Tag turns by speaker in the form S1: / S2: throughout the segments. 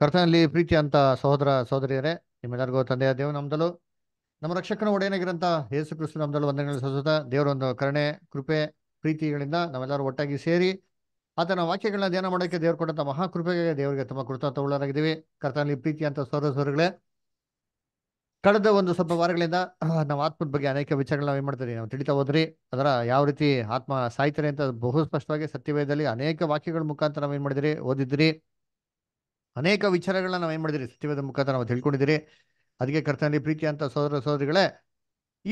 S1: ಕರ್ತನಲ್ಲಿ ಪ್ರೀತಿ ಅಂತ ಸಹೋದರ ಸಹೋದರಿಯರೇ ನಿಮ್ಮೆಲ್ಲರಿಗೂ ತಂದೆಯ ದೇವ ನಮ್ದಲು ನಮ್ಮ ರಕ್ಷಕನ ಒಡೆಯನಾಗಿರಂತ ಯೇಸು ಕೃಷ್ಣ ನಮ್ದಲು ಒಂದನೆಗಳು ಸಹ ದೇವರ ಒಂದು ಕರುಣೆ ಕೃಪೆ ಪ್ರೀತಿಗಳಿಂದ ನಾವೆಲ್ಲರೂ ಒಟ್ಟಾಗಿ ಸೇರಿ ಆತನ ವಾಕ್ಯಗಳನ್ನ ಧ್ಯಾನ ಮಾಡೋಕ್ಕೆ ದೇವರು ಕೊಟ್ಟಂತ ಮಹಾಕೃಪೆಗೆ ದೇವರಿಗೆ ತುಂಬ ಕೃತ ತಗೊಳ್ಳೋದಾಗಿದ್ದೀವಿ ಕರ್ತನಲ್ಲಿ ಪ್ರೀತಿ ಅಂತ ಸಹೋದರ ಸಹೋದರಿಗಳೇ ಕಳೆದ ಒಂದು ಸ್ವಲ್ಪ ವಾರಗಳಿಂದ ನಾವು ಆತ್ಮದ ಬಗ್ಗೆ ಅನೇಕ ವಿಚಾರಗಳನ್ನ ನಾವು ಏನು ಮಾಡ್ತೀರಿ ನಾವು ತಿಳಿತಾ ಹೋದ್ರಿ ಅದರ ಯಾವ ರೀತಿ ಆತ್ಮ ಸಾಯ್ತಾರೆ ಅಂತ ಬಹು ಸ್ಪಷ್ಟವಾಗಿ ಸತ್ಯವೇದದಲ್ಲಿ ಅನೇಕ ವಾಕ್ಯಗಳ ಮುಖಾಂತರ ನಾವು ಏನು ಓದಿದ್ರಿ ಅನೇಕ ವಿಚಾರಗಳನ್ನ ಏನ್ ಮಾಡಿದಿರಿ ಸತ್ಯವೇದ ಮುಖಾಂತರ ನಾವು ತಿಳ್ಕೊಂಡಿದ್ದೀರಿ ಅದಕ್ಕೆ ಕರ್ತನಲ್ಲಿ ಪ್ರೀತಿ ಅಂತ ಸೋದರ ಸೋದರಿಗಳೇ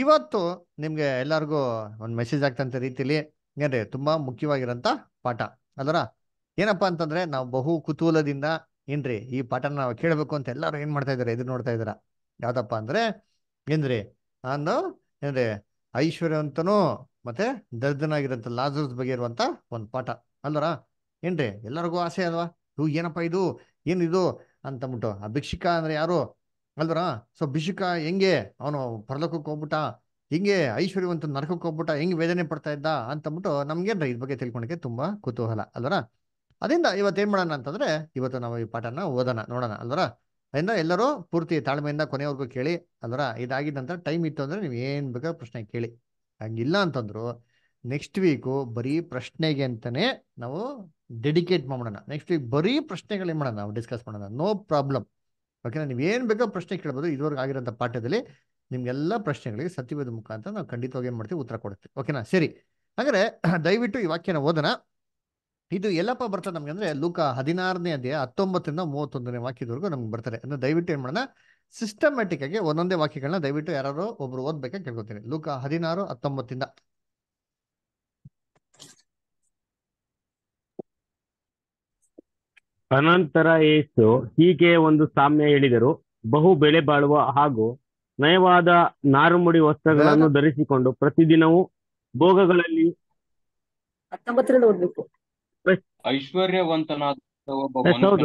S1: ಇವತ್ತು ನಿಮ್ಗೆ ಎಲ್ಲರಿಗೂ ಒಂದು ಮೆಸೇಜ್ ಆಗ್ತಂಥ ರೀತಿಯಲ್ಲಿ ಏನ್ರಿ ತುಂಬಾ ಮುಖ್ಯವಾಗಿರೋಂಥ ಪಾಠ ಅಲ್ಲರ ಏನಪ್ಪ ಅಂತಂದ್ರೆ ನಾವು ಬಹು ಕುತೂಹಲದಿಂದ ಏನ್ರಿ ಈ ಪಾಠನ ನಾವು ಕೇಳಬೇಕು ಅಂತ ಎಲ್ಲರೂ ಏನ್ ಮಾಡ್ತಾ ಇದ್ದಾರೆ ಎದುರು ನೋಡ್ತಾ ಇದಾರ ಯಾವ್ದಪ್ಪ ಅಂದ್ರೆ ಏನ್ರಿ ಅಂದು ಏನ್ರಿ ಐಶ್ವರ್ಯವಂತನು ಮತ್ತೆ ದರ್ದನಾಗಿರಂತ ಲಾಜರ್ಸ್ ಬಗ್ಗೆ ಇರುವಂತ ಒಂದು ಪಾಠ ಅಲ್ಲರ ಏನ್ರಿ ಎಲ್ಲರಿಗೂ ಆಸೆ ಅಲ್ವಾ ಇವು ಏನಪ್ಪ ಇದು ಏನಿದು ಅಂತಂದ್ಬಿಟ್ಟು ಆ ಭಿಕ್ಷಿಕ ಅಂದ್ರೆ ಯಾರು ಅಲ್ವರ ಸೊ ಭಿಕ್ಷಿಕ ಹೆಂಗೆ ಅವನು ಪರಲೋಕಕ್ಕೆ ಹೋಗ್ಬಿಟ್ಟ ಹಿಂಗೆ ಐಶ್ವರ್ಯವಂತ ನರಕಕ್ಕೆ ಹೋಗ್ಬಿಟ್ಟ ಹೆಂಗೆ ವೇದನೆ ಪಡ್ತಾ ಇದ್ದ ಅಂತಂದ್ಬಿಟ್ಟು ನಮ್ಗೆ ಇದ್ ಬಗ್ಗೆ ತಿಳ್ಕೊಳಕ್ಕೆ ತುಂಬಾ ಕುತೂಹಲ ಅಲ್ವರ ಅದರಿಂದ ಇವತ್ತು ಏನ್ ಮಾಡೋಣ ಅಂತಂದ್ರೆ ಇವತ್ತು ನಾವು ಈ ಪಾಠನ ಓದೋಣ ನೋಡೋಣ ಅಲ್ವರ ಅದರಿಂದ ಎಲ್ಲರೂ ಪೂರ್ತಿ ತಾಳ್ಮೆಯಿಂದ ಕೊನೆವರೆಗೂ ಕೇಳಿ ಅಲ್ವರ ಇದಾಗಿದ್ದ ನಂತರ ಟೈಮ್ ಇತ್ತು ಅಂದ್ರೆ ನೀವು ಏನ್ ಬೇಕಾದ ಪ್ರಶ್ನೆ ಕೇಳಿ ಹಂಗಿಲ್ಲ ಅಂತಂದ್ರು ನೆಕ್ಸ್ಟ್ ವೀಕು ಬರೀ ಪ್ರಶ್ನೆಗೆ ಅಂತಾನೆ ನಾವು ಡೆಡಿಕೇಟ್ ಮಾಡೋಣ ನೆಕ್ಸ್ಟ್ ಈಗ ಬರೀ ಪ್ರಶ್ನೆಗಳೇನು ಮಾಡೋಣ ನಾವು ಡಿಸ್ಕಸ್ ಮಾಡೋಣ ನೋ ಪ್ರಾಬ್ಲಮ್ ಓಕೆನಾ ನೀವು ಏನು ಬೇಕೋ ಪ್ರಶ್ನೆ ಕೇಳ್ಬೋದು ಇದುವರೆಗೆ ಆಗಿರೋಂಥ ಪಾಠದಲ್ಲಿ ನಿಮ್ಗೆಲ್ಲ ಪ್ರಶ್ನೆಗಳಿಗೆ ಸತ್ಯವೇದ ಮುಖಾಂತರ ನಾವು ಖಂಡಿತವಾಗಿ ಏನು ಮಾಡ್ತೀವಿ ಉತ್ತರ ಕೊಡ್ತೀವಿ ಓಕೆನಾ ಸರಿ ಹಾಗಾದ್ರೆ ದಯವಿಟ್ಟು ಈ ವಾಕ್ಯನ ಓದೋಣ ಇದು ಎಲ್ಲಪ್ಪ ಬರ್ತದೆ ನಮ್ಗೆ ಅಂದ್ರೆ ಲೂಕ ಹದಿನಾರನೇ ಅಧ್ಯಾಯ ಹತ್ತೊಂಬತ್ತರಿಂದ ಮೂವತ್ತೊಂದನೇ ವಾಕ್ಯದವರೆಗೂ ನಮ್ಗೆ ಬರ್ತಾರೆ ಅಂದ್ರೆ ದಯವಿಟ್ಟು ಏನು ಮಾಡೋಣ ಸಿಸ್ಟಮ್ಯಾಟಿಕ್ ಆಗಿ ಒಂದೊಂದೇ ವಾಕ್ಯಗಳನ್ನ ದಯವಿಟ್ಟು ಯಾರು ಒಬ್ರು ಓದ್ಬೇಕಾ ಕೇಳ್ಕೊತೀನಿ ಲೂಕ ಹದಿನಾರು ಹತ್ತೊಂಬತ್ತಿಂದ ಅನಂತರ ಏಸು ಹೀಗೆ ಒಂದು ಸಾಮ್ಯ ಹೇಳಿದರು ಬಹು ಬೆಳೆ ಬಾಳುವ ಹಾಗೂ ನಯವಾದ ನಾರುಮುಡಿ ವಸ್ತ್ರಗಳನ್ನು ಧರಿಸಿಕೊಂಡು ಪ್ರತಿದಿನವೂ ಭೋಗಗಳಲ್ಲಿ
S2: ಐಶ್ವರ್ಯವಂತನಾದ ಒಬ್ಬ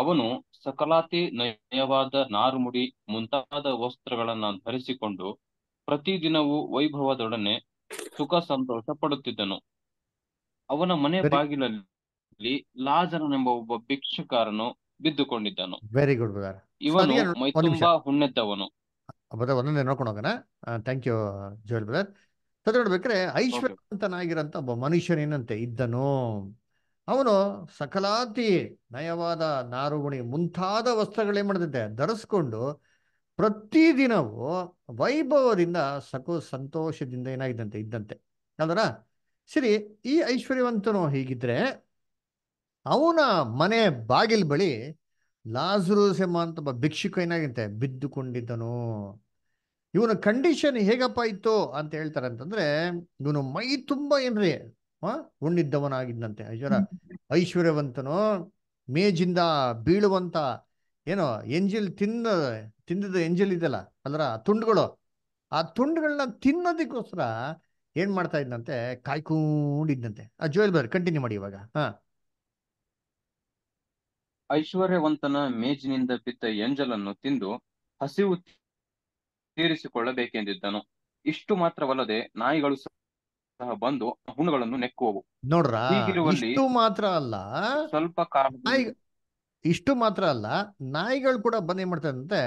S2: ಅವನು ಸಕಲಾತಿ ನಯವಾದ ನಾರುಮುಡಿ ಮುಂತಾದ ವಸ್ತ್ರಗಳನ್ನ ಧರಿಸಿಕೊಂಡು ಪ್ರತಿದಿನವೂ ವೈಭವದೊಡನೆ ಸುಖ ಸಂತೋಷ ಪಡುತ್ತಿದ್ದನು ಅವನ ಮನೆ ಬಾಗಿಲಲ್ಲಿ ಲಾಜರನ್ ಒಬ್ಬ ಭಿಕ್ಷುಕಾರನು ಬಿದ್ದುಕೊಂಡಿದ್ದನು ವೆರಿ ಗುಡ್ ಬ್ರದರ್ ಇವನು ತುಂಬಾ ಹುಣ್ಣೆದ್ದವನು
S1: ಒಂದೊಂದೇ ನೋಡ್ಕೊಂಡು ಹೋಗೋಣ ಥ್ಯಾಂಕ್ ಯು ಜೋಯಲ್ ಬ್ರದರ್ ಸದ್ ನೋಡ್ಬೇಕ್ರೆ ಐಶ್ವರ್ಯವಂತನಾಗಿರಂತ ಒಬ್ಬ ಮನುಷ್ಯನೇನಂತೆ ಇದ್ದನು ಅವನು ಸಕಲಾತಿ ನಯವಾದ ನಾರುಗುಣಿ ಮುಂತಾದ ವಸ್ತ್ರಗಳೇನ್ ಮಾಡಿದಂತೆ ಧರಿಸ್ಕೊಂಡು ಪ್ರತಿದಿನವೂ ವೈಭವದಿಂದ ಸಕು ಸಂತೋಷದಿಂದ ಏನಾಗಿದ್ದಂತೆ ಇದ್ದಂತೆ ಹೌದಾ ಸರಿ ಈ ಐಶ್ವರ್ಯವಂತನು ಹೀಗಿದ್ರೆ ಅವನ ಮನೆ ಬಾಗಿಲ ಬಳಿ ಲಾಜರೂಸ್ ಅಂತ ಭಿಕ್ಷುಕ ಏನಾಗಿಂತೆ ಬಿದ್ದುಕೊಂಡಿದ್ದನು ಇವನ ಕಂಡೀಷನ್ ಹೇಗಪ್ಪ ಇತ್ತು ಅಂತ ಹೇಳ್ತಾರೆ ಅಂತಂದ್ರೆ ಇವನು ಮೈ ತುಂಬಾ ಏನ್ರಿ ಉಂಡಿದ್ದವನಾಗಿದ್ದಂತೆ ಐಶ್ವರ ಐಶ್ವರ್ಯವಂತನು ಮೇಜಿಂದ ಬೀಳುವಂತ ಏನೋ ಎಂಜಿಲ್ ತಿನ್ನ ತಿಂದಿದ ಎಂಜಿಲ್ ಇದೆಯಲ್ಲ ಅದರ ತುಂಡುಗಳು ಆ ತುಂಡುಗಳನ್ನ ತಿನ್ನೋದಕ್ಕೋಸ್ಕರ ಏನ್ ಮಾಡ್ತಾ ಇದ್ದಂತೆ ಕಾಯ್ಕೊಂಡಿದ್ದಂತೆ ಆ ಜೋಯಲ್ ಬರ್ ಕಂಟಿನ್ಯೂ ಮಾಡಿ ಇವಾಗ ಹಾ
S2: ಐಶ್ವರ್ಯವಂತನ ಮೇಜಿನಿಂದ ಬಿದ್ದ ಎಂಜಲನ್ನು ತಿಂದು ಹಸಿವು ತೀರಿಸಿಕೊಳ್ಳಬೇಕೆಂದಿದ್ದನು ಇಷ್ಟು ಮಾತ್ರವಲ್ಲದೆ ನಾಯಿಗಳು ಸಹ ಬಂದು ಹುಣ್ಣುಗಳನ್ನು ನೆಕ್ಕುವವು
S1: ನೋಡ್ರ ಇಷ್ಟು ಮಾತ್ರ ಅಲ್ಲ ಸ್ವಲ್ಪ ಕಾಲ ಇಷ್ಟು ಮಾತ್ರ ಅಲ್ಲ ನಾಯಿಗಳು ಕೂಡ ಏನ್ ಮಾಡ್ತದಂತೆ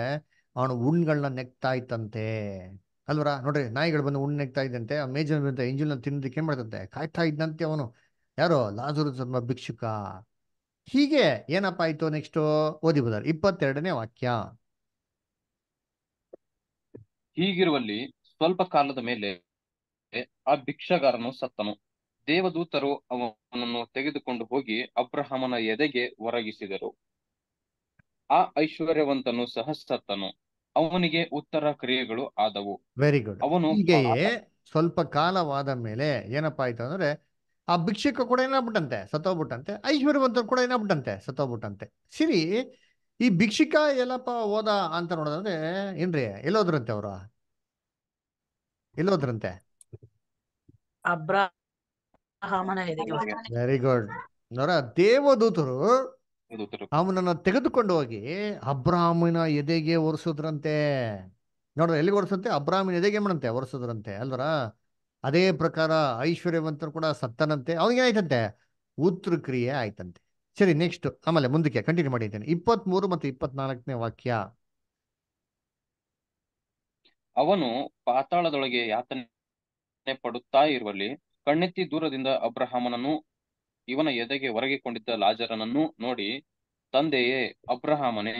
S1: ಅವನು ಹುಣ್ಗಳನ್ನ ನೆಕ್ತಾ ಇತ್ತಂತೆ ಅಲ್ವರ ನೋಡ್ರಿ ನಾಯಿಗಳು ಬಂದು ಹುಣ್ಣು ನೆಕ್ತಾ ಇದ್ದಂತೆ ಆ ಮೇಜನ್ ಎಂಜಲ್ನ ತಿನ್ನದಕ್ಕೆ ಏನ್ ಮಾಡ್ತಂತೆ ಕಾಯ್ತಾ ಇದ್ದಂತೆ ಅವನು ಯಾರೋ ಲಾಜುರು ಭಿಕ್ಷುಕ ಹೀಗೆ ಏನಪ್ಪ ಆಯ್ತು ನೆಕ್ಸ್ಟ್ ಓದಿ ಇಪ್ಪತ್ತೆರಡನೇ ವಾಕ್ಯ
S2: ಹೀಗಿರುವಲ್ಲಿ ಸ್ವಲ್ಪ ಕಾಲದ ಮೇಲೆ ಆ ಭಿಕ್ಷಗಾರನು ಸತ್ತನು ದೇವದೂತರು ಅವನನ್ನು ತೆಗೆದುಕೊಂಡು ಹೋಗಿ ಅಬ್ರಹಮನ ಎದೆಗೆ ಒರಗಿಸಿದರು ಆ ಐಶ್ವರ್ಯವಂತನು ಸಹ ಸತ್ತನು ಅವನಿಗೆ ಉತ್ತರ ಕ್ರಿಯೆಗಳು ಆದವು
S1: ವೆರಿ ಗುಡ್ ಅವನು ಸ್ವಲ್ಪ ಕಾಲವಾದ ಮೇಲೆ ಏನಪ್ಪಾ ಆಯ್ತು ಅಂದ್ರೆ ಆ ಭಿಕ್ಷಿಕ ಕೂಡ ಏನಾಗ್ಬಿಟ್ಟಂತೆ ಸತ್ತೋಗ್ಬಿಟ್ಟಂತೆ ಐಶ್ವರ್ಯವಂತ ಕೂಡ ಏನಾಗ್ಬಿಟ್ಟಂತೆ ಸತ್ತೋಗ್ಬಿಟ್ಟಂತೆ ಸಿರಿ ಈ ಭಿಕ್ಷಿಕ ಎಲ್ಲಪ್ಪ ಹೋದ ಅಂತ ನೋಡೋದಂದ್ರೆ ಏನ್ರಿ ಎಲ್ಲೋದ್ರಂತೆ ಅವರು ಎಲ್ಲೋದ್ರಂತೆ ವೆರಿ ಗುಡ್ ನೋಡ ದೇವದೂತರು ಅವನನ್ನ ತೆಗೆದುಕೊಂಡು ಹೋಗಿ ಅಬ್ರಾಹ್ಮನ ಎದೆಗೆ ಒರೆಸುದ್ರಂತೆ ನೋಡ್ರ ಎಲ್ಲಿಗೆ ಒರೆಸಂತೆ ಅಬ್ರಾಹ್ಮನ ಎದೆಗೆ ಮಾಡಂತೆ ಒರೆಸುದ್ರಂತೆ ಅಲ್ವರ ಅದೇ ಪ್ರಕಾರ ಐಶ್ವರ್ಯವಂತರು ಕೂಡ ಸತ್ತನಂತೆ ಆಯ್ತಂತೆ ಉತ್ರ ಕ್ರಿಯೆ ಆಯ್ತಂತೆ ಸರಿ ನೆಕ್ಸ್ಟ್ ಆಮೇಲೆ ಮುಂದಕ್ಕೆ ಕಂಟಿನ್ಯೂ ಮಾಡಿದ್ದೇನೆ ಇಪ್ಪತ್ತ್ ಮೂರು ಮತ್ತು ಇಪ್ಪತ್ನಾಲ್ಕನೇ ವಾಕ್ಯ
S2: ಅವನು ಪಾತಾಳದೊಳಗೆ ಯಾತನೆ ಪಡುತ್ತಾ ಇರುವಲ್ಲಿ ಕಣ್ಣೆತ್ತಿ ದೂರದಿಂದ ಅಬ್ರಹಾಮನನ್ನು ಇವನ ಎದೆಗೆ ಹೊರಗೆ ಕೊಂಡಿದ್ದ ಲಾಜರನನ್ನು ನೋಡಿ ತಂದೆಯೇ ಅಬ್ರಹಾಮನೇ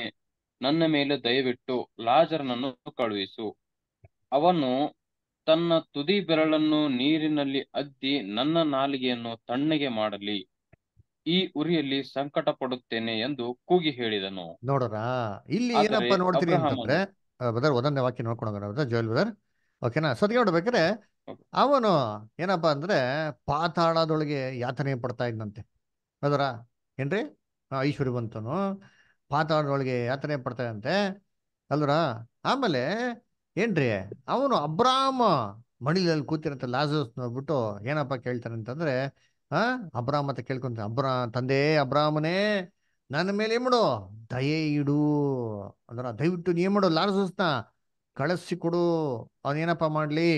S2: ನನ್ನ ಮೇಲೆ ದಯವಿಟ್ಟು ಲಾಜರನನ್ನು ಕಳುಹಿಸು ಅವನು ತನ್ನ ತುದಿ ಬೆರಳನ್ನು ನೀರಿನಲ್ಲಿ ಅದ್ದಿ ನನ್ನ ನಾಲಿಗೆಯನ್ನು ತಣ್ಣಗೆ ಮಾಡಲಿ ಈ ಉರಿಯಲ್ಲಿ ಸಂಕಟ ಪಡುತ್ತೇನೆ ಎಂದು ಕೂಗಿ ಹೇಳಿದನು
S1: ನೋಡೋಣ ಇಲ್ಲಿ ಏನಪ್ಪ ನೋಡ್ತೀರಿ ಅಂತಂದ್ರೆ ಬ್ರದರ್ ಒಂದೊಂದೇ ವಾಕ್ಯ ನೋಡ್ಕೊಂಡು ಜೋಯಲ್ ಬ್ರದರ್ ಓಕೆನಾ ಸದ್ಯ ನೋಡ್ಬೇಕ್ರೆ ಅವನು ಏನಪ್ಪಾ ಅಂದ್ರೆ ಪಾತಾಳದೊಳಗೆ ಯಾತನೆ ಪಡ್ತಾ ಇದ್ದಂತೆ ಬ್ರದರ ಏನ್ರಿ ಐಶ್ವರ್ಯ ಬಂತನು ಪಾತಾಳದೊಳಗೆ ಯಾತನೆ ಪಡ್ತಾ ಇದ್ದಂತೆ ಅಲ್ರ ಆಮೇಲೆ ಏನ್ರಿ ಅವನು ಅಬ್ರಾಮ ಮಣಿಲಲ್ಲಿ ಕೂತಿರಂತ ಲಾಜಸ್ ನೋಡ್ಬಿಟ್ಟು ಏನಪ್ಪ ಕೇಳ್ತಾನೆ ಅಂತಂದ್ರೆ ಆ ಅಬ್ರಾಮ್ ಅಂತ ಕೇಳ್ಕೊಂತ ಅಬ್ರಾ ತಂದೆ ಅಬ್ರಾಮನೇ ನನ್ನ ಮೇಲೆ ಏನ್ ಮಾಡು ದಯೆ ಇಡು ಅಂದ್ರ ದಯವಿಟ್ಟು ನೀ ಏನ್ ಮಾಡು ಲಾರ್ಸಸ್ನ ಕಳಿಸಿ ಕೊಡು ಅವನೇನಪ್ಪ ಮಾಡ್ಲಿ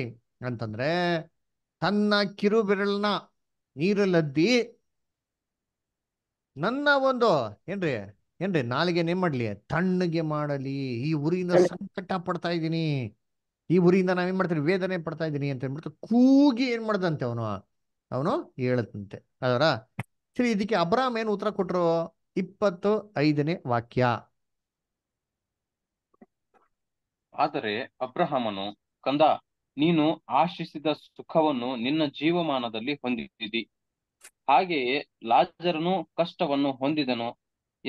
S1: ಅಂತಂದ್ರೆ ತನ್ನ ಕಿರು ಬೆರಳನ್ನ ನೀರಲ್ಲದ್ದಿ ನನ್ನ ಒಂದು ಏನ್ರಿ ಏನ್ರಿ ನೇಮ್ ಮಾಡ್ಲಿ ತಣ್ಣಗೆ ಮಾಡಲಿ ಈ ಉರಿಯಿಂದ ಸಂಕಟ ಪಡ್ತಾ ಇದ್ದೀನಿ ಈ ಉರಿಯಿಂದ ನಾವೇನ್ ಮಾಡ್ತೀವಿ ವೇದನೆ ಪಡ್ತಾ ಇದ್ದೀನಿ ಅಂತ ಹೇಳ್ಬಿಟ್ಟು ಕೂಗಿ ಏನ್ ಮಾಡ್ದಂತೆ ಅವನು ಅವನು ಹೇಳದಂತೆ ಅದರ ಸರಿ ಇದಕ್ಕೆ ಅಬ್ರಾಮ್ ಏನು ಉತ್ತರ ಕೊಟ್ರು ಇಪ್ಪತ್ತು ಐದನೇ ವಾಕ್ಯ
S2: ಆದರೆ ಅಬ್ರಹಾಮನು ಕಂದ ನೀನು ಆಶಿಸಿದ ಸುಖವನ್ನು ನಿನ್ನ ಜೀವಮಾನದಲ್ಲಿ ಹೊಂದಿದ್ದೀ ಹಾಗೆಯೇ ಲಾಜರನು ಕಷ್ಟವನ್ನು ಹೊಂದಿದನು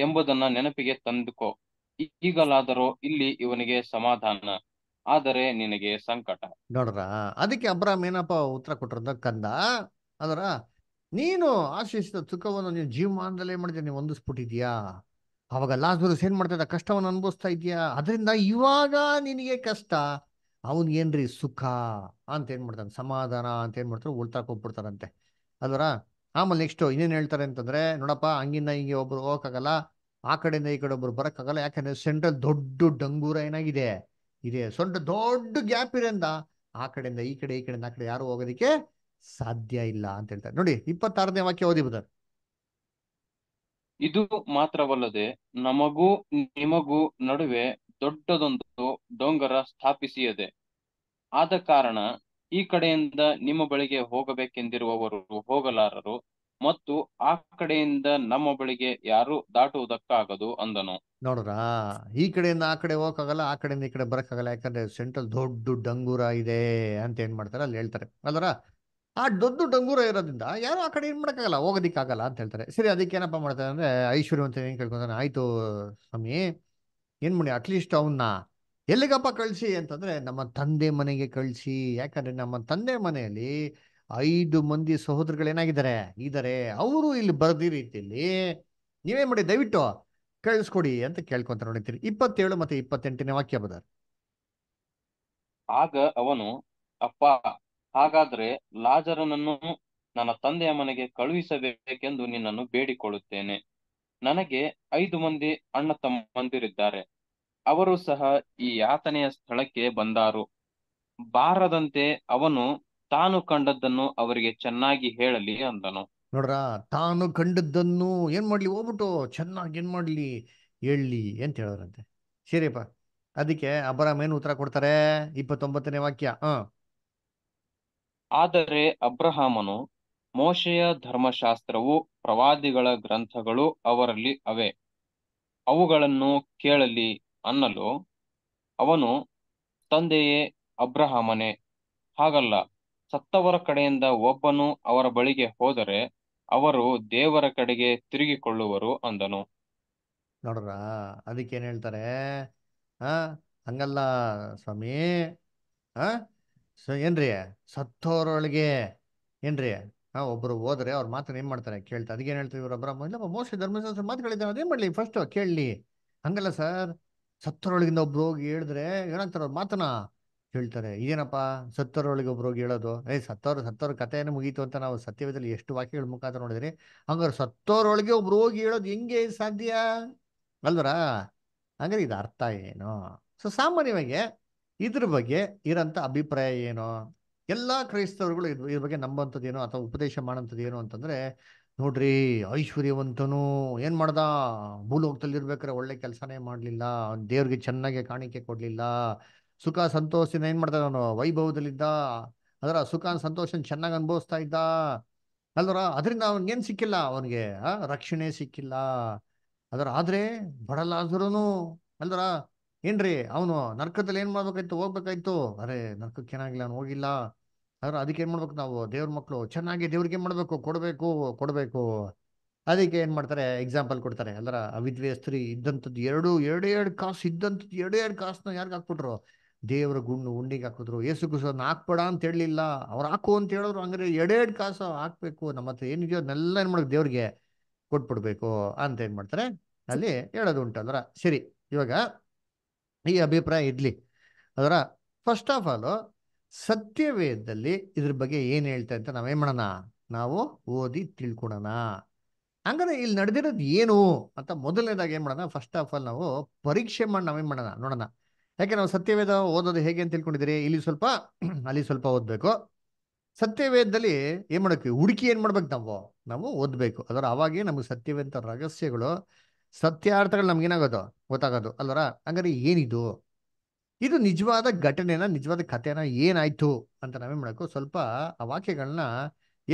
S2: ಎಂಬುದನ್ನ ನೆನಪಿಗೆ ತಂದುಕೋ ಈಗಲಾದರೂ ಇಲ್ಲಿ ಇವನಿಗೆ ಸಮಾಧಾನ ಆದರೆ ನಿನಗೆ ಸಂಕಟ
S1: ನೋಡ್ರ ಅದಕ್ಕೆ ಅಬ್ರಾಮ್ ಏನಪ್ಪ ಉತ್ತರ ಕೊಟ್ಟರು ಕಂದ ಅದರ ನೀನು ಆಶಿಸಿದ ಸುಖವನ್ನು ನೀವು ಜೀವಮಾನದಲ್ಲೇ ಮಾಡಿದ್ರೆ ನೀವು ಹೊಂದಿಸ್ಬಿಟ್ಟಿದ್ಯಾ ಅವಾಗ ಲಾಸ್ಬರಸ್ ಏನ್ ಮಾಡ್ತಾ ಇದ್ದ ಕಷ್ಟವನ್ನು ಅನುಭವಿಸ್ತಾ ಇದ್ಯಾ ಅದರಿಂದ ಇವಾಗ ನಿನಗೆ ಕಷ್ಟ ಅವನ್ಗೇನ್ರಿ ಸುಖ ಅಂತ ಏನ್ ಮಾಡ್ತಾನೆ ಸಮಾಧಾನ ಅಂತ ಏನ್ ಮಾಡ್ತಾರೆ ಉಳ್ತಾಕ್ ಹೋಗ್ಬಿಡ್ತಾರಂತೆ ಅದರ ಆಮೇಲೆ ನೆಕ್ಸ್ಟ್ ಇನ್ನೇನು ಹೇಳ್ತಾರೆ ಅಂತಂದ್ರೆ ನೋಡಪ್ಪ ಹಂಗಿಂದ ಹಿಂಗೆ ಒಬ್ರು ಹೋಗಕ್ಕಾಗಲ್ಲ ಆ ಕಡೆಯಿಂದ ಈ ಕಡೆ ಒಬ್ರು ಬರಕ್ಕಾಗಲ್ಲ ಯಾಕಂದ್ರೆ ಸೆಂಟ್ರಲ್ ದೊಡ್ಡ ಡಂಗೂರ ಏನಾಗಿದೆ ಇದೆ ಸೊಂಟ ದೊಡ್ಡ ಗ್ಯಾಪ್ ಇರೋದ್ರಿಂದ ಆ ಕಡೆಯಿಂದ ಈ ಕಡೆ ಈ ಕಡೆಯಿಂದ ಆ ಕಡೆ ಯಾರು ಹೋಗೋದಕ್ಕೆ ಸಾಧ್ಯ ಇಲ್ಲ ಅಂತ ಹೇಳ್ತಾರೆ ನೋಡಿ ಇಪ್ಪತ್ತಾರನೇ ವಾಕ್ಯ ಓದಿ ಬದರ್ ಇದು
S2: ಮಾತ್ರವಲ್ಲದೆ ನಮಗೂ ನಿಮಗೂ ನಡುವೆ ದೊಡ್ಡದೊಂದು ಡೊಂಗರ ಸ್ಥಾಪಿಸಿಯದೆ ಆದ ಕಾರಣ ಈ ಕಡೆಯಿಂದ ನಿಮ್ಮ ಬಳಿಗೆ ಹೋಗಬೇಕೆಂದಿರುವವರು ಹೋಗಲಾರರು ಮತ್ತು ಆ ಕಡೆಯಿಂದ ನಮ್ಮ ಬಳಿಗೆ ಯಾರು ದಾಟುವುದಕ್ಕಾಗದು ಅಂದನು
S1: ನೋಡ್ರಾ ಈ ಕಡೆಯಿಂದ ಆ ಕಡೆ ಹೋಗಕ್ಕಾಗಲ್ಲ ಆ ಕಡೆಯಿಂದ ಈ ಕಡೆ ಬರಕ್ಕಾಗಲ್ಲ ಯಾಕಂದ್ರೆ ಸೆಂಟ್ರಲ್ ದೊಡ್ಡ ಡಂಗೂರ ಇದೆ ಅಂತ ಏನ್ ಮಾಡ್ತಾರೆ ಅಲ್ಲಿ ಹೇಳ್ತಾರೆ ಅದರ ಆ ದೊಡ್ಡ ಡಂಗೂರ ಇರೋದ್ರಿಂದ ಯಾರು ಆ ಕಡೆ ಏನ್ ಮಾಡಕ್ಕಾಗಲ್ಲ ಹೋಗೋದಿಕ್ಕಾಗಲ್ಲ ಅಂತ ಹೇಳ್ತಾರೆ ಸರಿ ಅದಕ್ಕೆ ಏನಪ್ಪಾ ಮಾಡ್ತಾರೆ ಅಂದ್ರೆ ಐಶ್ವರ್ಯ ಅಂತ ಏನ್ ಕೇಳ್ಕೊಂತಾನೆ ಆಯ್ತು ಸ್ವಾಮಿ ಏನ್ ಮಾಡಿ ಅಟ್ಲೀಸ್ಟ್ ಅವನ್ನ ಎಲ್ಲಿಗಪ್ಪ ಕಳಿಸಿ ಅಂತಂದ್ರೆ ನಮ್ಮ ತಂದೆ ಮನೆಗೆ ಕಳಿಸಿ ಯಾಕಂದ್ರೆ ನಮ್ಮ ತಂದೆ ಮನೆಯಲ್ಲಿ ಐದು ಮಂದಿ ಏನಾಗಿದ್ದಾರೆ ಇದಾರೆ ಅವರು ಇಲ್ಲಿ ಬರ್ದಿ ರೀತಿಯಲ್ಲಿ ನೀವೇ ಮಾಡಿ ದಯವಿಟ್ಟು ಕಳಿಸ್ಕೊಡಿ ಅಂತ ಕೇಳ್ಕೊಂತ ನೋಡಿತೀರಿ ಇಪ್ಪತ್ತೇಳು ಮತ್ತೆ ಇಪ್ಪತ್ತೆಂಟನೇ ವಾಕ್ಯ ಬದಾರ್
S2: ಆಗ ಅವನು ಅಪ್ಪ ಹಾಗಾದ್ರೆ ಲಾಜರನನ್ನು ನನ್ನ ತಂದೆಯ ಮನೆಗೆ ಕಳುಹಿಸಬೇಕೆಂದು ನಿನ್ನನ್ನು ಬೇಡಿಕೊಳ್ಳುತ್ತೇನೆ ನನಗೆ ಐದು ಮಂದಿ ಅಣ್ಣ ಮಂದಿರಿದ್ದಾರೆ ಅವರು ಸಹ ಈ ಯಾತನೆಯ ಸ್ಥಳಕ್ಕೆ ಬಂದಾರು ಬಾರದಂತೆ ಅವನು ತಾನು ಕಂಡದ್ದನ್ನು ಅವರಿಗೆ ಚೆನ್ನಾಗಿ ಹೇಳಲಿ ಅಂದನು
S1: ನೋಡ್ರ ತಾನು ಕಂಡದ್ದನ್ನು ಏನ್ ಮಾಡ್ಲಿ ಹೋಗ್ಬಿಟ್ಟು ಚೆನ್ನಾಗಿ ಏನ್ ಮಾಡ್ಲಿ ಹೇಳಿ ಅಂತ ಹೇಳೋರಂತೆ ಸರಿಯಪ್ಪ ಅದಕ್ಕೆ ಅಬ್ರಾಮ್ ಏನು ಉತ್ತರ ಕೊಡ್ತಾರೆ ಇಪ್ಪತ್ತೊಂಬತ್ತನೇ ವಾಕ್ಯ ಹ
S2: ಆದರೆ ಅಬ್ರಹಾಮನು ಮೋಶೆಯ ಧರ್ಮಶಾಸ್ತ್ರವು ಪ್ರವಾದಿಗಳ ಗ್ರಂಥಗಳು ಅವರಲ್ಲಿ ಅವೆ ಅವುಗಳನ್ನು ಕೇಳಲಿ ಅನ್ನಲು ಅವನು ತಂದೆಯೇ ಅಬ್ರಹಾಮನೆ ಹಾಗಲ್ಲ ಸತ್ತವರ ಕಡೆಯಿಂದ ಒಬ್ಬನು ಅವರ ಬಳಿಗೆ ಹೋದರೆ ಅವರು ದೇವರ ಕಡೆಗೆ ತಿರುಗಿಕೊಳ್ಳುವರು ಅಂದನು
S1: ನೋಡ್ರ ಅದಕ್ಕೇನ್ ಹೇಳ್ತಾರೆ ಹಾ ಹಂಗಲ್ಲ ಸ್ವಾಮಿ ಏನ್ರಿ ಸತ್ತವರೊಳಗೆ ಏನ್ರಿ ಹಾ ಒಬ್ರು ಹೋದ್ರೆ ಅವ್ರ ಮಾತ್ರ ಏನ್ ಮಾಡ್ತಾರೆ ಕೇಳ್ತಾರೆ ಅದಕ್ಕೆ ಏನ್ ಹೇಳ್ತೀವಿ ಇವ್ರ ಅಬ್ರಹ್ಮ ಇಲ್ಲಪ್ಪ ಮೋಸ್ಟ್ಲಿ ಧರ್ಮಶಾಸ್ತ್ರ ಅದೇನ್ ಮಾಡ್ಲಿ ಫಸ್ಟ್ ಕೇಳಲಿ ಹಂಗಲ್ಲ ಸರ್ ಸತ್ತರೊಳಗಿಂದ ಒಬ್ರು ಹೋಗಿ ಹೇಳಿದ್ರೆ ಏನಂತಾರ ಮಾತನ ಹೇಳ್ತಾರೆ ಇದೇನಪ್ಪ ಸತ್ತರೊಳಗೆ ಒಬ್ರು ಹೋಗಿ ಹೇಳೋದು ಏ ಸತ್ತೋರು ಸತ್ತೋರ ಕಥೆಯನ್ನು ಮುಗೀತು ಅಂತ ನಾವು ಸತ್ಯವೇದಲ್ಲಿ ಎಷ್ಟು ವಾಕ್ಯಗಳ ಮುಖಾಂತರ ನೋಡಿದ್ರಿ ಹಂಗಾರೆ ಸತ್ತೋರೊಳಗೆ ಒಬ್ರು ಹೋಗಿ ಹೇಳೋದು ಹೆಂಗೆ ಸಾಧ್ಯ ಅಲ್ವರಾ ಹಂಗಾರೆ ಇದು ಅರ್ಥ ಏನು ಸೊ ಸಾಮಾನ್ಯವಾಗಿ ಇದ್ರ ಬಗ್ಗೆ ಇರೋಂಥ ಅಭಿಪ್ರಾಯ ಏನು ಎಲ್ಲ ಕ್ರೈಸ್ತವರುಗಳು ಇದ್ರ ಬಗ್ಗೆ ನಂಬಂಥದ್ದೇನು ಅಥವಾ ಉಪದೇಶ ಮಾಡೋಂಥದ್ದು ಏನು ಅಂತಂದ್ರೆ ನೋಡ್ರಿ ಐಶ್ವರ್ಯವಂತನು ಏನು ಮಾಡ್ದ ಭೂಲೋಕದಲ್ಲಿರ್ಬೇಕಾರೆ ಒಳ್ಳೆ ಕೆಲಸನೇ ಮಾಡಲಿಲ್ಲ ದೇವ್ರಿಗೆ ಚೆನ್ನಾಗಿ ಕಾಣಿಕೆ ಕೊಡಲಿಲ್ಲ ಸುಖ ಸಂತೋಷನ ಏನು ಮಾಡ್ದ ನಾನು ವೈಭವದಲ್ಲಿದ್ದ ಅದರ ಸುಖ ಸಂತೋಷನ್ ಚೆನ್ನಾಗಿ ಅನುಭವಿಸ್ತಾ ಇದ್ದ ಅಲ್ವರ ಅದರಿಂದ ಅವನಿಗೇನು ಸಿಕ್ಕಿಲ್ಲ ಅವನಿಗೆ ರಕ್ಷಣೆ ಸಿಕ್ಕಿಲ್ಲ ಅದರ ಆದ್ರೆ ಬಡಲಾದ್ರೂ ಅಲ್ದರ ಏನ್ರಿ ಅವನು ನರ್ಕದಲ್ಲಿ ಏನ್ ಮಾಡ್ಬೇಕಾಯ್ತು ಹೋಗ್ಬೇಕಾಯ್ತು ಅರೆ ನರ್ಕಕ್ಕೆ ಏನಾಗಿಲ್ಲ ಅವ್ನು ಹೋಗಿಲ್ಲ ಆದ್ರೆ ಅದಕ್ಕೆ ಏನು ಮಾಡ್ಬೇಕು ನಾವು ದೇವ್ರ ಮಕ್ಕಳು ಚೆನ್ನಾಗಿ ದೇವ್ರಿಗೆ ಏನು ಮಾಡಬೇಕು ಕೊಡಬೇಕು ಕೊಡಬೇಕು ಅದಕ್ಕೆ ಏನು ಮಾಡ್ತಾರೆ ಎಕ್ಸಾಂಪಲ್ ಕೊಡ್ತಾರೆ ಎಲ್ಲರ ಅವಿದ್ವೆ ಸ್ತ್ರೀ ಇದ್ದಂಥದ್ದು ಎರಡು ಎರಡು ಎರಡು ಕಾಸು ಇದ್ದಂಥದ್ದು ಎರಡು ಎರಡು ಕಾಸನ್ನ ಯಾರಿಗೆ ಹಾಕ್ಬಿಟ್ರು ದೇವರ ಗುಂಡು ಉಂಡಿಗೆ ಹಾಕಿದ್ರು ಏಸು ಕುಸನ್ನ ಹಾಕ್ಬೇಡ ಅಂತ ಹೇಳಲಿಲ್ಲ ಅವ್ರು ಹಾಕು ಅಂತ ಹೇಳಿದ್ರು ಹಂಗಾರೆ ಎರಡೆರಡು ಕಾಸು ಹಾಕ್ಬೇಕು ನಮ್ಮ ಹತ್ರ ಏನಿದೆಯೋ ಅದನ್ನೆಲ್ಲ ಏನು ಮಾಡೋದು ದೇವ್ರಿಗೆ ಕೊಟ್ಬಿಡ್ಬೇಕು ಅಂತ ಏನು ಮಾಡ್ತಾರೆ ಅಲ್ಲಿ ಹೇಳೋದು ಉಂಟು ಅದರ ಸರಿ ಇವಾಗ ಈ ಅಭಿಪ್ರಾಯ ಇಡ್ಲಿ ಅದರ ಫಸ್ಟ್ ಆಫ್ ಆಲ್ ಸತ್ಯವೇದದಲ್ಲಿ ಇದ್ರ ಬಗ್ಗೆ ಏನು ಹೇಳ್ತಾ ಅಂತ ನಾವೇನು ಮಾಡೋಣ ನಾವು ಓದಿ ತಿಳ್ಕೊಡೋಣ ಹಂಗಾರೆ ಇಲ್ಲಿ ನಡೆದಿರೋದು ಏನು ಅಂತ ಮೊದಲನೇದಾಗ ಏನು ಮಾಡೋಣ ಫಸ್ಟ್ ಆಫ್ ಆಲ್ ನಾವು ಪರೀಕ್ಷೆ ಮಾಡಿ ನಾವೇನ್ ಮಾಡೋಣ ನೋಡೋಣ ಯಾಕೆ ನಾವು ಸತ್ಯವೇದ ಓದೋದು ಹೇಗೆ ಅಂತ ತಿಳ್ಕೊಂಡಿದ್ರಿ ಇಲ್ಲಿ ಸ್ವಲ್ಪ ಅಲ್ಲಿ ಸ್ವಲ್ಪ ಓದ್ಬೇಕು ಸತ್ಯವೇದದಲ್ಲಿ ಏನು ಮಾಡಬೇಕು ಹುಡುಕಿ ಏನು ಮಾಡ್ಬೇಕು ನಾವು ನಾವು ಓದ್ಬೇಕು ಅದರ ಅವಾಗೇ ನಮ್ಗೆ ಸತ್ಯವೇದ ರಹಸ್ಯಗಳು ಸತ್ಯಾರ್ಥಗಳು ನಮ್ಗೆ ಏನಾಗೋದು ಗೊತ್ತಾಗೋದು ಅಲ್ವರ ಹಂಗಾರೆ ಏನಿದು ಇದು ನಿಜವಾದ ಘಟನೆನ ನಿಜವಾದ ಕಥೆನ ಏನಾಯ್ತು ಅಂತ ನಾವೇನ್ ಮಾಡಬೇಕು ಸ್ವಲ್ಪ ಆ ವಾಕ್ಯಗಳನ್ನ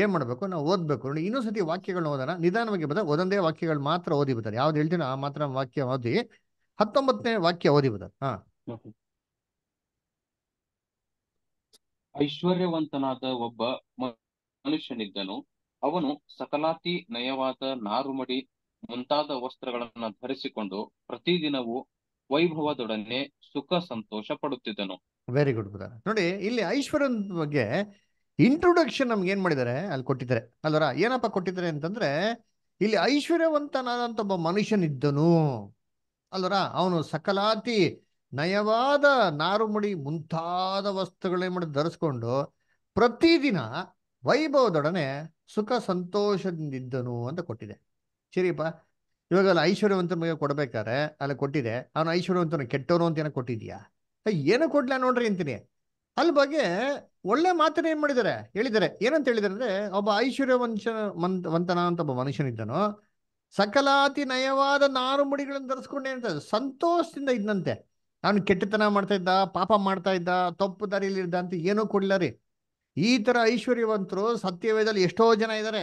S1: ಏನ್ ಮಾಡಬೇಕು ನಾವು ಓದ್ಬೇಕು ನೋಡಿ ಇನ್ನೊಂದು ಸತಿ ವಾಕ್ಯಗಳನ್ನ ಓದೋಣ ನಿಧಾನವಾಗಿ ಬದ ಒಂದೊಂದೇ ವಾಕ್ಯಗಳು ಮಾತ್ರ ಓದಿ ಯಾವ್ದು ಹೇಳ್ತೀನಿ ಆ ಮಾತ್ರ ವಾಕ್ಯ ಓದಿ ಹತ್ತೊಂಬತ್ತನೇ ವಾಕ್ಯ ಓದಿ ಬರ್ತಾರೆ ಹಾ
S2: ಐಶ್ವರ್ಯವಂತನಾದ ಒಬ್ಬ ಮನುಷ್ಯನಿದ್ದನು ಅವನು ಸಕಲಾತಿ ನಯವಾದ ನಾರುಮಡಿ ಮುಂತಾದ ವಸ್ತ್ರಗಳನ್ನು ಧರಿಸಿಕೊಂಡು ಪ್ರತಿದಿನವೂ ವೈಭವದೊಡನೆ ಸುಖ ಸಂತೋಷ ಪಡುತ್ತಿದ್ದನು
S1: ವೆರಿ ಗುಡ್ ಬ್ರದರ್ ನೋಡಿ ಇಲ್ಲಿ ಐಶ್ವರ್ಯನ್ ಬಗ್ಗೆ ಇಂಟ್ರೊಡಕ್ಷನ್ ನಮ್ಗೆ ಏನ್ ಮಾಡಿದ್ದಾರೆ ಅಲ್ಲಿ ಕೊಟ್ಟಿದ್ದಾರೆ ಅಲ್ವರ ಏನಪ್ಪ ಕೊಟ್ಟಿದ್ದಾರೆ ಅಂತಂದ್ರೆ ಇಲ್ಲಿ ಐಶ್ವರ್ಯವಂತನಾದಂತ ಒಬ್ಬ ಮನುಷ್ಯನಿದ್ದನು ಅಲ್ವರ ಅವನು ಸಕಲಾತಿ ನಯವಾದ ನಾರುಮುಡಿ ಮುಂತಾದ ವಸ್ತುಗಳೇ ಮಾಡಿ ಧರಿಸ್ಕೊಂಡು ಪ್ರತಿದಿನ ವೈಭವದೊಡನೆ ಸುಖ ಸಂತೋಷದಿಂದಿದ್ದನು ಅಂತ ಕೊಟ್ಟಿದೆ ಸರಿಯಪ್ಪ ಇವಾಗ ಅಲ್ಲಿ ಐಶ್ವರ್ಯವಂತನ ಮಗ ಕೊಡ್ಬೇಕಾರೆ ಅಲ್ಲಿ ಕೊಟ್ಟಿದೆ ಅವನು ಐಶ್ವರ್ಯವಂತನ ಕೆಟ್ಟವನು ಅಂತ ಏನೋ ಕೊಟ್ಟಿದ್ಯಾ ಏನೋ ಕೊಡ್ಲ ನೋಡ್ರಿ ಅಂತೀನಿ ಅಲ್ಲಿ ಬಗ್ಗೆ ಒಳ್ಳೆ ಮಾತನ್ನ ಏನ್ ಮಾಡಿದ್ದಾರೆ ಹೇಳಿದ್ದಾರೆ ಏನಂತ ಹೇಳಿದಾರೆ ಅಂದ್ರೆ ಒಬ್ಬ ಐಶ್ವರ್ಯವಂಶ ವಂತನ ಅಂತ ಒಬ್ಬ ಮನುಷ್ಯನಿದ್ದನು ಸಕಲಾತಿ ನಯವಾದ ನಾರು ಮುಡಿಗಳನ್ನು ಧರಿಸ್ಕೊಂಡೆ ಅಂತ ಸಂತೋಷದಿಂದ ಇದ್ದಂತೆ ಅವನು ಕೆಟ್ಟತನ ಮಾಡ್ತಾ ಇದ್ದ ಪಾಪ ಮಾಡ್ತಾ ಇದ್ದ ತಪ್ಪು ದಾರಿಯಲ್ಲಿ ಇದ್ದ ಅಂತ ಏನೂ ಕೊಡ್ಲ ರೀ ಈ ತರ ಐಶ್ವರ್ಯವಂತರು ಸತ್ಯವೇದಲ್ಲಿ ಎಷ್ಟೋ ಜನ ಇದ್ದಾರೆ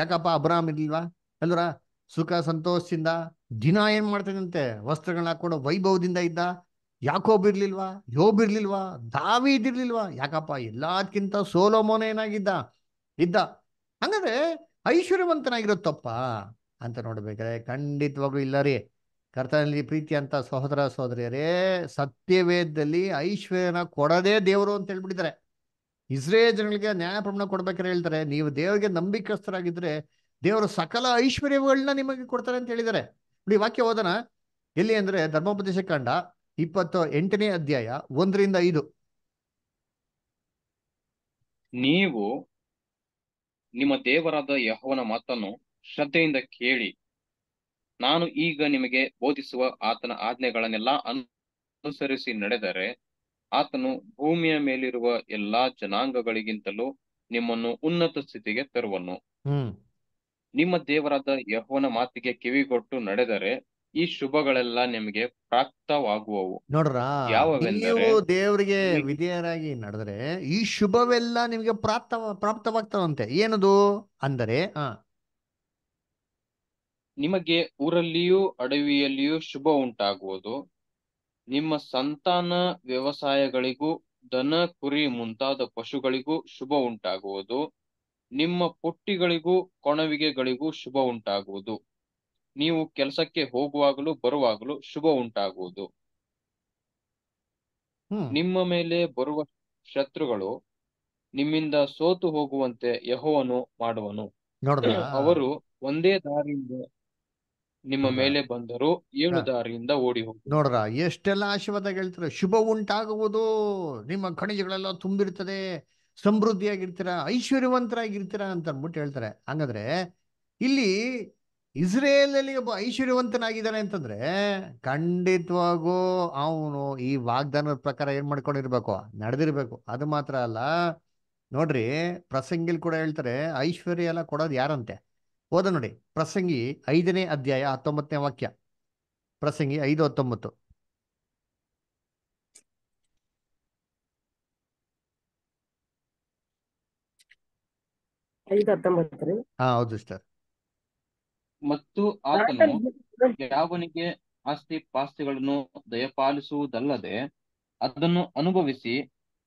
S1: ಯಾಕಪ್ಪ ಅಬ್ರಾಹ್ಮ್ ಇರ್ಲಿಲ್ವಾ ಎಲ್ರ ಸುಖ ಸಂತೋಷದಿಂದ ದಿನ ಏನ್ ಮಾಡ್ತಾನಂತೆ ವಸ್ತ್ರಗಳನ್ನ ಹಾಕೊಂಡು ವೈಭವದಿಂದ ಇದ್ದ ಯಾಕೋಬ್ ಬಿರ್ಲಿಲ್ವಾ ಯೋಬ್ ಇರ್ಲಿಲ್ವಾ ದಾವಿ ಇದಿರ್ಲಿಲ್ವಾ ಯಾಕಪ್ಪ ಎಲ್ಲದಕ್ಕಿಂತ ಸೋಲೋಮೋನ ಏನಾಗಿದ್ದ ಇದ್ದ ಹಂಗಂದ್ರೆ ಐಶ್ವರ್ಯವಂತನಾಗಿರೋ ಅಂತ ನೋಡ್ಬೇಕಾದ್ರೆ ಖಂಡಿತವಾಗ್ಲೂ ಇಲ್ಲ ರೀ ಕರ್ತನಲ್ಲಿ ಪ್ರೀತಿ ಅಂತ ಸಹೋದರ ಸಹೋದರಿಯರೇ ಸತ್ಯವೇದದಲ್ಲಿ ಐಶ್ವರ್ಯನ ಕೊಡದೇ ದೇವರು ಅಂತ ಹೇಳ್ಬಿಟ್ಟಿದ್ದಾರೆ ಇಸ್ರೇ ಜನಗಳಿಗೆ ನ್ಯಾಯ ಪ್ರಮಾಣ ಕೊಡ್ಬೇಕಾರೆ ಹೇಳ್ತಾರೆ ನೀವು ದೇವರಿಗೆ ನಂಬಿಕಸ್ಥರಾಗಿದ್ರೆ ದೇವರು ಸಕಲ ಐಶ್ವರ್ಯಗಳನ್ನ ನಿಮಗೆ ಕೊಡ್ತಾರೆ ಅಂತ ಹೇಳಿದ್ದಾರೆ ಇಲ್ಲಿ ವಾಕ್ಯ ಓದೋಣ ಎಲ್ಲಿ ಅಂದ್ರೆ ಧರ್ಮೋಪದೇಶ ಕಂಡ ಇಪ್ಪತ್ತು ಎಂಟನೇ ಅಧ್ಯಾಯ ಒಂದರಿಂದ ಐದು
S2: ನೀವು ನಿಮ್ಮ ದೇವರಾದ ಯಹೋವನ ಮಾತನ್ನು ಶ್ರದ್ಧೆಯಿಂದ ಕೇಳಿ ನಾನು ಈಗ ನಿಮಗೆ ಬೋಧಿಸುವ ಆತನ ಆಜ್ಞೆಗಳನ್ನೆಲ್ಲ ಅನುಸರಿಸಿ ನಡೆದರೆ ಆತನು ಭೂಮಿಯ ಮೇಲಿರುವ ಎಲ್ಲಾ ಜನಾಂಗಗಳಿಗಿಂತಲೂ ನಿಮ್ಮನ್ನು ಉನ್ನತ ಸ್ಥಿತಿಗೆ ತರುವನು ನಿಮ್ಮ ದೇವರಾದ ಯಹೋನ ಮಾತಿಗೆ ಕಿವಿಗೊಟ್ಟು ನಡೆದರೆ ಈ ಶುಭಗಳೆಲ್ಲ ನಿಮಗೆ ಪ್ರಾಪ್ತವಾಗುವವು
S1: ನೋಡ್ರ ನೀವು ದೇವರಿಗೆ ವಿಧೇಯರಾಗಿ ನಡೆದರೆ ಈ ಶುಭವೆಲ್ಲ ನಿಮಗೆ ಪ್ರಾಪ್ತ ಪ್ರಾಪ್ತವಾಗ್ತವಂತೆ ಏನದು ಅಂದರೆ
S2: ನಿಮಗೆ ಊರಲ್ಲಿಯೂ ಅಡವಿಯಲ್ಲಿಯೂ ಶುಭ ಉಂಟಾಗುವುದು ನಿಮ್ಮ ಸಂತಾನ ವ್ಯವಸಾಯಗಳಿಗೂ ದನ ಕುರಿ ಮುಂತಾದ ಪಶುಗಳಿಗೂ ಶುಭ ಉಂಟಾಗುವುದು ನಿಮ್ಮ ಪುಟ್ಟಿಗಳಿಗೂ ಕೊಣವಿಗೆಗಳಿಗೂ ಶುಭ ಉಂಟಾಗುವುದು ನೀವು ಕೆಲಸಕ್ಕೆ ಹೋಗುವಾಗಲೂ ಬರುವಾಗಲೂ ಶುಭ ಉಂಟಾಗುವುದು ನಿಮ್ಮ ಮೇಲೆ ಬರುವ ಶತ್ರುಗಳು ನಿಮ್ಮಿಂದ ಸೋತು ಹೋಗುವಂತೆ ಯಹೋವನು ಮಾಡುವನು ಅವರು ಒಂದೇ ದಾರಿಯಿಂದ ನಿಮ್ಮ ಮೇಲೆ ಬಂದರೂ ಏಳು ದಾರಿಯಿಂದ ಓಡಿ ಹೋಗ
S1: ನೋಡ್ರಾ ಎಷ್ಟೆಲ್ಲ ಆಶೀರ್ವಾದ ಹೇಳ್ತಾರೆ ಶುಭ ಉಂಟಾಗುವುದು ನಿಮ್ಮ ಖಣಿಜಗಳೆಲ್ಲ ತುಂಬಿರ್ತದೆ ಸಮೃದ್ಧಿಯಾಗಿರ್ತೀರಾ ಐಶ್ವರ್ಯವಂತರಾಗಿರ್ತೀರಾ ಅಂತ ಅಂದ್ಬಿಟ್ಟು ಹೇಳ್ತಾರೆ ಹಂಗಾದ್ರೆ ಇಲ್ಲಿ ಇಸ್ರೇಲಲ್ಲಿ ಒಬ್ಬ ಐಶ್ವರ್ಯವಂತನಾಗಿದ್ದಾನೆ ಅಂತಂದ್ರೆ ಖಂಡಿತವಾಗೂ ಅವನು ಈ ವಾಗ್ದಾನದ ಪ್ರಕಾರ ಏನ್ ಮಾಡ್ಕೊಂಡಿರ್ಬೇಕು ನಡೆದಿರ್ಬೇಕು ಅದು ಮಾತ್ರ ಅಲ್ಲ ನೋಡ್ರಿ ಪ್ರಸಂಗಿಲ್ ಕೂಡ ಹೇಳ್ತಾರೆ ಐಶ್ವರ್ಯ ಎಲ್ಲ ಕೊಡೋದು ಯಾರಂತೆ ಹೋದ ನೋಡಿ ಪ್ರಸಂಗಿ ಐದನೇ ಅಧ್ಯಾಯ ಹತ್ತೊಂಬತ್ತನೇ ವಾಕ್ಯ ಪ್ರಸಂಗಿ ಐದು ಹತ್ತೊಂಬತ್ತು
S2: ಮತ್ತು ಆತನು ಯಾವನಿಗೆ ಆಸ್ತಿ ಪಾಸ್ತಿಗಳನ್ನು ದಯಪಾಲಿಸುವುದಲ್ಲದೆ ಅದನ್ನು ಅನುಭವಿಸಿ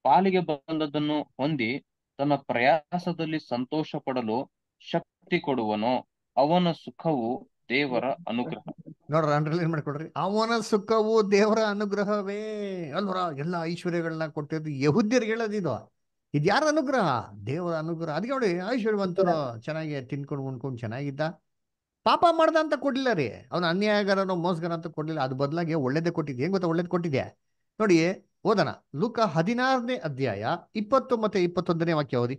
S2: ಪಾಲಿಗೆ ಬಂದದನ್ನು ಹೊಂದಿ ತನ್ನ ಪ್ರಯಾಸದಲ್ಲಿ ಸಂತೋಷ ಪಡಲು ಶಕ್ತಿ ಕೊಡುವನು ಅವನ ಸುಖವು ದೇವರ ಅನುಗ್ರಹ
S1: ನೋಡ್ರ ಅಂದ್ರೆ ಏನ್ ಮಾಡ್ಕೊಡ್ರಿ ಅವನ ಸುಖವು ದೇವರ ಅನುಗ್ರಹವೇ ಅಲ್ವರ ಎಲ್ಲಾ ಐಶ್ವರ್ಯಗಳನ್ನ ಕೊಟ್ಟಿದ್ದು ಯಹುದ್ಯರ್ಗೆ ಹೇಳೋದಿದು ಇದು ಯಾರ ಅನುಗ್ರಹ ದೇವರ ಅನುಗ್ರಹ ಅದಕ್ಕೆ ನೋಡಿ ಐಶ್ವರ್ಯವಂತರು ಚೆನ್ನಾಗಿ ತಿನ್ಕೊಂಡು ಉಂಡ್ಕೊಂಡು ಚೆನ್ನಾಗಿದ್ದ ಪಾಪ ಮಾಡ್ದ ಅಂತ ಕೊಡ್ಲಿಲ್ಲ ರೀ ಅವನ ಅನ್ಯಾಯಗಾರನು ಮೋಸಗಾರ ಅಂತ ಕೊಡ್ಲಿಲ್ಲ ಅದು ಬದಲಾಗಿ ಒಳ್ಳೇದೇ ಕೊಟ್ಟಿದ್ದೆ ಹೆಂಗ್ ಗೊತ್ತಾ ಒಳ್ಳೇದು ನೋಡಿ ಓದನ ಲೂಕ ಹದಿನಾರನೇ ಅಧ್ಯಾಯ ಇಪ್ಪತ್ತು ಮತ್ತೆ ಇಪ್ಪತ್ತೊಂದನೇ ವಾಕ್ಯ ಓದಿ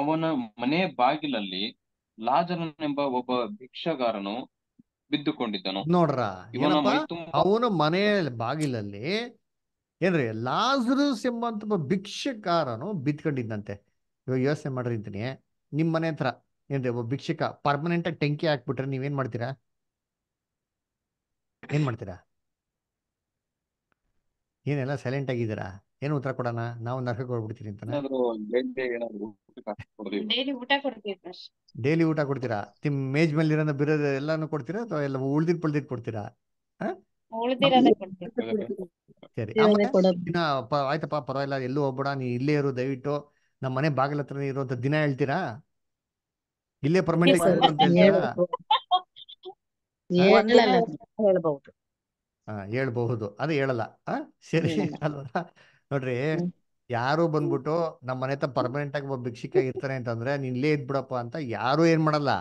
S2: ಅವನ ಮನೆ ಬಾಗಿಲಲ್ಲಿ ಲಾಜರನೆಂಬ ಒಬ್ಬ ಭಿಕ್ಷಗಾರನು ಬಿದ್ದುಕೊಂಡಿದ್ದನು
S1: ನೋಡ್ರ ಅವನ ಮನೆ ಬಾಗಿಲಲ್ಲಿ ಏನ್ರಿ ಲಾಜರಸ್ ಎಂಬಂತ ಭಿಕ್ಷಕಾರನು ಬಿತ್ಕೊಂಡಿದ್ದಂತೆ ಇವಾಗ ಯೋಚನೆ ಮಾಡ್ರಿ ಅಂತೀನಿ ನಿಮ್ ಮನೆ ಹತ್ರ ಏನ್ರಿ ಒಬ್ಬ ಭಿಕ್ಷಕ ಪರ್ಮನೆಂಟ್ ಆಗಿ ಟೆಂಕಿ ಹಾಕ್ಬಿಟ್ರೆ ನೀವೇನ್ ಮಾಡ್ತೀರಾ ಏನ್ ಮಾಡ್ತೀರಾ ಏನೆಲ್ಲ ಸೈಲೆಂಟ್ ಆಗಿದ್ದೀರಾ ಏನು ಉತ್ತರ ಕೊಡೋಣ ನಾವು ನರಕಕ್ಕೆ ಹೋಗ್ಬಿಡ್ತೀನಿ ಅಂತ ಡೈಲಿ ಊಟ ಕೊಡ್ತೀರಾ ನಿಮ್ ಮೇಜ್ ಮೇಲೆ ಇರೋ ಬೇರೆ ಎಲ್ಲಾನು ಕೊಡ್ತೀರಾ ಅಥವಾ ಎಲ್ಲ ಉಳ್ದಿದ್ ಪಳ್ದಿದ್ ಕೊಡ್ತೀರಾ ಸರಿ ಆಯ್ತಪ್ಪ ಪರವಾಗಿಲ್ಲ ಎಲ್ಲೂ ಹೋಗ್ಬೇಡ ನೀ ಇಲ್ಲೇ ಇರು ದಯವಿಟ್ಟು ನಮ್ಮ ಮನೆ ಬಾಗಿಲ ಹತ್ರ ಇರುವಂತ ದಿನ ಹೇಳ್ತೀರಾ ಇಲ್ಲೇ ಪರ್ಮನೆಂಟ್ ಹೇಳ್ಬಹುದು ಅದೇ ಹೇಳಲ್ಲ ಸರಿ ಅಲ್ವಾ ನೋಡ್ರಿ ಯಾರು ಬಂದ್ಬಿಟ್ಟು ನಮ್ಮ ಮನೆ ಹತ್ರ ಪರ್ಮನೆಂಟ್ ಆಗಿ ಒಬ್ಬ ಭಿಕ್ಷಿಕ ಇರ್ತಾನೆ ಅಂತಂದ್ರೆ ನೀನ್ ಇಲ್ಲೇ ಇದ್ಬಿಡಪ್ಪ ಅಂತ ಯಾರು ಏನ್ ಮಾಡಲ್ಲ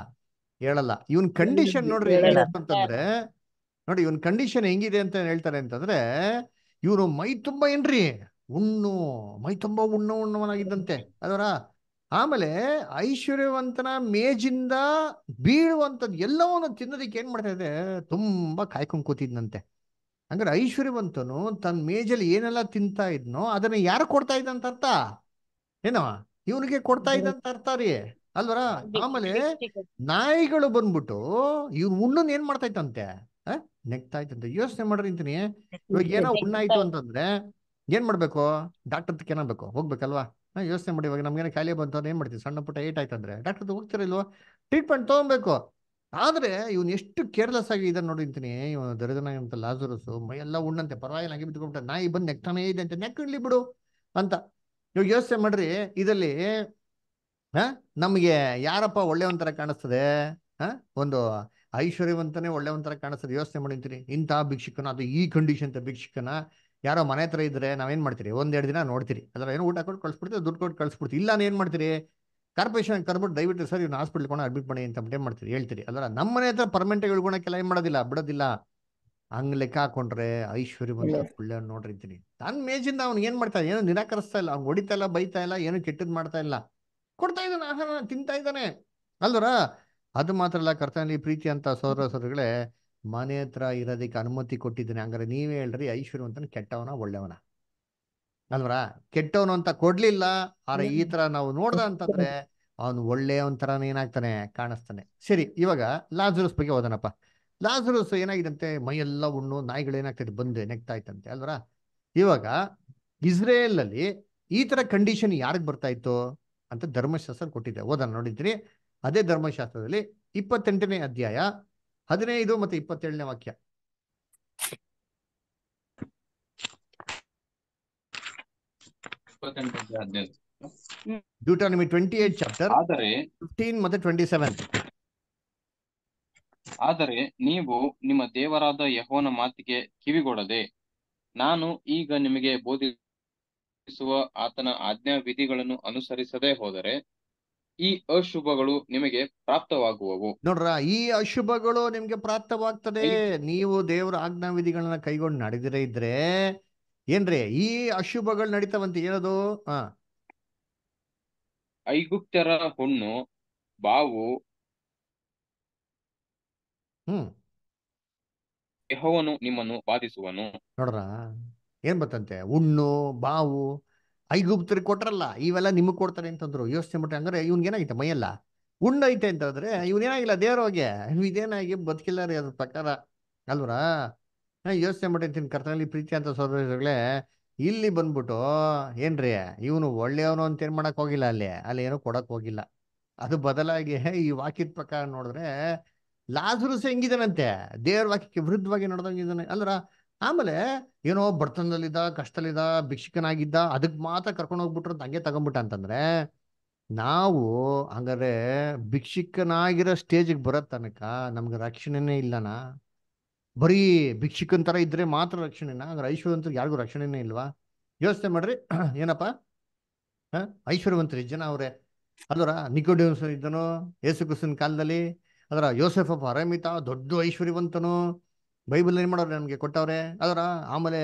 S1: ಹೇಳಲ್ಲ ಇವನ್ ಕಂಡೀಷನ್ ನೋಡ್ರಿ ಅಂತಂದ್ರೆ ನೋಡಿ ಇವನ್ ಕಂಡೀಷನ್ ಹೆಂಗಿದೆ ಅಂತ ಹೇಳ್ತಾರೆ ಅಂತಂದ್ರೆ ಇವರು ಮೈ ತುಂಬ ಏನ್ರಿ ಉಣ್ಣು ಮೈ ತುಂಬ ಉಣ್ಣು ಉಣ್ಣವನಾಗಿದ್ದಂತೆ ಅದರ ಆಮೇಲೆ ಐಶ್ವರ್ಯವಂತನ ಮೇಜಿಂದ ಬೀಳುವಂಥದ್ದು ಎಲ್ಲವನ್ನು ತಿನ್ನೋದಕ್ಕೆ ಏನ್ ಮಾಡ್ತಾ ಇದೆ ತುಂಬಾ ಕಾಯ್ಕೊಂಡು ಕೂತಿದ್ನಂತೆ ಅಂದ್ರೆ ಐಶ್ವರ್ಯವಂತನು ತನ್ನ ಮೇಜಲ್ಲಿ ಏನೆಲ್ಲ ತಿಂತಾ ಇದ್ನೋ ಅದನ್ನ ಯಾರು ಕೊಡ್ತಾ ಇದ್ದಂತ ಅರ್ಥ ಏನವ ಇವನಿಗೆ ಕೊಡ್ತಾ ಇದ್ದಂತ ಅರ್ಥ ರೀ ಅಲ್ವರ ಆಮೇಲೆ ನಾಯಿಗಳು ಬಂದ್ಬಿಟ್ಟು ಇವ್ರು ಉಣ್ಣನ್ ಏನ್ ಮಾಡ್ತಾ ಇತ್ತಂತೆ ನೆಗ್ತಾ ಆಯ್ತಂತ ಯೋಚನೆ ಮಾಡ್ರಿ ಅಂತೀನಿ ಇವಾಗ ಏನೋ ಉಣ್ಣ ಅಂತಂದ್ರೆ ಏನ್ ಮಾಡ್ಬೇಕು ಡಾಕ್ಟರ್ ಏನಾಗಬೇಕು ಹೋಗ್ಬೇಕಲ್ವಾ ಯೋಚನೆ ಮಾಡಿ ಇವಾಗ ನಮ್ಗೆ ಖಾಲಿ ಬಂತ ಏನ್ ಮಾಡ್ತೀವಿ ಸಣ್ಣ ಪುಟ್ಟ ಏಟ್ ಆಯ್ತಂದ್ರೆ ಡಾಕ್ಟರ್ ಹೋಗ್ತೀರ ಇಲ್ವಾ ಟ್ರೀಟ್ಮೆಂಟ್ ತಗೊಬೇಕು ಆದ್ರೆ ಇವನ್ ಎಷ್ಟು ಕೇರ್ಲೆಸ್ ಆಗಿ ಇದನ್ನ ನೋಡಿ ಅಂತೀನಿ ಇವನು ದರಿದನಾಗಿಂತ ಲಾಜರಸ್ ಎಲ್ಲ ಉಣ್ಣಂತೆ ಪರವಾಗಿಲ್ಲ ಹಂಗೆ ನಾ ನಾಯಿ ಬಂದು ನೆಕ್ತಾನೇ ಇದೆ ಅಂತ ಇಡ್ಲಿ ಬಿಡು ಅಂತ ಇವಾಗ ಯೋಚನೆ ಮಾಡ್ರಿ ಇದರಲ್ಲಿ ನಮಗೆ ಯಾರಪ್ಪ ಒಳ್ಳೆಯವನ್ ತರ ಕಾಣಿಸ್ತದೆ ಹ ಒಂದು ಐಶ್ವರ್ಯವಂತನೇ ಒಂಥರ ಕಾಣಿಸ್ತದೆ ವ್ಯವಸ್ಥೆ ಮಾಡಿಂತೀರಿ ಇಂಥ ಭಿಕ್ಷಕನ ಅದು ಈ ಕಂಡೀಷನ್ ಭಿಕ್ಷಕನ ಯಾರೋ ಮನೆ ಹತ್ರ ಇದ್ರೆ ನಾವೇನು ಮಾಡ್ತೀರಿ ಒಂದೆರಡು ದಿನ ನೋಡ್ತೀರಿ ಅದರ ಏನು ಊಟ ಕೊಟ್ಟು ಕಳ್ಸಿಬಿಡ್ತೀವಿ ದುಡ್ಡು ಕೊಟ್ಟು ಕಳ್ಸ್ಬಿಡ್ತೀವಿ ಇಲ್ಲ ಏನ್ ಮಾಡ್ತೀರಿ ಕಾರ್ಪೊರೇಷನ್ ಕರ್ಬಿಟ್ಟು ದಯವಿಟ್ಟು ಸರ್ ಇವ್ನ ಹಾಸ್ಪಿಟ್ಲ್ ಕೊಣ ಅಡ್ಮಿಟ್ ಮಾಡಿ ಅಂತ ಅಪ್ಡೇಟ್ ಮಾಡ್ತೀರಿ ಹೇಳ್ತೀರಿ ಅದರ ನಮ್ಮ ಮನೆ ಹತ್ರ ಪರ್ಮನೆಂಟ್ ಉಳ್ಕೊಳಕ್ಕೆಲ್ಲ ಏನ್ ಮಾಡೋದಿಲ್ಲ ಬಿಡೋದಿಲ್ಲ ಹಂಗ್ ಲೆಕ್ಕ ಹಾಕೊಂಡ್ರೆ ಐಶ್ವರ್ಯವಂತ ಒಳ್ಳೆ ನೋಡ್ರಿತೀನಿ ನನ್ನ ಮೇಜಿಂದ ಅವ್ನು ಏನ್ ಮಾಡ್ತಾ ಏನು ನಿರಾಕರಿಸ್ತಾ ಇಲ್ಲ ಅವ್ನು ಹೊಡಿತಾ ಇಲ್ಲ ಬೈತಾ ಇಲ್ಲ ಏನು ಕೆಟ್ಟದ್ ಮಾಡ್ತಾ ಇಲ್ಲ ಕೊಡ್ತಾ ಇದ್ದಾನೆ ಆಹಾರ ತಿಂತಾ ಇದ್ದಾನೆ ಅಲ್ದರ ಅದು ಮಾತ್ರ ಅಲ್ಲ ಕರ್ತನಲ್ಲಿ ಪ್ರೀತಿ ಅಂತ ಸೌರ ಸೋದರಿಗಳೇ ಮನೆ ಹತ್ರ ಇರೋದಕ್ಕೆ ಅನುಮತಿ ಕೊಟ್ಟಿದ್ದೀನಿ ಹಂಗಾರೆ ನೀವೇ ಹೇಳ್ರಿ ಐಶ್ವರ್ಯವಂತನ ಕೆಟ್ಟವನ ಒಳ್ಳೆಯವನ ಅಲ್ವರ ಕೆಟ್ಟವನು ಅಂತ ಕೊಡ್ಲಿಲ್ಲ ಆದ್ರೆ ಈ ತರ ನಾವು ನೋಡ್ದ ಅಂತಂದ್ರೆ ಅವನು ಒಳ್ಳೆಯವನ್ ಏನಾಗ್ತಾನೆ ಕಾಣಿಸ್ತಾನೆ ಸರಿ ಇವಾಗ ಲಾಜರಸ್ ಬಗ್ಗೆ ಹೋದನಪ್ಪ ಲಾಜರಸ್ ಏನಾಗಿದಂತೆ ಮೈಯೆಲ್ಲ ಉಣ್ಣು ನಾಯಿಗಳು ಏನಾಗ್ತದೆ ಬಂದು ನೆಗ್ತಾ ಇತ್ತಂತೆ ಅಲ್ವರ ಇವಾಗ ಇಸ್ರೇಲ್ ಅಲ್ಲಿ ಈ ತರ ಕಂಡೀಷನ್ ಯಾರಿಗೆ ಬರ್ತಾ ಇತ್ತು ಅಂತ ಧರ್ಮಶಾಸ್ತ್ರ ಕೊಟ್ಟಿದೆ ಹೋದ ನೋಡಿದ್ರಿ ಅದೇ ಧರ್ಮಶಾಸ್ತ್ರದಲ್ಲಿ ಇಪ್ಪತ್ತೆಂಟನೇ ಅಧ್ಯಾಯ ಹದಿನೈದು ಮತ್ತು ಇಪ್ಪತ್ತೇಳನೇ ವಾಕ್ಯ ಡ್ಯೂಟಾನಮಿ ಟ್ವೆಂಟಿ ಚಾಪ್ಟರ್ ಆದರೆ ಫಿಫ್ಟೀನ್ ಟ್ವೆಂಟಿ ಸೆವೆನ್
S2: ಆದರೆ ನೀವು ನಿಮ್ಮ ದೇವರಾದ ಯಹೋನ ಮಾತಿಗೆ ಕಿವಿಗೊಡದೆ ನಾನು ಈಗ ನಿಮಗೆ ಬೋಧಿಸುವ ಆತನ ಆಜ್ಞಾ ವಿಧಿಗಳನ್ನು ಅನುಸರಿಸದೆ ಹೋದರೆ ಈ ಅಶುಭಗಳು ನಿಮಗೆ ಪ್ರಾಪ್ತವಾಗುವವು
S1: ನೋಡ್ರ ಈ ಅಶುಭಗಳು ನಿಮ್ಗೆ ಪ್ರಾಪ್ತವಾಗ್ತದೆ ನೀವು ದೇವರ ಆಜ್ಞಾವಿಧಿಗಳನ್ನ ಕೈಗೊಂಡು ನಡೆದಿರೇ ಇದ್ರೆ ಏನ್ರಿ ಈ ಅಶುಭಗಳು ನಡೀತಾವಂತ ಏನದು ಹ
S2: ಐಗುಪ್ತರ ಹುಣ್ಣು ಬಾವು ಹ್ಮ್ ನಿಮ್ಮನ್ನು ಬಾಧಿಸುವನು
S1: ನೋಡ್ರ ಏನ್ ಬತ್ತಂತೆ ಹುಣ್ಣು ಬಾವು ಐಗುಪ್ತರಿಗೆ ಕೊಟ್ರಲ್ಲ ಇವೆಲ್ಲ ನಿಮಗೆ ಕೊಡ್ತಾರೆ ಅಂತಂದ್ರು ಯೋಚನೆ ಮಾಡ್ರಿ ಅಂದ್ರೆ ಇವ್ನಿಗೇನಾಗಿತ್ತು ಮೈಯೆಲ್ಲ ಉಂಡೈತೆ ಅಂತಂದ್ರೆ ಇವನೇನಾಗಿಲ್ಲ ಹೋಗಿ ಇದೇನಾಗಿ ಬದುಕಿಲ್ಲ ರೀ ಅದ್ರ ಪ್ರಕಾರ ಅಲ್ವರಾ ಯೋಚನೆ ಮಾಡಿರ್ತೀನಿ ಕರ್ತನಲ್ಲಿ ಪ್ರೀತಿ ಅಂತ ಸೋದರಗಳೇ ಇಲ್ಲಿ ಬಂದ್ಬಿಟ್ಟು ಏನ್ರಿ ಇವನು ಒಳ್ಳೆಯವನು ಅಂತ ಏನ್ ಮಾಡಕ್ ಹೋಗಿಲ್ಲ ಅಲ್ಲಿ ಅಲ್ಲಿ ಏನೋ ಕೊಡಕ್ ಹೋಗಿಲ್ಲ ಅದು ಬದಲಾಗಿ ಈ ವಾಕ್ಯದ ಪ್ರಕಾರ ನೋಡಿದ್ರೆ ಲಾಜರುಸ್ ಹೆಂಗಿದಾನಂತೆ ದೇವ್ರ ವಾಕ್ಯಕ್ಕೆ ವಿರುದ್ಧವಾಗಿ ನೋಡ್ದಂಗಿದ್ದಾನೆ ಅಲ್ರ ಆಮೇಲೆ ಏನೋ ಬಡತನದಲ್ಲಿದ್ದ ಕಷ್ಟದಲ್ಲಿದ್ದ ಭಿಕ್ಷಕನಾಗಿದ್ದ ಅದಕ್ಕೆ ಮಾತ್ರ ಕರ್ಕೊಂಡು ಹೋಗ್ಬಿಟ್ರು ಹಂಗೆ ತಗೊಂಬಿಟ್ಟ ಅಂತಂದ್ರೆ ನಾವು ಹಂಗಾರೆ ಭಿಕ್ಷಕನಾಗಿರೋ ಸ್ಟೇಜಿಗೆ ಬರೋ ತನಕ ನಮ್ಗೆ ರಕ್ಷಣೆನೇ ಇಲ್ಲನಾ ಬರೀ ಭಿಕ್ಷಕನ ತರ ಇದ್ರೆ ಮಾತ್ರ ರಕ್ಷಣೆನಾ ಹಂಗಾರೆ ಐಶ್ವರ್ಯವಂತರಿಗೆ ಯಾರಿಗೂ ರಕ್ಷಣೆನೇ ಇಲ್ವಾ ಯೋಚನೆ ಮಾಡ್ರಿ ಏನಪ್ಪ ಐಶ್ವರ್ಯವಂತರಿ ಜನ ಅವ್ರೆ ಅದರ ನಿಕೋಡಿಯನ್ಸ್ ಇದ್ದನು ಯೇಸು ಕಾಲದಲ್ಲಿ ಅದರ ಯೋಸೆಫ್ ಅರಮಿತ ದೊಡ್ಡ ಐಶ್ವರ್ಯವಂತನು ಬೈಬಲ್ ಏನ್ ಮಾಡೋರು ನಮಗೆ ಕೊಟ್ಟವ್ರೆ ಅದರ ಆಮೇಲೆ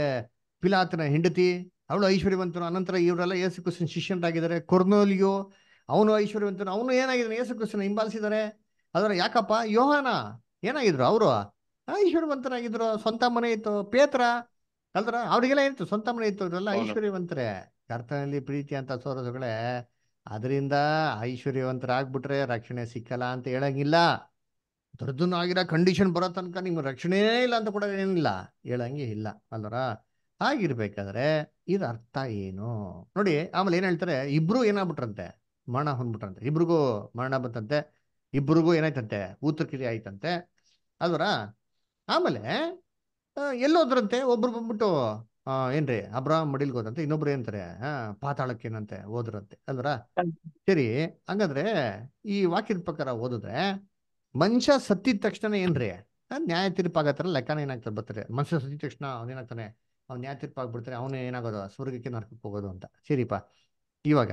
S1: ಪಿಲಾತನ ಹೆಂಡತಿ ಅವಳು ಐಶ್ವರ್ಯವಂತನು ಅನಂತರ ಇವರೆಲ್ಲ ಯೇಸು ಕ್ರಿಸ್ತನ ಶಿಷ್ಯನಾಗಿದ್ದಾರೆ ಕೊರ್ನೋಲಿಯೋ ಅವನು ಐಶ್ವರ್ಯವಂತನು ಅವನು ಏನಾಗಿದ್ದಾನೆ ಯೇಸು ಕ್ರಿಸ್ತನ ಹಿಂಬಾಲಿಸಿದ್ದಾರೆ ಅದರ ಯಾಕಪ್ಪ ಯೋಹಾನ ಏನಾಗಿದ್ರು ಅವರು ಐಶ್ವರ್ಯವಂತನಾಗಿದ್ರು ಸ್ವಂತ ಮನೆ ಇತ್ತು ಪೇತ್ರ ಅಲ್ದ್ರ ಅವ್ರಿಗೆಲ್ಲ ಏನಿತ್ತು ಸ್ವಂತ ಮನೆ ಇತ್ತು ಅವರೆಲ್ಲ ಐಶ್ವರ್ಯವಂತರೇ ಕರ್ತನಲ್ಲಿ ಪ್ರೀತಿ ಅಂತ ಸೋರಸುಗಳೇ ಅದರಿಂದ ಐಶ್ವರ್ಯವಂತರಾಗ್ಬಿಟ್ರೆ ರಕ್ಷಣೆ ಸಿಕ್ಕಲ್ಲ ಅಂತ ಹೇಳಂಗಿಲ್ಲ ದೊಡ್ಡದನ್ನು ಆಗಿರೋ ಕಂಡೀಷನ್ ಬರೋ ತನಕ ನಿಮ್ಗೆ ರಕ್ಷಣೆ ಇಲ್ಲ ಅಂತ ಕೂಡ ಏನಿಲ್ಲ ಹೇಳಂಗೆ ಇಲ್ಲ ಅಲ್ಲರ ಆಗಿರ್ಬೇಕಾದ್ರೆ ಇದ್ರ ಅರ್ಥ ಏನು ನೋಡಿ ಆಮೇಲೆ ಏನ್ ಹೇಳ್ತಾರೆ ಇಬ್ರು ಏನಾಗ್ಬಿಟ್ರಂತೆ ಮರಣ ಹೊಂದ್ಬಿಟ್ರಂತೆ ಇಬ್ರಿಗೂ ಮರಣ ಬಂತಂತೆ ಇಬ್ರಿಗೂ ಏನಾಯ್ತಂತೆ ಕಿರಿ ಆಯ್ತಂತೆ ಅಲ್ವರ ಆಮೇಲೆ ಎಲ್ಲೋದ್ರಂತೆ ಒಬ್ರು ಬಂದ್ಬಿಟ್ಟು ಏನ್ರಿ ಅಬ್ರಾಹಂ ಮಡಿಲ್ಗೆ ಹೋದಂತೆ ಇನ್ನೊಬ್ರು ಏನಂತಾರೆ ಪಾತಾಳಕ್ಕೆ ಏನಂತೆ ಓದ್ರಂತೆ ಅಲ್ವರ ಸರಿ ಹಂಗಂದ್ರೆ ಈ ವಾಕ್ಯದ ಪ್ರಕಾರ ಓದಿದ್ರೆ ಮನುಷ್ಯ ಸತ್ತಿದ ತಕ್ಷಣ ಏನ್ರಿ ನ್ಯಾಯ ತೀರ್ಪಾಗತ್ತಾರ ಲೆಕ್ಕನ ಏನಾಗ್ತಾರೆ ಬರ್ತಾರೆ ಮನುಷ್ಯ ಸತ್ತಿದ ತಕ್ಷಣ ಅವನೇನಾಗ್ತಾನೆ ಅವ್ನು ನ್ಯಾಯ ಆಗ್ಬಿಡ್ತಾರೆ ಅವನು ಏನಾಗೋದು ಸ್ವರ್ಗಕ್ಕೆ ನರಕಕ್ಕೆ ಹೋಗೋದು ಅಂತ ಸರಿಪ ಇವಾಗ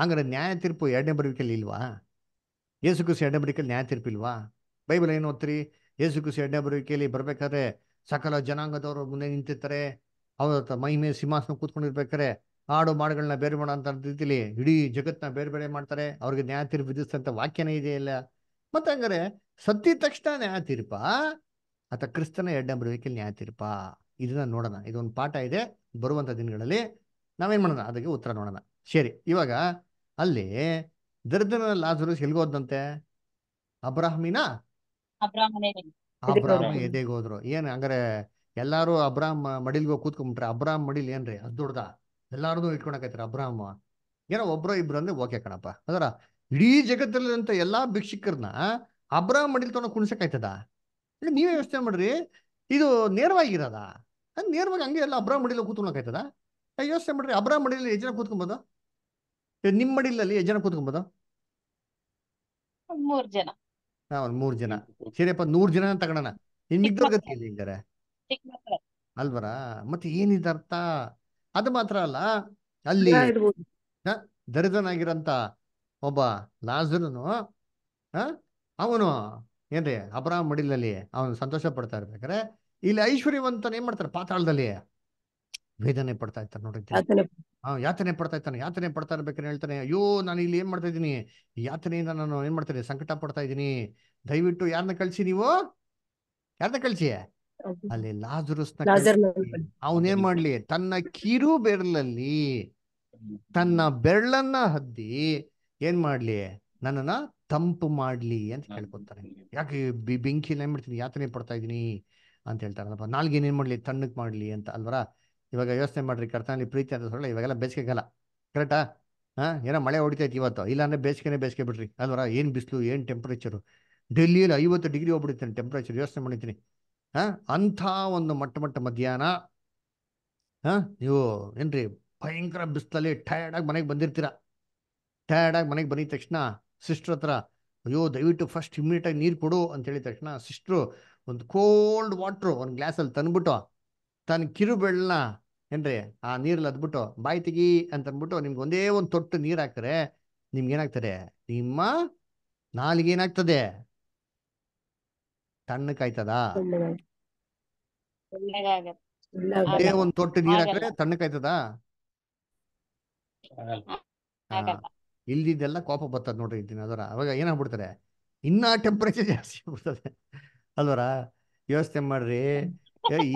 S1: ಹಂಗಾರೆ ನ್ಯಾಯ ತೀರ್ಪು ಎರಡನೇ ಬರುವಿಕೆಯಲ್ಲಿ ಇಲ್ವಾ ಯೇಸು ಕುಸಿ ಎರಡನೇ ಬರುವಿಕೆಯಲ್ಲಿ ನ್ಯಾಯ ತೀರ್ಪು ಇಲ್ವಾ ಬೈಬಲ್ ಏನು ಓದ್ತೀರಿ ಯೇಸು ಕುಸಿ ಎರಡನೇ ಬರುವಿಕೆಯಲ್ಲಿ ಬರ್ಬೇಕಾದ್ರೆ ಸಕಲ ಜನಾಂಗದವರು ಮುಂದೆ ನಿಂತಿರ್ತಾರೆ ಅವ್ರ ಮೈ ಮೇಲೆ ಸಿಂಹಾಸನ ಕೂತ್ಕೊಂಡಿರ್ಬೇಕಾರೆ ಆಡು ಮಾಡುಗಳನ್ನ ಬೇರೆ ಮಾಡೋ ಅಂತ ರೀತಿಲಿ ಇಡೀ ಜಗತ್ತನ್ನ ಬೇರೆ ಬೇರೆ ಮಾಡ್ತಾರೆ ಅವ್ರಿಗೆ ನ್ಯಾಯ ತೀರ್ಪು ವಿಧಿಸಿದಂತ ವಾಕ್ಯನೇ ಇದೆಯಲ್ಲ ಮತ್ತೆ ಹಂಗಾರೆ ಸತ್ತಿದ ತಕ್ಷಣ ನ್ಯಾಯ ತೀರ್ಪ ಅಥ ಕ್ರಿಸ್ತನ ಎಡ್ಡಂಬರುವಿಕೆಯಲ್ಲಿ ನ್ಯಾಯ ತೀರ್ಪ ಇದನ್ನ ನೋಡೋಣ ಇದೊಂದು ಪಾಠ ಇದೆ ಬರುವಂತ ದಿನಗಳಲ್ಲಿ ನಾವೇನ್ ಮಾಡೋಣ ಅದಕ್ಕೆ ಉತ್ತರ ನೋಡೋಣ ಸರಿ ಇವಾಗ ಅಲ್ಲಿ ದರಿದ್ರನ ಲಾಜರಸ್ ಎಲ್ಗೋದಂತೆ ಅಬ್ರಾಹ್ಮಿನ
S3: ಅಬ್ರಾಹ್ಮ
S1: ಹೋದ್ರು ಏನ್ ಹಂಗಾರೆ ಎಲ್ಲಾರು ಅಬ್ರಾಹ್ಮ ಮಡಿಲ್ಗೋಗಿ ಕೂತ್ಕೊಂಡ್ಬಿಟ್ರೆ ಅಬ್ರಾಹ್ಮ ಮಡಿಲ್ ಏನ್ರಿ ಅದ್ ದೊಡ್ಡದ ಎಲ್ಲಾರ್ದು ಇಟ್ಕೊಳಕೈತಾರ ಅಬ್ರಾಹ್ಮ ಏನೋ ಒಬ್ರು ಇಬ್ರು ಅಂದ್ರೆ ಓಕೆ ಕಣಪ್ಪ ಅದರ ಇಡೀ ಜಗತ್ತಲ್ಲಿರುವಂತ ಎಲ್ಲಾ ಭಿಕ್ಷಿಕರನ್ನ ಅಬ್ರಾಹ್ಮ ಮಡಿಲ್ ತಗೊಂಡು ಕುಣಿಸಕಾಯ್ತದ ನೀವೇ ವ್ಯವಸ್ಥೆ ಮಾಡ್ರಿ ಇದು ನೇರವಾಗಿರದ ನೇರವಾಗಿ ಹಂಗೆ ಎಲ್ಲ ಅಬ್ರಾಹ್ಮ ಮಡಿಲ ಕೂತ್ಕೊಳಕಾಯ್ತದ ವ್ಯವಸ್ಥೆ ಮಾಡ್ರಿ ಅಬ್ರಾಹ್ಮ ಮಡಿಲಲ್ಲಿ ಎಷ್ಟು ಜನ ಕೂತ್ಕೊಬೋದು ನಿಮ್ ಮಡಿಲಲ್ಲಿ ಎಷ್ಟು ಜನ ಕೂತ್ಕೊಬೋದು ಮೂರ್ ಜನ ಹಾ ಒಂದ್ ಮೂರ್ ಜನ ಸರಿಯಪ್ಪ ನೂರ್ ಜನ ತಗೋಣ ಅಲ್ವರಾ ಅಲ್ವರ ಮತ್ತೆ ಏನಿದ ಅರ್ಥ ಅದು ಮಾತ್ರ ಅಲ್ಲ ಅಲ್ಲಿ ದರಿದ್ರನಾಗಿರಂತ ಒಬ್ಬ ಲಾಜರನು ಅವನು ಏನ್ರಿ ಅಬ್ರಾಹ್ಮ ಮಡಿಲಲ್ಲಿ ಅವನು ಸಂತೋಷ ಪಡ್ತಾ ಇರ್ಬೇಕಾರೆ ಇಲ್ಲಿ ಐಶ್ವರ್ಯವಂತನ ಏನ್ ಮಾಡ್ತಾರೆ ಪಾತಾಳದಲ್ಲಿ ವೇದನೆ ಪಡ್ತಾ ಇರ್ತಾರೆ ನೋಡಿ ಯಾತನೆ ಪಡ್ತಾ ಇರ್ತಾನೆ ಯಾತನೆ ಪಡ್ತಾ ಇರ್ಬೇಕಾದ್ರೆ ಹೇಳ್ತಾನೆ ಅಯ್ಯೋ ನಾನು ಇಲ್ಲಿ ಏನ್ ಮಾಡ್ತಾ ಇದ್ದೀನಿ ಯಾತನೆಯಿಂದ ನಾನು ಏನ್ ಮಾಡ್ತೀನಿ ಸಂಕಟ ಪಡ್ತಾ ಇದ್ದೀನಿ ದಯವಿಟ್ಟು ಯಾರನ್ನ ಕಳ್ಸಿ ನೀವು ಯಾರನ್ನ ಕಳ್ಸಿ ಅಲ್ಲಿ ಲಾಜರಸ್ ಅವನೇನ್ ಮಾಡ್ಲಿ ತನ್ನ ಕಿರು ಬೆರಳಲ್ಲಿ ತನ್ನ ಬೆರಳನ್ನ ಹದ್ದಿ ಏನ್ ಮಾಡ್ಲಿ ನನ್ನನ್ನ ತಂಪು ಮಾಡ್ಲಿ ಅಂತ ಕೇಳ್ಕೊತಾರೆ ಯಾಕೆ ಬೆಂಕಿ ಏನ್ ಮಾಡ್ತೀನಿ ಯಾತನೆ ಪಡ್ತಾ ಇದೀನಿ ಅಂತ ಹೇಳ್ತಾರಪ್ಪ ನಾಲ್ಗೆ ಏನೇನ್ ಮಾಡ್ಲಿ ತಣ್ಣಕ್ ಮಾಡ್ಲಿ ಅಂತ ಅಲ್ವರ ಇವಾಗ ಯೋಚನೆ ಮಾಡ್ರಿ ಕರ್ತನಲ್ಲಿ ಪ್ರೀತಿ ಅಂತ ಸೊಳ್ಳೆ ಇವಾಗೆಲ್ಲ ಕಾಲ ಕರೆಕ್ಟಾ ಹಾ ಏನೋ ಮಳೆ ಹೊಡಿತೈತಿ ಇವತ್ತು ಇಲ್ಲಾಂದ್ರೆ ಬೇಸಿಗೆನೆ ಬೇಸಿಗೆ ಬಿಡ್ರಿ ಅಲ್ವರ ಏನ್ ಬಿಸಿಲು ಏನ್ ಟೆಂಪರೇಚರ್ ಡೆಲ್ಲಿಯಲ್ಲಿ ಐವತ್ತು ಡಿಗ್ರಿ ಹೋಗ್ಬಿಡ್ತೀನಿ ಟೆಂಪರೇಚರ್ ಯೋಚನೆ ಮಾಡಿದ್ದೀನಿ ಅಂಥ ಒಂದು ಮೊಟ್ಟ ಮಟ್ಟ ಮಧ್ಯಾಹ್ನ ಹಾಂ ನೀವು ಏನ್ರಿ ಭಯಂಕರ ಬಿಸಿಲಲ್ಲಿ ಟಯರ್ಡಾಗಿ ಮನೆಗೆ ಬಂದಿರ್ತೀರ ಟಯರ್ಡಾಗಿ ಮನೆಗೆ ಬಂದಿದ ತಕ್ಷಣ ಸಿಸ್ಟ್ರ ಹತ್ರ ಅಯ್ಯೋ ದಯವಿಟ್ಟು ಫಸ್ಟ್ ಇಮ್ಮಿಡಿಯೇಟಾಗಿ ನೀರು ಕೊಡು ಅಂತ ಹೇಳಿದ ತಕ್ಷಣ ಸಿಸ್ಟ್ರು ಒಂದು ಕೋಲ್ಡ್ ವಾಟ್ರು ಒಂದು ಗ್ಲಾಸಲ್ಲಿ ತಂದ್ಬಿಟ್ಟು ತನ್ನ ಕಿರುಬೆಳ್ಳನ್ನ ಏನ್ರಿ ಆ ನೀರಲ್ಲಿ ಅದ್ಬಿಟ್ಟು ಬಾಯಿ ತೆಗಿ ಅಂತಂದ್ಬಿಟ್ಟು ನಿಮ್ಗೆ ಒಂದೇ ಒಂದು ತೊಟ್ಟು ನೀರು ಹಾಕ್ತಾರೆ ನಿಮ್ಗೆ ಏನಾಗ್ತದೆ ನಿಮ್ಮ ನಾಲಿಗೆ ಏನಾಗ್ತದೆ ತಣ್ಣ ಅದೇ ಒಂದ್ ತೊಟ್ಟು ನೀರ್ ಹಾಕಿದ್ರೆ ತಣ್ಣಕಾಯ್ತದಾ ಇಲ್ದಿದ್ದೆಲ್ಲ ಕೋಪ ಬರ್ತದ ನೋಡ್ರಿ ಇದ್ದೀನಿ ಅದರ ಅವಾಗ ಏನಾಗ್ಬಿಡ್ತಾರೆ ಇನ್ನ ಟೆಂಪರೇಚರ್ ಜಾಸ್ತಿ ಆಗ್ಬಿಡ್ತದೆ ಅಲ್ವರ ಯೋಚನೆ ಮಾಡ್ರಿ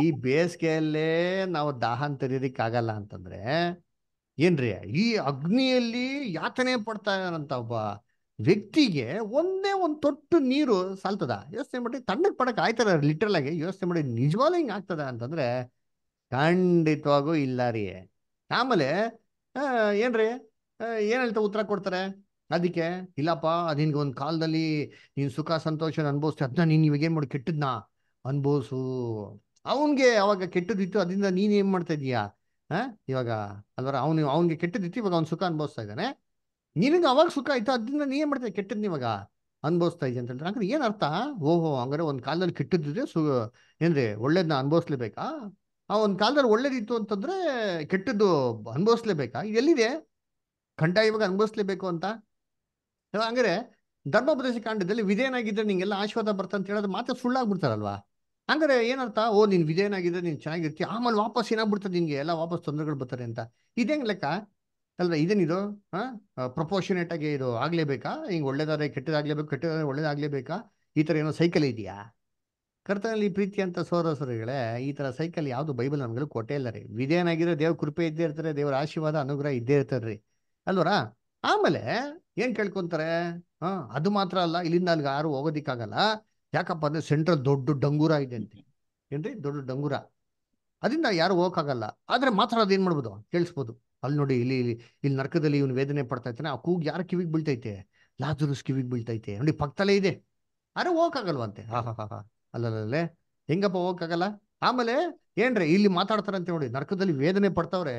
S1: ಈ ಬೇಸಿಗೆಯಲ್ಲೇ ನಾವು ದಾಹನ್ ತೆರೀದಿಕ್ ಆಗಲ್ಲ ಅಂತಂದ್ರೆ ಏನ್ರಿ ಈ ಅಗ್ನಿಯಲ್ಲಿ ಯಾತನೆ ಪಡ್ತಾ ಒಬ್ಬ ವ್ಯಕ್ತಿಗೆ ಒಂದೇ ಒಂದು ತೊಟ್ಟು ನೀರು ಸಾಲ್ತದ ಯೋಚನೆ ಮಾಡಿ ತಣ್ಣಗೆ ಪಡಕ್ಕೆ ಆಯ್ತಾರ ಲಿಟ್ರಲ್ ಆಗಿ ಯೋಚನೆ ಮಾಡಿ ನಿಜವಾಗ್ಲೂ ಹಿಂಗೆ ಆಗ್ತದ ಅಂತಂದ್ರೆ ಖಂಡಿತವಾಗೂ ಇಲ್ಲ ರೀ ಆಮೇಲೆ ಏನ್ರಿ ಏನ್ ಹೇಳ್ತಾ ಉತ್ತರ ಕೊಡ್ತಾರೆ ಅದಕ್ಕೆ ಇಲ್ಲಪ್ಪ ಅದಿನ್ಗೆ ಒಂದು ಕಾಲದಲ್ಲಿ ನೀನು ಸುಖ ಸಂತೋಷ ಅನ್ಭವಿಸ್ತಿ ಅದನ್ನ ನೀನು ಇವಾಗ ಏನ್ ಮಾಡಿ ಕೆಟ್ಟದ್ನ ಅನ್ಭವಿಸು ಅವನ್ಗೆ ಅವಾಗ ಕೆಟ್ಟದಿತ್ತು ಅದರಿಂದ ನೀನು ಏನು ಮಾಡ್ತಾ ಇದೀಯಾ ಇವಾಗ ಅಲ್ವರ ಅವನು ಅವನಿಗೆ ಕೆಟ್ಟದಿತ್ತು ಇವಾಗ ಅವ್ನು ಸುಖ ಅನ್ಭವಿಸ್ತಾ ಇದ್ದಾನೆ ನಿನಗೆ ಅವಾಗ ಸುಖ ಆಯ್ತು ಅದನ್ನ ನೀ ಏನ್ ಮಾಡ್ತಾ ಕೆಟ್ಟದ್ ನಿವಾಗ ಅನ್ಭವಿಸ್ತಾ ಅಂತ ಹೇಳಿದ್ರೆ ಹಂಗಾರೆ ಏನ್ ಅರ್ಥ ಓಹೋ ಹಂಗಾರೆ ಒಂದ್ ಕಾಲದಲ್ಲಿ ಕೆಟ್ಟದ್ದಿದ್ರೆ ಸು ಏನ್ರಿ ಒಳ್ಳೇದನ್ನ ಅನ್ಭವಿಸ್ಲೇಬೇಕಾ ಆ ಒಂದ್ ಕಾಲದಲ್ಲಿ ಒಳ್ಳೇದಿತ್ತು ಅಂತಂದ್ರೆ ಕೆಟ್ಟದ್ದು ಅನ್ಭವಿಸ್ಲೇಬೇಕಾ ಇದೆಲ್ಲಿದೆ ಖಂಡ ಇವಾಗ ಅನ್ಭವಿಸ್ಲೇಬೇಕು ಅಂತ ಹಂಗಾರೆ ಧರ್ಮೋಪದೇಶ ಕಾಂಡದಲ್ಲಿ ವಿಧೇಯನಾಗಿದ್ರೆ ನಿಂಗೆಲ್ಲ ಆಶೀವಾದ ಬರ್ತಾ ಅಂತ ಹೇಳೋದು ಮಾತ್ರ ಸುಳ್ಳಾಗ್ಬಿಡ್ತಾರಲ್ವಾ ಹಂಗಾರೆ ಏನರ್ಥ ಓ ನೀನ್ ವಿಧೇಯನಾಗಿದ್ರೆ ನೀನ್ ಚೆನ್ನಾಗಿರ್ತಿ ಆಮೇಲೆ ವಾಪಸ್ ಏನಾಗ್ಬಿಡ್ತದೆ ನಿನ್ಗೆ ಎಲ್ಲ ವಾಪಸ್ ತೊಂದರೆಗಳು ಬರ್ತಾರೆ ಅಂತ ಇದೆ ಲೆಕ್ಕ ಅಲ್ವಾ ಇದೇನಿದು ಪ್ರಪೋರ್ಷನೇಟ್ ಆಗಿ ಇದು ಆಗ್ಲೇಬೇಕಾ ಹಿಂಗೆ ಒಳ್ಳೇದಾದ್ರೆ ಕೆಟ್ಟದಾಗ್ಲೇಬೇಕು ಕೆಟ್ಟದಾದ್ರೆ ಒಳ್ಳೇದಾಗ್ಲೇಬೇಕಾ ಈ ತರ ಏನೋ ಸೈಕಲ್ ಇದೆಯಾ ಕರ್ತನಲ್ಲಿ ಪ್ರೀತಿ ಅಂತ ಸೋದಸರುಗಳೇ ಈ ತರ ಸೈಕಲ್ ಯಾವುದು ಬೈಬಲ್ ನಮ್ಗಳು ಕೊಟ್ಟೇ ಇಲ್ಲ ರೀ ವಿಧೇಯನಾಗಿರೋ ದೇವ್ರ ಕೃಪೆ ಇದ್ದೇ ಇರ್ತಾರೆ ದೇವರ ಆಶೀರ್ವಾದ ಅನುಗ್ರಹ ಇದ್ದೇ ಇರ್ತಾರೆ ರೀ ಅಲ್ವರಾ ಆಮೇಲೆ ಏನ್ ಕೇಳ್ಕೊಂತಾರೆ ಹಾ ಅದು ಮಾತ್ರ ಅಲ್ಲ ಇಲ್ಲಿಂದ ಅಲ್ಲಿಗೆ ಯಾರು ಹೋಗೋದಿಕ್ಕಾಗಲ್ಲ ಯಾಕಪ್ಪ ಅಂದ್ರೆ ಸೆಂಟ್ರಲ್ ದೊಡ್ಡ ಡಂಗೂರ ಇದೆ ಅಂತೆ ಏನ್ರಿ ದೊಡ್ಡ ಡಂಗೂರ ಅದರಿಂದ ಯಾರು ಹೋಗಕ್ಕಾಗಲ್ಲ ಆದ್ರೆ ಮಾತ್ರ ಅದೇನ್ ಮಾಡ್ಬೋದು ಕೇಳಿಸ್ಬೋದು ಅಲ್ಲಿ ನೋಡಿ ಇಲ್ಲಿ ಇಲ್ಲಿ ಇಲ್ಲಿ ನರಕದಲ್ಲಿ ಇವನು ವೇದನೆ ಪಡ್ತಾ ಇದ್ದಾನೆ ಆ ಕೂಗ್ ಯಾರ ಕಿವಿಗೆ ಬೀಳ್ತೈತೆ ಲಾಜುರುಸ್ ಕಿವಿಗೆ ಬೀಳ್ತೈತೆ ನೋಡಿ ಪಕ್ಕದಲ್ಲೇ ಇದೆ ಅರೆ ಹೋಗಕ್ಕಾಗಲ್ವಂತೆ ಹಾ ಹಾ ಹಾ ಹಾ ಅಲ್ಲಲ್ಲೇ ಹೆಂಗಪ್ಪ ಹೋಗಕ್ಕಾಗಲ್ಲ ಆಮೇಲೆ ಏನ್ರಿ ಇಲ್ಲಿ ಮಾತಾಡ್ತಾರಂತೆ ನೋಡಿ ನರ್ಕದಲ್ಲಿ ವೇದನೆ ಪಡ್ತಾವ್ರೆ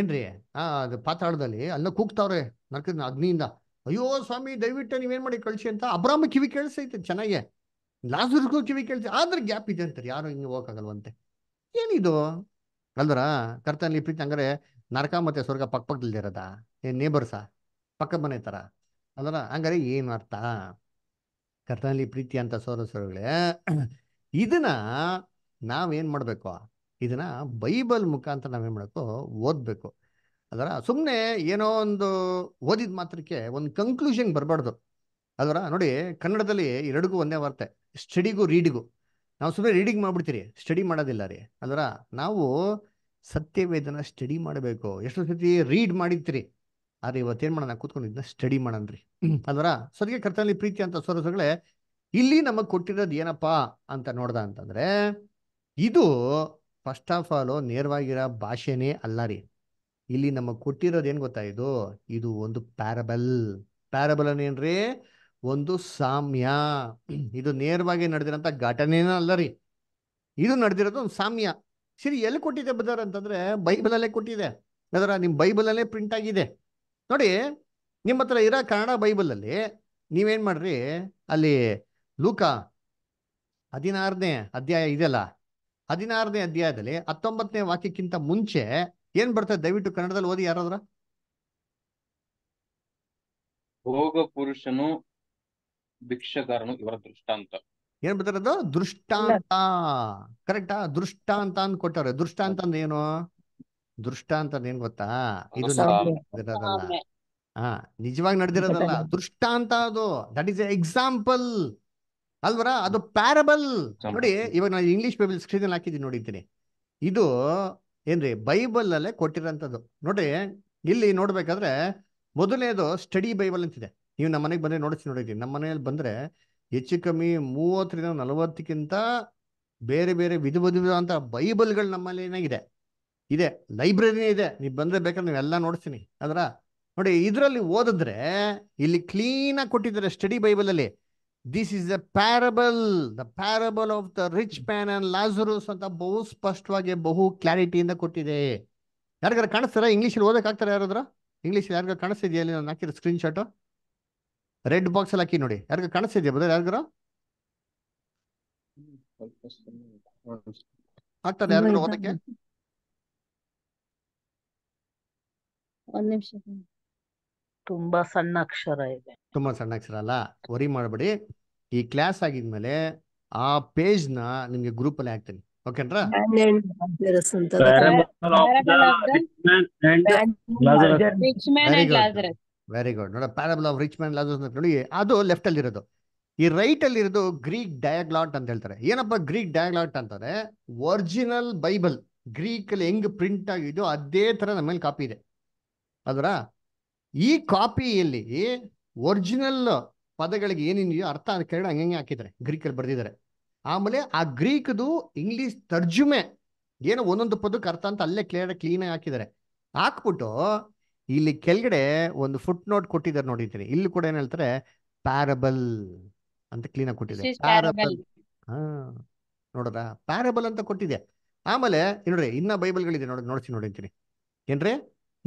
S1: ಏನ್ರಿ ಆ ಅದು ಪಾತಾಡದಲ್ಲಿ ಅಲ್ಲ ಕೂಗ್ತಾವ್ರೆ ನರ್ಕದ ಅಗ್ನಿಯಿಂದ ಅಯ್ಯೋ ಸ್ವಾಮಿ ದಯವಿಟ್ಟು ನೀವೇನ್ ಮಾಡಿ ಕಳ್ಸಿ ಅಂತ ಅಬ್ರಾಮ ಕಿವಿ ಕೇಳಿಸೈತೆ ಚೆನ್ನಾಗೆ ಲಾಜುರ್ಗೂ ಕಿವಿ ಕೇಳಿಸಿ ಆದ್ರೆ ಗ್ಯಾಪ್ ಇದೆ ಅಂತಾರೆ ಯಾರು ಹಿಂಗೆ ಹೋಗಕ್ಕಾಗಲ್ವಂತೆ ಏನಿದು ಅಲ್ದರ ಕರ್ತನ ಪ್ರೀತಿ ಹಂಗಾರೆ ನರಕ ಮತ್ತೆ ಸ್ವರ್ಗ ಪಕ್ಕ ಪಕ್ಕದಲ್ಲಿರದ ಏನು ನೇಬರ್ಸಾ ಪಕ್ಕದ ಮನೆ ಥರ ಅದರ ಹಂಗಾರೆ ಏನು ಅರ್ಥ ಕರ್ತನಲ್ಲಿ ಪ್ರೀತಿ ಅಂತ ಸೋರಸರುಗಳೇ ಇದನ್ನ ನಾವೇನು ಮಾಡಬೇಕು ಇದನ್ನ ಬೈಬಲ್ ಮುಖಾಂತರ ನಾವೇನು ಮಾಡಬೇಕು ಓದಬೇಕು ಅದರ ಸುಮ್ಮನೆ ಏನೋ ಒಂದು ಓದಿದ ಮಾತ್ರಕ್ಕೆ ಒಂದು ಕನ್ಕ್ಲೂಷನ್ ಬರಬಾರ್ದು ಅದರ ನೋಡಿ ಕನ್ನಡದಲ್ಲಿ ಎರಡಿಗೂ ಒಂದೇ ವಾರ್ತೆ ಸ್ಟಡಿಗೂ ರೀಡಿಗೂ ನಾವು ಸುಮ್ಮನೆ ರೀಡಿಂಗ್ ಮಾಡ್ಬಿಡ್ತೀರಿ ಸ್ಟಡಿ ಮಾಡೋದಿಲ್ಲ ರೀ ಅದರ ನಾವು ಸತ್ಯವೇದನ ಸ್ಟಡಿ ಮಾಡಬೇಕು ಎಷ್ಟೋ ಸತಿ ರೀಡ್ ಮಾಡಿದ್ರಿ ಆದ್ರೆ ಇವತ್ತೇನ್ ಮಾಡೋಣ ಕೂತ್ಕೊಂಡಿದ್ದ ಸ್ಟಡಿ ಮಾಡನ್ರಿ ಅದರ ಸದ್ಯ ಕರ್ತನಲ್ಲಿ ಪ್ರೀತಿ ಅಂತ ಸೊರಸುಗಳೇ ಇಲ್ಲಿ ನಮಗೆ ಕೊಟ್ಟಿರೋದು ಏನಪ್ಪಾ ಅಂತ ನೋಡ್ದ ಅಂತಂದ್ರೆ ಇದು ಫಸ್ಟ್ ಆಫ್ ಆಲ್ ನೇರವಾಗಿರ ಭಾಷೆನೇ ಅಲ್ಲ ರೀ ಇಲ್ಲಿ ನಮಗೆ ಕೊಟ್ಟಿರೋದು ಏನು ಗೊತ್ತಾ ಇದು ಇದು ಒಂದು ಪ್ಯಾರಬಲ್ ಪ್ಯಾರಬಲ್ ಅನ್ನೇನ್ರಿ ಒಂದು ಸಾಮ್ಯ ಇದು ನೇರವಾಗಿ ನಡೆದಿರೋಂಥ ಘಟನೆನ ಅಲ್ಲ ರೀ ಇದು ನಡೆದಿರೋದು ಒಂದು ಸಾಮ್ಯ ಸಿರಿ ಎಲ್ಲಿ ಕೊಟ್ಟಿದೆ ಬದರ್ ಅಂತಂದ್ರೆ ಬೈಬಲಲ್ಲೇ ಕೊಟ್ಟಿದೆ ಅದರ ನಿಮ್ಮ ಬೈಬಲಲ್ಲೇ ಪ್ರಿಂಟ್ ಆಗಿದೆ ನೋಡಿ ನಿಮ್ಮ ಹತ್ರ ಇರೋ ಕನ್ನಡ ಬೈಬಲಲ್ಲಿ ನೀವೇನ್ ಮಾಡ್ರಿ ಅಲ್ಲಿ ಲೂಕ ಹದಿನಾರನೇ ಅಧ್ಯಾಯ ಇದೆಲ್ಲ ಹದಿನಾರನೇ ಅಧ್ಯಾಯದಲ್ಲಿ ಹತ್ತೊಂಬತ್ತನೇ ವಾಕ್ಯಕ್ಕಿಂತ ಮುಂಚೆ ಏನ್ ಬರ್ತದೆ ದಯವಿಟ್ಟು ಕನ್ನಡದಲ್ಲಿ ಓದಿ ಯಾರಾದ್ರ
S2: ಭೋಗ ಪುರುಷನು ಭಿಕ್ಷಕಾರನು ಇವರ ದೃಷ್ಟಾಂತ
S1: ಏನ್ ಬರ್ತಾರದು ದೃಷ್ಟಾಂತ ಕರೆಕ್ಟಾ ದೃಷ್ಟಾಂತ ಅಂತ ಕೊಟ್ಟವ್ರೆ ದೃಷ್ಟಾಂತ ಅಂದ್ರೆ ಏನು ದೃಷ್ಟಾಂತ ಏನ್ ಗೊತ್ತಾ ಇದು ನಡೆದಿರೋದಲ್ಲ ಹಾ ನಿಜವಾಗಿ ನಡೆದಿರೋದಲ್ಲ ದೃಷ್ಟಾಂತ ಅದು ದಟ್ ಈಸ್ ಎಕ್ಸಾಂಪಲ್ ಅಲ್ವರ ಅದು ಪ್ಯಾರಬಲ್ ನೋಡಿ ಇವಾಗ ನಾನು ಇಂಗ್ಲಿಷ್ ಬೈಬಲ್ ಸ್ಕ್ರೀನ್ ಹಾಕಿದ್ದೀನಿ ನೋಡಿದ್ದೀನಿ ಇದು ಏನ್ರಿ ಬೈಬಲ್ ಅಲ್ಲೇ ಕೊಟ್ಟಿರೋಂಥದ್ದು ನೋಡಿ ಇಲ್ಲಿ ನೋಡ್ಬೇಕಾದ್ರೆ ಮೊದಲನೇದು ಸ್ಟಡಿ ಬೈಬಲ್ ಅಂತಿದೆ ನೀವು ನಮ್ಮ ಮನೆಗೆ ಬಂದ್ರೆ ನೋಡಿಸಿ ನೋಡಿದ್ದೀನಿ ನಮ್ಮ ಮನೆಯಲ್ಲಿ ಬಂದ್ರೆ ಹೆಚ್ಚು ಕಮ್ಮಿ ಮೂವತ್ತರಿಂದ ನಲವತ್ತಕ್ಕಿಂತ ಬೇರೆ ಬೇರೆ ವಿಧ ವಿಧವಾದಂತಹ ಬೈಬಲ್ಗಳು ನಮ್ಮಲ್ಲಿ ಏನಾಗಿದೆ ಇದೆ ಲೈಬ್ರರಿನೇ ಇದೆ ನೀವು ಬಂದ್ರೆ ಬೇಕಾದ್ರೆ ನೀವೆಲ್ಲ ನೋಡ್ತೀನಿ ಅದರ ನೋಡಿ ಇದರಲ್ಲಿ ಓದಿದ್ರೆ ಇಲ್ಲಿ ಕ್ಲೀನ್ ಆಗಿ ಕೊಟ್ಟಿದ್ದಾರೆ ಸ್ಟಡಿ ಬೈಬಲಲ್ಲಿ this is the parable the parable of the rich man and Lazarus ಅಂತ ಬಹು ಸ್ಪಷ್ಟವಾಗಿ ಬಹು ಕ್ಲಾರಿಟಿಯಿಂದ ಕೊಟ್ಟಿದೆ ಯಾರಿಗಾರ ಕಾಣಿಸ್ತಾರ ಇಂಗ್ಲೀಷಲ್ಲಿ ಆಗ್ತಾರೆ ಯಾರಾದ್ರೂ ಇಂಗ್ಲೀಷಲ್ಲಿ ಯಾರಿಗಾರು ಕಾಣಿಸ್ತಿದೆಯಾ ಇಲ್ಲಿ ನಾನು ಹಾಕಿರೋ ಸ್ಕ್ರೀನ್ಶಾಟು ರೆಡ್ ಬಾಕ್ಸ್ ಅಲ್ಲಿ ಹಾಕಿ ನೋಡಿ ಯಾರು ಕಾಣಿಸ್ತಿದ್ಯಾ ಬದಲು ಯಾರಿಗಾರ ತುಂಬಾ ಸಣ್ಣ ಅಕ್ಷರ ಇದೆ ತುಂಬಾ ಸಣ್ಣ ಅಕ್ಷರ ಅಲ್ಲ ವರಿ ಮಾಡಬೇಡಿ ಈ ಕ್ಲಾಸ್ ಆಗಿದ್ಮೇಲೆ ಆ ಪೇಜ್ ನ ನಿಮ್ಗೆ ಗ್ರೂಪ್ ಅಲ್ಲಿ ಹಾಕ್ತೀನಿ ಓಕೆನ್ರಾ ವೆರಿ ಗುಡ್ ವೆರಿ ಗುಡ್ ನೋಡೋ parable of rich man Lazarus ನೋಡಿ ಅದು ಲೆಫ್ಟ್ ಅಲ್ಲಿರೋದು ಈ ರೈಟ್ ಅಲ್ಲಿರೋದು ಗ್ರೀಕ್ ಡಯಾಗ್ಲಾಟ್ ಅಂತ ಹೇಳ್ತಾರೆ ಏನಪ್ಪ ಗ್ರೀಕ್ ಡಯಾಗ್ಲಾಟ್ ಅಂತಂದ್ರೆ ಒರಿಜಿನಲ್ ಬೈಬಲ್ ಗ್ರೀಕ್ ಅಲ್ಲಿ ಹೆಂಗ್ ಪ್ರಿಂಟ್ ಆಗಿದ್ದು ಅದೇ ತರ ನಮ್ಮ ಮೇಲೆ ಕಾಪಿ ಇದೆ ಅದರ ಈ ಕಾಪಿಯಲ್ಲಿ ಒರಿಜಿನಲ್ ಪದಗಳಿಗೆ ಏನೇನಿದೆಯೋ ಅರ್ಥ ಅದು ಕೇಳ ಹಂಗೆ ಹಾಕಿದ್ದಾರೆ ಗ್ರೀಕಲ್ಲಿ ಬರ್ದಿದ್ದಾರೆ ಆಮೇಲೆ ಆ ಗ್ರೀಕ್ದು ಇಂಗ್ಲಿಷ್ ತರ್ಜುಮೆ ಏನೋ ಒಂದೊಂದು ಪದಕ್ಕೆ ಅರ್ಥ ಅಂತ ಅಲ್ಲೇ ಕ್ಲಿಯರ್ ಕ್ಲೀನಾಗಿ ಹಾಕಿದ್ದಾರೆ ಹಾಕ್ಬಿಟ್ಟು ಇಲ್ಲಿ ಕೆಳಗಡೆ ಒಂದು ಫುಟ್ ನೋಟ್ ಕೊಟ್ಟಿದ್ದಾರೆ ನೋಡಿದ್ದೀನಿ ಇಲ್ಲಿ ಕೂಡ ಏನ್ ಹೇಳ್ತಾರೆ ಪ್ಯಾರಬಲ್ ಅಂತ ಕ್ಲೀನ್ ಆಗಿ ಕೊಟ್ಟಿದೆ ಪ್ಯಾರಬಲ್ ಹಾ ನೋಡೋದಾ ಪ್ಯಾರಬಲ್ ಅಂತ ಕೊಟ್ಟಿದೆ ಆಮೇಲೆ ನೋಡ್ರಿ ಇನ್ನ ಬೈಬಲ್ಗಳಿದೆ ನೋಡಿ ನೋಡ್ತೀನಿ ನೋಡಿದ್ದೀನಿ ಏನ್ರಿ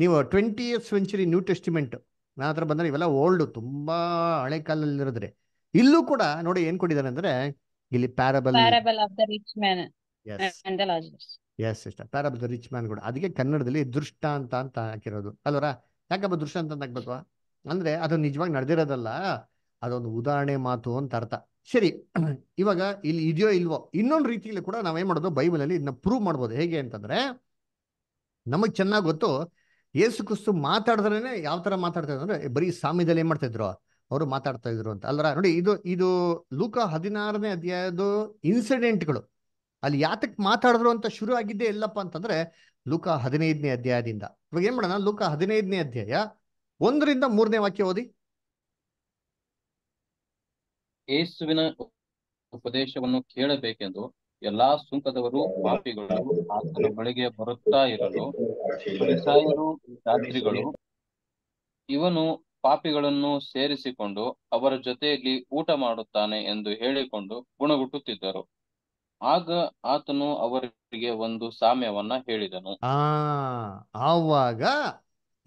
S1: ನೀವು twenty years century New Testament ನಾ ಹತ್ರ ಬಂದ್ರೆ ಇವೆಲ್ಲ ಓಲ್ಡ್ ತುಂಬಾ ಹಳೆ ಕಾಲದಲ್ಲಿ ಇರೋದ್ರೆ ಇಲ್ಲೂ ಕೂಡ ನೋಡಿ ಏನ್ ಕೊಟ್ಟಿದ್ದಾರೆ ಅಂದ್ರೆ ಇಲ್ಲಿ parable parable
S3: of rich man
S1: ಎಸ್ ಇಷ್ಟ ದ ರಿಚ್ ಮ್ಯಾನ್ ಕೂಡ ಅದಕ್ಕೆ ಕನ್ನಡದಲ್ಲಿ ದೃಷ್ಟ ಅಂತ ಅಂತ ಹಾಕಿರೋದು ಅಲ್ವರ ಯಾಕಪ್ಪ ದೃಷ್ಟ ಅಂತ ಹಾಕ್ಬೇಕು ಅಂದ್ರೆ ಅದು ನಿಜವಾಗಿ ನಡೆದಿರೋದಲ್ಲ ಅದೊಂದು ಉದಾಹರಣೆ ಮಾತು ಅಂತ ಅರ್ಥ ಸರಿ ಇವಾಗ ಇಲ್ಲಿ ಇದೆಯೋ ಇಲ್ವೋ ಇನ್ನೊಂದು ರೀತಿಯಲ್ಲಿ ಕೂಡ ನಾವೇನ್ ಮಾಡೋದು ಬೈಬಲಲ್ಲಿ ಇದನ್ನ ಪ್ರೂವ್ ಮಾಡ್ಬೋದು ಹೇಗೆ ಅಂತಂದ್ರೆ ನಮಗ್ ಚೆನ್ನಾಗಿ ಗೊತ್ತು ಯೇಸು ಕ್ರಿಸ್ತು ಮಾತಾಡಿದ್ರೇನೆ ಯಾವ ತರ ಮಾತಾಡ್ತಾ ಇದ್ರು ಅಂದ್ರೆ ಬರೀ ಸಾಮ್ಯದಲ್ಲಿ ಏನ್ ಇದ್ರು ಅವರು ಮಾತಾಡ್ತಾ ಇದ್ರು ಅಂತ ಅಲ್ರ ನೋಡಿ ಇದು ಇದು ಲೂಕ ಹದಿನಾರನೇ ಅಧ್ಯಾಯದ ಇನ್ಸಿಡೆಂಟ್ಗಳು ಅಲ್ಲಿ ಯಾತಕ್ ಮಾತಾಡಿದ್ರು ಅಂತ ಶುರು ಆಗಿದ್ದೇ ಇಲ್ಲಪ್ಪ ಅಂತಂದ್ರೆ ಲೂಕ ಹದಿನೈದನೇ ಅಧ್ಯಾಯದಿಂದ ಇವಾಗ ಏನ್ ಮಾಡೋಣ ಲೂಕ ಹದಿನೈದನೇ ಅಧ್ಯಾಯ ಒಂದರಿಂದ ಮೂರನೇ ವಾಕ್ಯ ಓದಿ
S2: ಯೇಸುವಿನ ಉಪದೇಶವನ್ನು ಕೇಳಬೇಕೆಂದು ಎಲ್ಲಾ ಸುಂಕದವರು ಪಾಪಿಗಳು ಆತನ ಬಳಿಗೆ ಬರುತ್ತಾ ಇರಲು ರಾತ್ರಿಗಳು ಇವನು ಪಾಪಿಗಳನ್ನು ಸೇರಿಸಿಕೊಂಡು ಅವರ ಜೊತೆಯಲ್ಲಿ ಊಟ ಮಾಡುತ್ತಾನೆ ಎಂದು ಹೇಳಿಕೊಂಡು ಗುಣಗುಟ್ಟುತ್ತಿದ್ದರು ಆಗ ಆತನು ಅವರಿಗೆ ಒಂದು ಸಾಮ್ಯವನ್ನ ಹೇಳಿದನು
S1: ಆ ಆವಾಗ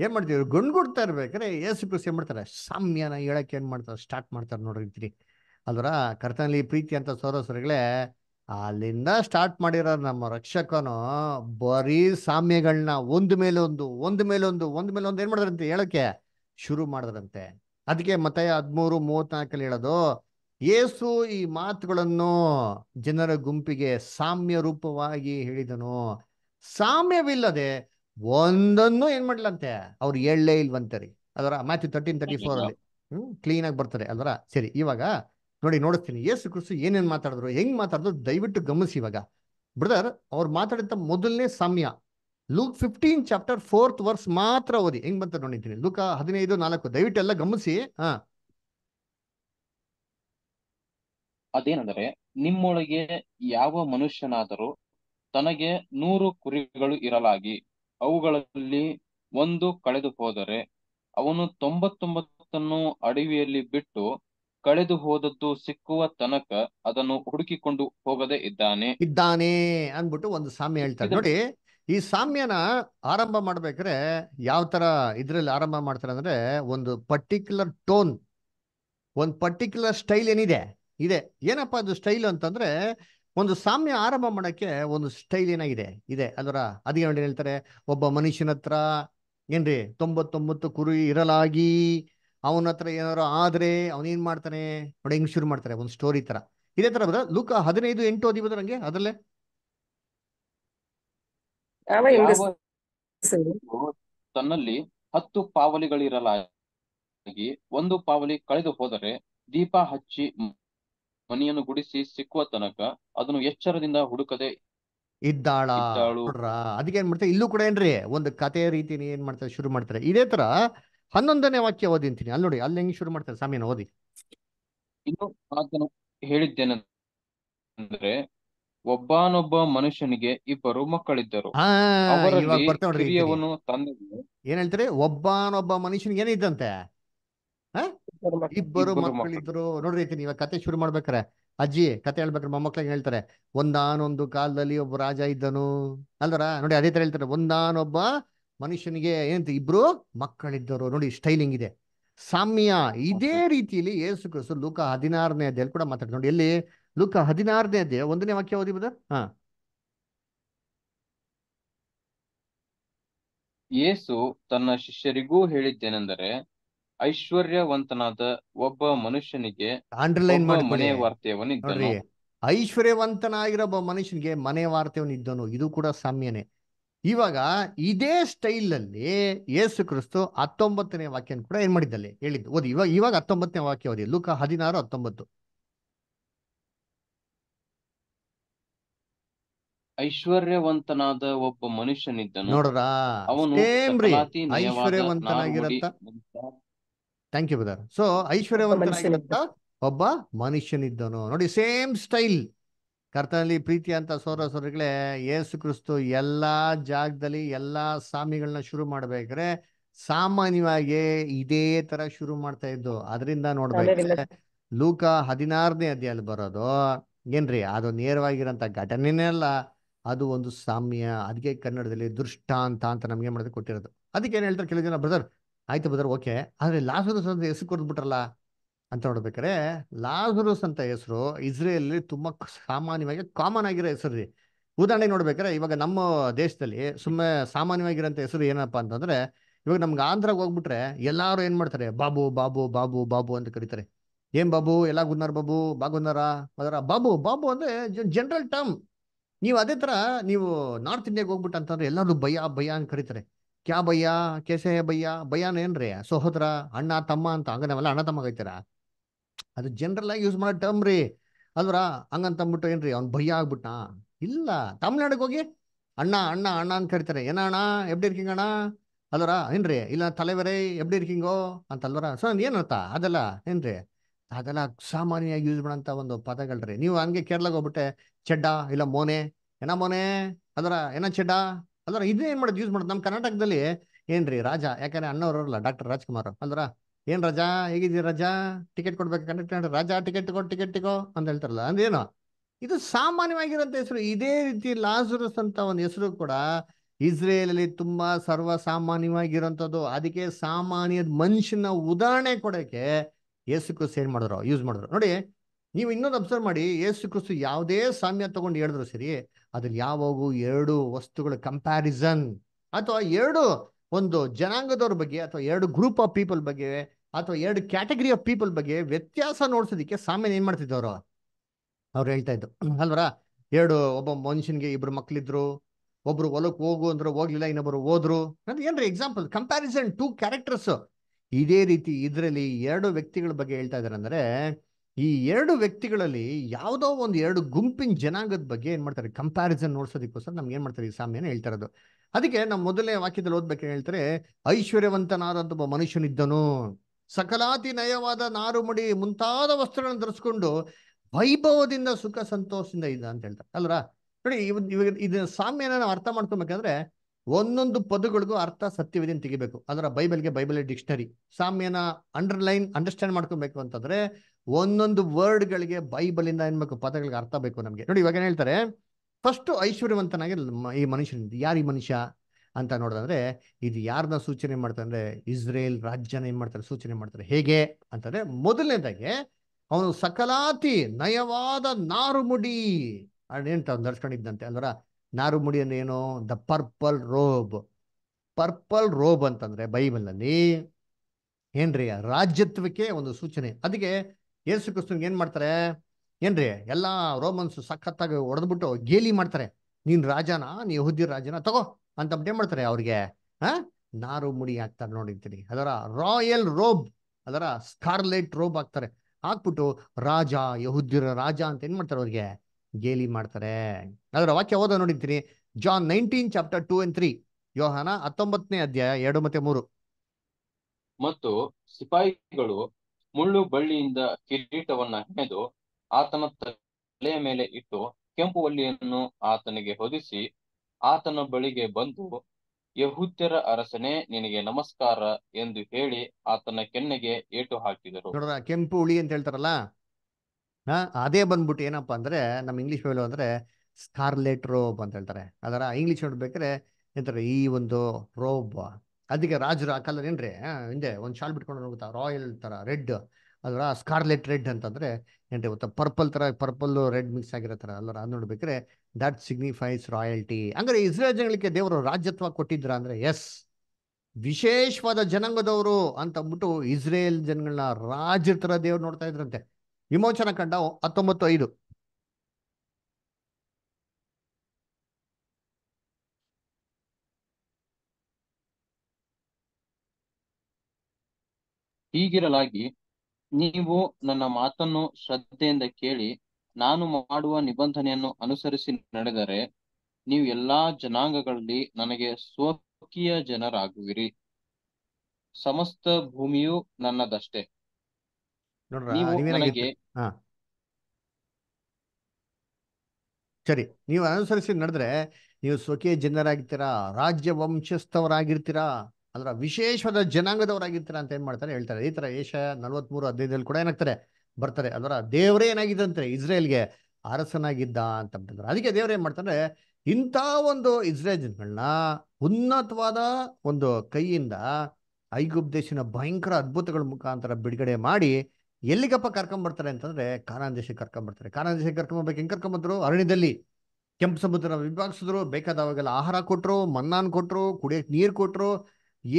S1: ಏನ್ ಮಾಡ್ತೀವಿ ಗುಂಡ್ಗುಡ್ತಾ ಇರ್ಬೇಕ್ರೆ ಏಸು ಕ್ರಿಸ್ ಏನ್ ಮಾಡ್ತಾರೆ ಸಾಮ್ಯನ ಹೇಳಕ್ಕೆ ಏನ್ ಮಾಡ್ತಾರೆ ಸ್ಟಾರ್ಟ್ ಮಾಡ್ತಾರೆ ನೋಡ್ರಿ ಅದರ ಕರ್ತನಲ್ಲಿ ಪ್ರೀತಿ ಅಂತ ಸೋರಸರುಗಳೇ ಅಲ್ಲಿಂದ ಸ್ಟಾರ್ಟ್ ಮಾಡಿರೋ ನಮ್ಮ ರಕ್ಷಕನು ಬರೀ ಸಾಮ್ಯಗಳನ್ನ ಒಂದ್ ಮೇಲೆ ಒಂದು ಒಂದ್ ಮೇಲೆ ಒಂದು ಒಂದ್ ಮೇಲೆ ಒಂದು ಏನ್ ಮಾಡಿದ್ರಂತೆ ಹೇಳಕ್ಕೆ ಶುರು ಮಾಡಿದ್ರಂತೆ ಅದಕ್ಕೆ ಮತ್ತೆ ಹದ್ಮೂರು ಮೂವತ್ನಾಲ್ಕಲ್ಲಿ ಹೇಳೋದು ಏಸು ಈ ಮಾತುಗಳನ್ನು ಜನರ ಗುಂಪಿಗೆ ಸಾಮ್ಯ ರೂಪವಾಗಿ ಹೇಳಿದನು ಸಾಮ್ಯವಿಲ್ಲದೆ ಒಂದನ್ನು ಏನ್ ಮಾಡ್ಲಂತೆ ಅವ್ರು ಹೇಳಲೇ ಇಲ್ವಂತರಿ ಅದರ ಮ್ಯಾಥ್ಯೂ ತರ್ಟೀನ್ ತರ್ಟಿ ಫೋರ್ ಅಲ್ಲಿ ಹ್ಮ್ ಕ್ಲೀನ್ ಆಗಿ ಬರ್ತಾರೆ ಅದರ ಸರಿ ಇವಾಗ ನೋಡಿ ನೋಡಿಸ್ತೀನಿ ಏಸು ಕ್ರಿಸ್ತು ಏನೇನ್ ಮಾತಾಡಿದ್ರು ಹೆಂಗ್ ಮಾತಾಡಿದ್ರು ದಯವಿಟ್ಟು ಗಮನಿಸಿ ಇವಾಗ ಬ್ರದರ್ ಅವ್ರು ಮಾತಾಡಿದ ಮೊದಲನೇ ಸಾಮ್ಯ Luke fifteen chapter fourth verse ಮಾತ್ರ ಓದಿ ಹೆಂಗ್ ಬಂತ ನೋಡಿದ್ದೀನಿ ಲೂಕ ಹದಿನೈದು ನಾಲ್ಕು ದಯವಿಟ್ಟು ಎಲ್ಲ ಗಮನಿಸಿ ಹಾ ಅದೇನೆಂದರೆ
S2: ನಿಮ್ಮೊಳಗೆ ಯಾವ ಮನುಷ್ಯನಾದರೂ ತನಗೆ ನೂರು ಕುರಿಗಳು ಇರಲಾಗಿ ಅವುಗಳಲ್ಲಿ ಒಂದು ಕಳೆದು ಹೋದರೆ ಅವನು ತೊಂಬತ್ತೊಂಬತ್ತನ್ನು ಅಡವಿಯಲ್ಲಿ ಬಿಟ್ಟು ಕಳೆದು ಹೋದದ್ದು ಸಿಕ್ಕುವ ತನಕ ಅದನ್ನು ಹುಡುಕಿಕೊಂಡು ಹೋಗದೆ ಇದ್ದಾನೆ
S1: ಇದ್ದಾನೆ ಅನ್ಬಿಟ್ಟು ಒಂದು ಸಾಮ್ಯ ಹೇಳ್ತಾರೆ ನೋಡಿ ಈ ಸಾಮ್ಯನ ಆರಂಭ ಮಾಡ್ಬೇಕ್ರೆ ಯಾವ ತರ ಇದ್ರಲ್ಲಿ ಆರಂಭ ಮಾಡ್ತಾರೆ ಅಂದ್ರೆ ಒಂದು ಪರ್ಟಿಕ್ಯುಲರ್ ಟೋನ್ ಒಂದು ಪರ್ಟಿಕ್ಯುಲರ್ ಸ್ಟೈಲ್ ಏನಿದೆ ಇದೆ ಏನಪ್ಪಾ ಅದು ಸ್ಟೈಲ್ ಅಂತಂದ್ರೆ ಒಂದು ಸಾಮ್ಯ ಆರಂಭ ಮಾಡಕ್ಕೆ ಒಂದು ಸ್ಟೈಲ್ ಏನಾಗಿದೆ ಇದೆ ಅದರ ಅದಿಗೆ ನೋಡಿ ಹೇಳ್ತಾರೆ ಒಬ್ಬ ಮನುಷ್ಯನ ಹತ್ರ ಏನ್ರಿ ತೊಂಬತ್ತೊಂಬತ್ತು ಕುರಿ ಇರಲಾಗಿ ಅವನ ಹತ್ರ ಏನಾರು ಆದ್ರೆ ಅವನೇನ್ ಮಾಡ್ತಾನೆ ನೋಡಿ ಹೆಂಗ್ ಶುರು ಮಾಡ್ತಾರೆ ಒಂದು ಸ್ಟೋರಿ ತರ ಇದೇ ತರ ಬದ ಲೂಕ ಹದಿನೈದು ಎಂಟು ಓದಿಬೋದು ನಂಗೆ ಅದರಲ್ಲೇ ತನ್ನಲ್ಲಿ
S2: ಹತ್ತು ಪಾವಲಿಗಳಿರಲಾಗಿ ಒಂದು ಪಾವಲಿ ಕಳೆದು ಹೋದರೆ ದೀಪ ಹಚ್ಚಿ ಮನೆಯನ್ನು ಗುಡಿಸಿ ಸಿಕ್ಕುವ ತನಕ ಅದನ್ನು ಎಚ್ಚರದಿಂದ ಹುಡುಕದೆ
S1: ಇದ್ದಾಳ ಅದಕ್ಕೆ ಏನ್ ಮಾಡ್ತಾರೆ ಇಲ್ಲೂ ಕೂಡ ಏನ್ರಿ ಒಂದು ಕತೆ ರೀತಿ ಏನ್ ಮಾಡ್ತಾರೆ ಶುರು ಮಾಡ್ತಾರೆ ಇದೇ ತರ ಹನ್ನೊಂದನೇ ವಾಕ್ಯ ಓದಿಂತೀನಿ ಅಲ್ಲಿ ನೋಡಿ ಅಲ್ಲಿ ಹೆಂಗೆ ಶುರು ಮಾಡ್ತಾರೆ ಸ್ವಾಮಿನ ಓದಿ
S2: ಇನ್ನು ಮಾತನ್ನು ಹೇಳಿದ್ದೇನೆಂದ್ರೆ ಒಬ್ಬನೊಬ್ಬ ಮನುಷ್ಯನಿಗೆ ಇಬ್ಬರು ಮಕ್ಕಳಿದ್ದರು
S1: ಏನ್ ಹೇಳ್ತಾರೆ ಒಬ್ಬನೊಬ್ಬ ಮನುಷ್ಯನಿಗೆ ಏನಿದ್ದಂತೆ ಇಬ್ಬರು ಮಕ್ಕಳಿದ್ರು ನೋಡ್ರಿ ನೀವ ಕತೆ ಶುರು ಮಾಡ್ಬೇಕಾರೆ ಅಜ್ಜಿ ಕತೆ ಹೇಳ್ಬೇಕ್ರೆ ಮೊಮ್ಮಕ್ಳಿಗೆ ಹೇಳ್ತಾರೆ ಒಂದಾನೊಂದು ಕಾಲದಲ್ಲಿ ಒಬ್ಬ ರಾಜ ಇದ್ದನು ಅಲ್ದರ ನೋಡಿ ಅದೇ ತರ ಹೇಳ್ತಾರೆ ಒಂದಾನೊಬ್ಬ ಮನುಷ್ಯನಿಗೆ ಏನಂತ ಇಬ್ರು ಮಕ್ಕಳಿದ್ದರು ನೋಡಿ ಸ್ಟೈಲಿಂಗ್ ಇದೆ ಸಾಮ್ಯ ಇದೇ ರೀತಿಯಲ್ಲಿ ಏಸು ಕ್ರಿಸ್ತು ಲೂಕ ಹದಿನಾರನೇ ಅದೇ ಕೂಡ ಮಾತಾಡ್ತಾರೆ ನೋಡಿ ಎಲ್ಲಿ ಲೂಕ ಹದಿನಾರನೇ ಅದೇ ಒಂದನೇ ವಾಕ್ಯ ಓದಿ ಬದರ್ ಹಾ
S2: ಯೇಸು ತನ್ನ ಶಿಷ್ಯರಿಗೂ ಹೇಳಿದ್ದೇನೆಂದರೆ ಐಶ್ವರ್ಯವಂತನಾದ ಒಬ್ಬ ಮನುಷ್ಯನಿಗೆ ಅಂಡರ್ಲೈನ್ ಮನೆ ವಾರ್ತೆಯವನಿದ್ದನು
S1: ಐಶ್ವರ್ಯವಂತನಾಗಿರೋ ಒಬ್ಬ ಮನುಷ್ಯನಿಗೆ ವಾರ್ತೆ ವಾರ್ತೆಯವನಿದ್ದನು ಇದು ಕೂಡ ಸಾಮ್ಯನೇ ಇವಾಗ ಇದೇ ಸ್ಟೈಲ್ ಅಲ್ಲಿ ಯೇಸು ಕ್ರಿಸ್ತು ಹತ್ತೊಂಬತ್ತನೇ ವಾಕ್ಯ ಕೂಡ ಏನ್ ಮಾಡಿದ್ದಲ್ಲಿ ಹೇಳಿದ್ದು ಓದಿ ಇವಾಗ ಇವಾಗ ಹತ್ತೊಂಬತ್ತನೇ ವಾಕ್ಯ ಓದಿ ಲೂಕ ಹದಿನಾರು ಹತ್ತೊಂಬತ್ತು
S2: ಐಶ್ವರ್ಯವಂತನಾದ ಒಬ್ಬ ಮನುಷ್ಯನಿದ್ದನು ನೋಡ್ರಾ
S1: ಅವನು ಐಶ್ವರ್ಯವಂತನಾಗಿರತ್ತ ಥ್ಯಾಂಕ್ ಯು ಬ್ರದರ್ ಸೊ ಐಶ್ವರ್ಯವಂತ ಒಬ್ಬ ಮನುಷ್ಯನಿದ್ದನು ನೋಡಿ ಸೇಮ್ ಸ್ಟೈಲ್ ಕರ್ತನಲ್ಲಿ ಪ್ರೀತಿ ಅಂತ ಸೋರ ಸೋರಗಳೇ ಯೇಸು ಕ್ರಿಸ್ತು ಎಲ್ಲಾ ಜಾಗದಲ್ಲಿ ಎಲ್ಲಾ ಸ್ವಾಮಿಗಳನ್ನ ಶುರು ಮಾಡ್ಬೇಕ್ರೆ ಸಾಮಾನ್ಯವಾಗಿ ಇದೇ ತರ ಶುರು ಮಾಡ್ತಾ ಇದ್ದು ಅದರಿಂದ ನೋಡ್ಬೇಕು ಲೂಕ ಹದಿನಾರನೇ ಅಧ್ಯಾಯಲ್ಲಿ ಬರೋದು ಏನ್ರಿ ಅದು ನೇರವಾಗಿರೋಂಥ ಘಟನೆನೇ ಅಲ್ಲ ಅದು ಒಂದು ಸಾಮ್ಯ ಅದಕ್ಕೆ ಕನ್ನಡದಲ್ಲಿ ದೃಷ್ಟಾಂತ ಅಂತ ನಮ್ಗೆ ಮಾಡೋದಕ್ಕೆ ಕೊಟ್ಟಿರೋದು ಅದಕ್ಕೆ ಏನ್ ಹೇಳ್ತಾರೆ ಕೆಲವು ಜನ ಬ್ರದರ್ ಆಯ್ತು ಬದರ್ ಓಕೆ ಆದರೆ ಲಾಸರಸ್ ಅಂತ ಹೆಸರು ಕೊಡ್ಬಿಟ್ರಲ್ಲ ಅಂತ ನೋಡ್ಬೇಕಾರೆ ಲಾಸರಸ್ ಅಂತ ಹೆಸರು ಇಸ್ರೇಲ್ ತುಂಬಾ ಸಾಮಾನ್ಯವಾಗಿ ಕಾಮನ್ ಆಗಿರೋ ಹೆಸರು ರೀ ಉದಾಹರಣೆ ನೋಡ್ಬೇಕಾರೆ ಇವಾಗ ನಮ್ಮ ದೇಶದಲ್ಲಿ ಸುಮ್ಮನೆ ಸಾಮಾನ್ಯವಾಗಿರೋಂಥ ಹೆಸರು ಏನಪ್ಪಾ ಅಂತಂದ್ರೆ ಇವಾಗ ನಮ್ಗೆ ಆಂಧ್ರಾಗ ಹೋಗ್ಬಿಟ್ರೆ ಎಲ್ಲಾರು ಏನ್ ಮಾಡ್ತಾರೆ ಬಾಬು ಬಾಬು ಬಾಬು ಬಾಬು ಅಂತ ಕರೀತಾರೆ ಏನ್ ಬಾಬು ಎಲ್ಲ ಗುನ್ನಾರ ಬಾಬು ಗುನ್ನಾರ ಅದರ ಬಾಬು ಬಾಬು ಅಂದ್ರೆ ಜನರಲ್ ಟರ್ಮ್ ನೀವು ಅದೇ ತರ ನೀವು ನಾರ್ತ್ ಇಂಡಿಯಾಗೆ ಹೋಗ್ಬಿಟ್ಟು ಅಂತಂದ್ರೆ ಎಲ್ಲರೂ ಭಯ ಭಯ ಅಂತ ಕರೀತಾರೆ ಕ್ಯಾ ಭಯ್ಯ ಕೇಸೆ ಭಯ್ಯ ಭಯ್ಯಾನ ಏನ್ರಿ ಸಹೋದರ ಅಣ್ಣ ತಮ್ಮ ಅಂತ ಹಂಗ ನಾವೆಲ್ಲ ಅಣ್ಣ ತಮ್ಮ ಐತೀರ ಅದು ಜನರಲ್ ಆಗಿ ಯೂಸ್ ಮಾಡೋ ಟರ್ಮ್ ರೀ ಅಲ್ವರ ಹಂಗಂತಂದ್ಬಿಟ್ಟು ಏನ್ರಿ ಅವ್ನು ಭಯ್ಯ ಆಗ್ಬಿಟ್ಟ ಇಲ್ಲ ತಮಿಳ್ನಾಡಿಗೆ ಹೋಗಿ ಅಣ್ಣ ಅಣ್ಣ ಅಣ್ಣ ಅಂತ ಕರಿತಾರೆ ಏನ ಅಣ್ಣ ಎಬ್ಡಿ ಇರ್ಕಿಂಗ ಅಣ್ಣ ಅಲ್ವರ ಏನ್ರಿ ಇಲ್ಲ ತಲೆವರೇ ಎಬ್ಡಿ ಇರ್ಕಿಂಗೋ ಅಂತ ಅಲ್ವರ ಸೊ ಏನರ್ಥ ಅದೆಲ್ಲ ಏನ್ರಿ ಅದೆಲ್ಲ ಸಾಮಾನ್ಯವಾಗಿ ಯೂಸ್ ಮಾಡೋಂಥ ಒಂದು ಪದಗಳ್ರಿ ನೀವು ಹಂಗೆ ಕೇರಳಗ್ ಹೋಗ್ಬಿಟ್ಟೆ ಚೆಡ್ಡಾ ಇಲ್ಲ ಮೋನೆ ಏನ ಮೋನೆ ಅದರ ಏನ ಚೆಡ್ಡ ಅಂದ್ರೆ ಇದನ್ನ ಏನ್ ಮಾಡೋದು ಯೂಸ್ ಮಾಡೋದು ನಮ್ಮ ಕರ್ನಾಟಕದಲ್ಲಿ ಏನ್ರಿ ರಾಜಾ ಯಾಕಂದ್ರೆ ಅಣ್ಣವರಲ್ಲ ಡಾಕ್ಟರ್ ರಾಜ್ಕುಮಾರ್ ಅಂದ್ರ ಏನ್ ರಜಾ ಹೇಗಿದ್ದೀರಿ ರಜಾ ಟಿಕೆಟ್ ಕೊಡ್ಬೇಕು ಕಂಡಕ್ಟರ್ ರಜಾ ಟಿಕೆಟ್ ತಗೋ ಟಿಕೆಟ್ ತಗೋ ಅಂತ ಹೇಳ್ತಾರಲ್ಲ ಅಂದ್ರೇನು ಇದು ಸಾಮಾನ್ಯವಾಗಿರೋಂಥ ಹೆಸರು ಇದೇ ರೀತಿ ಲಾಜರಸ್ ಅಂತ ಒಂದು ಹೆಸರು ಕೂಡ ಇಸ್ರೇಲ್ ಅಲ್ಲಿ ತುಂಬಾ ಸರ್ವ ಸಾಮಾನ್ಯವಾಗಿರುವಂತದ್ದು ಅದಕ್ಕೆ ಸಾಮಾನ್ಯದ ಮನುಷ್ಯನ ಉದಾಹರಣೆ ಕೊಡೋಕೆ ಯೇಸು ಕ್ರಿಸ್ತು ಏನ್ ಮಾಡಿದ್ರು ಯೂಸ್ ಮಾಡಿದ್ರು ನೋಡಿ ನೀವು ಇನ್ನೊಂದು ಅಬ್ಸರ್ವ್ ಮಾಡಿ ಯೇಸು ಕ್ರಿಸ್ತು ಯಾವುದೇ ಸಾಮ್ಯ ತಗೊಂಡು ಹೇಳಿದ್ರು ಸರಿ ಅದ್ರಲ್ಲಿ ಯಾವಾಗೂ ಎರಡು ವಸ್ತುಗಳ ಕಂಪ್ಯಾರಿಸನ್ ಅಥವಾ ಎರಡು ಒಂದು ಜನಾಂಗದವ್ರ ಬಗ್ಗೆ ಅಥವಾ ಎರಡು ಗ್ರೂಪ್ ಆಫ್ ಪೀಪಲ್ ಬಗ್ಗೆ ಅಥವಾ ಎರಡು ಕ್ಯಾಟಗರಿ ಆಫ್ ಪೀಪಲ್ ಬಗ್ಗೆ ವ್ಯತ್ಯಾಸ ನೋಡ್ಸೋದಿಕ್ಕೆ ಸಾಮಾನ್ಯ ಏನ್ ಮಾಡ್ತಿದ್ದವರು ಅವ್ರು ಹೇಳ್ತಾ ಇದ್ರು ಅಲ್ವರ ಎರಡು ಒಬ್ಬ ಮನುಷ್ಯನ್ಗೆ ಇಬ್ರು ಮಕ್ಳಿದ್ರು ಒಬ್ರು ಹೊಲಕ್ಕೆ ಹೋಗು ಅಂದ್ರೆ ಹೋಗ್ಲಿಲ್ಲ ಇನ್ನೊಬ್ರು ಹೋದ್ರು ಅಂದ್ರೆ ಏನ್ರಿ ಎಕ್ಸಾಂಪಲ್ ಕಂಪ್ಯಾರಿಸನ್ ಟೂ ಕ್ಯಾರೆಕ್ಟರ್ಸ್ ಇದೇ ರೀತಿ ಇದರಲ್ಲಿ ಎರಡು ವ್ಯಕ್ತಿಗಳ ಬಗ್ಗೆ ಹೇಳ್ತಾ ಇದಾರೆ ಅಂದ್ರೆ ಈ ಎರಡು ವ್ಯಕ್ತಿಗಳಲ್ಲಿ ಯಾವುದೋ ಒಂದು ಎರಡು ಗುಂಪಿನ ಜನಾಂಗದ ಬಗ್ಗೆ ಏನು ಮಾಡ್ತಾರೆ ಕಂಪ್ಯಾರಿಸನ್ ನೋಡ್ಸೋದಕ್ಕೋಸ್ಕರ ನಮ್ಗೆ ಏನು ಮಾಡ್ತಾರೆ ಈ ಸಾಮ್ಯನ ಹೇಳ್ತಾ ಇರೋದು ಅದಕ್ಕೆ ನಮ್ಮ ಮೊದಲೇ ವಾಕ್ಯದಲ್ಲಿ ಓದ್ಬೇಕು ಹೇಳ್ತಾರೆ ಐಶ್ವರ್ಯವಂತನಾದಂಥ ಒಬ್ಬ ಮನುಷ್ಯನಿದ್ದನು ಸಕಲಾತಿ ನಯವಾದ ನಾರುಮಡಿ ಮುಂತಾದ ವಸ್ತ್ರಗಳನ್ನು ಧರಿಸ್ಕೊಂಡು ವೈಭವದಿಂದ ಸುಖ ಸಂತೋಷದಿಂದ ಇದ್ದ ಅಂತ ಹೇಳ್ತಾರೆ ಅಲ್ರ ನೋಡಿ ಇವಾಗ ಇದನ್ನ ಸಾಮ್ಯನ ನಾವು ಅರ್ಥ ಮಾಡ್ಕೊಬೇಕಂದ್ರೆ ಒಂದೊಂದು ಪದಗಳಿಗೂ ಅರ್ಥ ಸತ್ಯವಿದೆ ಅಂತ ತೆಗಿಬೇಕು ಅದರ ಬೈಬಲ್ಗೆ ಬೈಬಲ್ ಡಿಕ್ಷನರಿ ಸಾಮ್ಯನ ಅಂಡರ್ಲೈನ್ ಅಂಡರ್ಸ್ಟ್ಯಾಂಡ್ ಮಾಡ್ಕೊಬೇಕು ಅಂತಂದ್ರೆ ಒಂದೊಂದು ವರ್ಡ್ಗಳಿಗೆ ಬೈಬಲಿಂದ ಏನ್ಬೇಕು ಪದಗಳಿಗೆ ಅರ್ಥ ಬೇಕು ನಮಗೆ ನೋಡಿ ಇವಾಗ ಏನು ಹೇಳ್ತಾರೆ ಫಸ್ಟ್ ಐಶ್ವರ್ಯವಂತನಾಗಿ ಈ ಮನುಷ್ಯನಿಂದ ಯಾರು ಈ ಮನುಷ್ಯ ಅಂತ ನೋಡಿದ್ರೆ ಇದು ಯಾರನ್ನ ಸೂಚನೆ ಮಾಡ್ತಾರೆ ಅಂದ್ರೆ ಇಸ್ರೇಲ್ ರಾಜ್ಯನ ಏನ್ ಮಾಡ್ತಾರೆ ಸೂಚನೆ ಮಾಡ್ತಾರೆ ಹೇಗೆ ಅಂತಂದ್ರೆ ಮೊದಲನೇದಾಗೆ ಅವನು ಸಕಲಾತಿ ನಯವಾದ ನಾರುಮುಡಿ ಅಂತ ಅವ್ನು ಧರಿಸ್ಕೊಂಡಿದ್ದಂತೆ ಅಂದ್ರ ನಾರುಮುಡಿ ಅಂದ್ರೆ ಏನು the purple robe purple robe ಅಂತಂದ್ರೆ ಬೈಬಲ್ ನಲ್ಲಿ ಏನ್ರಿ ರಾಜ್ಯತ್ವಕ್ಕೆ ಒಂದು ಸೂಚನೆ ಅದಕ್ಕೆ ಯೇಸು ಕ್ರಿಸ್ತನ್ಗೆ ಏನ್ ಮಾಡ್ತಾರೆ ಏನ್ರಿ ಎಲ್ಲಾ ರೋಮನ್ಸ್ ಸಖತ್ತಾಗಿ ಹೊಡೆದ್ಬಿಟ್ಟು ಗೇಲಿ ಮಾಡ್ತಾರೆ ನೀನ್ ರಾಜನ ನೀ ಹುದ್ದಿ ರಾಜನ ತಗೋ ಅಂತ ಏನ್ ಮಾಡ್ತಾರೆ ಅವ್ರಿಗೆ ಹಾ ನಾರು ಮುಡಿ ಹಾಕ್ತಾರೆ ನೋಡಿರ್ತೀನಿ ಅದರ ರಾಯಲ್ ರೋಬ್ ಅದರ ಸ್ಕಾರ್ಲೆಟ್ ರೋಬ್ ಹಾಕ್ತಾರೆ ಹಾಕ್ಬಿಟ್ಟು ರಾಜ ಯಹುದ್ದಿರ ರಾಜ ಅಂತ ಏನ್ ಮಾಡ್ತಾರೆ ಅವ್ರಿಗೆ ಗೇಲಿ ಮಾಡ್ತಾರೆ ಅದರ ವಾಕ್ಯ ಹೋದ ನೋಡಿರ್ತೀನಿ John nineteen chapter two and three ಯೋಹಾನ ಹತ್ತೊಂಬತ್ತನೇ ಅಧ್ಯಾಯ ಎರಡು ಮತ್ತೆ ಮೂರು
S2: ಮತ್ತು ಸಿಪಾಯಿಗಳು ಮುಳ್ಳು ಬಳ್ಳಿಯಿಂದ ಕಿರೀಟವನ್ನ ಹೆಣೆದು ಆತನ ತಲೆಯ ಮೇಲೆ ಇಟ್ಟು ಕೆಂಪು ಬಳ್ಳಿಯನ್ನು ಆತನಿಗೆ ಹೊದಿಸಿ ಆತನ ಬಳಿಗೆ ಬಂದು ಯಹೂದ್ಯರ ಅರಸನೇ ನಿನಗೆ ನಮಸ್ಕಾರ ಎಂದು ಹೇಳಿ ಆತನ ಕೆನ್ನೆಗೆ ಏಟು ಹಾಕಿದರು
S1: ಕೆಂಪು ಹುಳಿ ಅಂತ ಹೇಳ್ತಾರಲ್ಲ ಹಾ ಅದೇ ಬಂದ್ಬಿಟ್ಟು ಏನಪ್ಪಾ ಅಂದ್ರೆ ನಮ್ಮ ಇಂಗ್ಲಿಷ್ ಹೇಳು ಅಂದ್ರೆ ಸ್ಕಾರ್ಲೆಟ್ ರೋಬ್ ಅಂತ ಹೇಳ್ತಾರೆ ಅದರ ಇಂಗ್ಲಿಷ್ ನೋಡ್ಬೇಕ್ರೆ ಹೇಳ್ತಾರೆ ಈ ಒಂದು ರೋಬ್ ಅದಕ್ಕೆ ರಾಜರು ಆ ಕಲರ್ ಏನ್ರಿ ಹಿಂದೆ ಒಂದು ಶಾಲ್ ಬಿಟ್ಕೊಂಡು ಹೋಗುತ್ತಾ ರಾಯಲ್ ತರ ರೆಡ್ ಅದರ ಸ್ಕಾರ್ಲೆಟ್ ರೆಡ್ ಅಂತಂದ್ರೆ ಏನ್ರಿ ಗೊತ್ತಾ ಪರ್ಪಲ್ ತರ ಪರ್ಪಲ್ ರೆಡ್ ಮಿಕ್ಸ್ ಆಗಿರೋ ತರ ಅಲ್ಲರ ಅದ್ ನೋಡ್ಬೇಕ್ರೆ ದಟ್ ಸಿಗ್ನಿಫೈಸ್ ರಾಯಲ್ಟಿ ಅಂದ್ರೆ ಇಸ್ರೇಲ್ ಜನಗಳಿಗೆ ದೇವರು ರಾಜ್ಯತ್ವ ಕೊಟ್ಟಿದ್ರ ಅಂದ್ರೆ ಎಸ್ ವಿಶೇಷವಾದ ಜನಾಂಗದವರು ಅಂತ ಅಂದ್ಬಿಟ್ಟು ಇಸ್ರೇಲ್ ಜನಗಳನ್ನ ರಾಜರ ತರ ದೇವ್ರು ನೋಡ್ತಾ ಇದ್ರಂತೆ ವಿಮೋಚನ ಕಂಡ ಹತ್ತೊಂಬತ್ತು ಐದು
S2: ಹೀಗಿರಲಾಗಿ ನೀವು ನನ್ನ ಮಾತನ್ನು ಶ್ರದ್ಧೆಯಿಂದ ಕೇಳಿ ನಾನು ಮಾಡುವ ನಿಬಂಧನೆಯನ್ನು ಅನುಸರಿಸಿ ನಡೆದರೆ ನೀವು ಎಲ್ಲಾ ಜನಾಂಗಗಳಲ್ಲಿ ನನಗೆ ಸ್ವಕೀಯ ಜನರಾಗುವಿರಿ ಸಮಸ್ತ ಭೂಮಿಯು ನನ್ನದಷ್ಟೇ
S1: ಸರಿ ನೀವು ಅನುಸರಿಸಿ ನಡೆದ್ರೆ ನೀವು ಸ್ವಕೀಯ ಜನರಾಗಿರ್ತೀರಾ ರಾಜ್ಯ ವಂಶಸ್ಥವರಾಗಿರ್ತೀರಾ ಅದರ ವಿಶೇಷವಾದ ಜನಾಂಗದವರಾಗಿರ್ತಾರೆ ಅಂತ ಏನು ಮಾಡ್ತಾರೆ ಹೇಳ್ತಾರೆ ಈ ತರ ಏಷ್ಯಾ ಮೂರು ಹದಿನೈದಲ್ಲಿ ಕೂಡ ಏನಾಗ್ತಾರೆ ಬರ್ತಾರೆ ಅದರ ದೇವರೇ ಏನಾಗಿದ್ದಂತಾರೆ ಇಸ್ರೇಲ್ಗೆ ಅರಸನಾಗಿದ್ದ ಅಂತ ಅಂತಂದ್ರೆ ಅದಕ್ಕೆ ದೇವ್ರು ಏನು ಮಾಡ್ತಾರೆ ಇಂಥ ಒಂದು ಇಸ್ರೇಲ್ ಜನಗಳನ್ನ ಉನ್ನತವಾದ ಒಂದು ಕೈಯಿಂದ ಐಗುಪ್ ದೇಶನ ಭಯಂಕರ ಅದ್ಭುತಗಳ ಮುಖಾಂತರ ಬಿಡುಗಡೆ ಮಾಡಿ ಎಲ್ಲಿಗಪ್ಪ ಕರ್ಕೊಂಬರ್ತಾರೆ ಅಂತಂದ್ರೆ ಕಾನಾನ್ ದೇಶಕ್ಕೆ ಕರ್ಕೊಂಬರ್ತಾರೆ ಕಾನಾನ್ ದೇಶಕ್ಕೆ ಕರ್ಕೊಂಬರ್ಬೇಕು ಹೆಂಗ್ ಕರ್ಕೊಂಬಂದ್ರು ಅರಣ್ಯದಲ್ಲಿ ಕೆಂಪು ಸಮುದ್ರ ವಿಭಾಗಿಸಿದ್ರು ಬೇಕಾದವಾಗೆಲ್ಲ ಆಹಾರ ಕೊಟ್ಟರು ಮನ್ನಾನ್ ಕೊಟ್ಟರು ಕುಡಿಯಕ್ಕೆ ನೀರು ಕೊಟ್ಟರು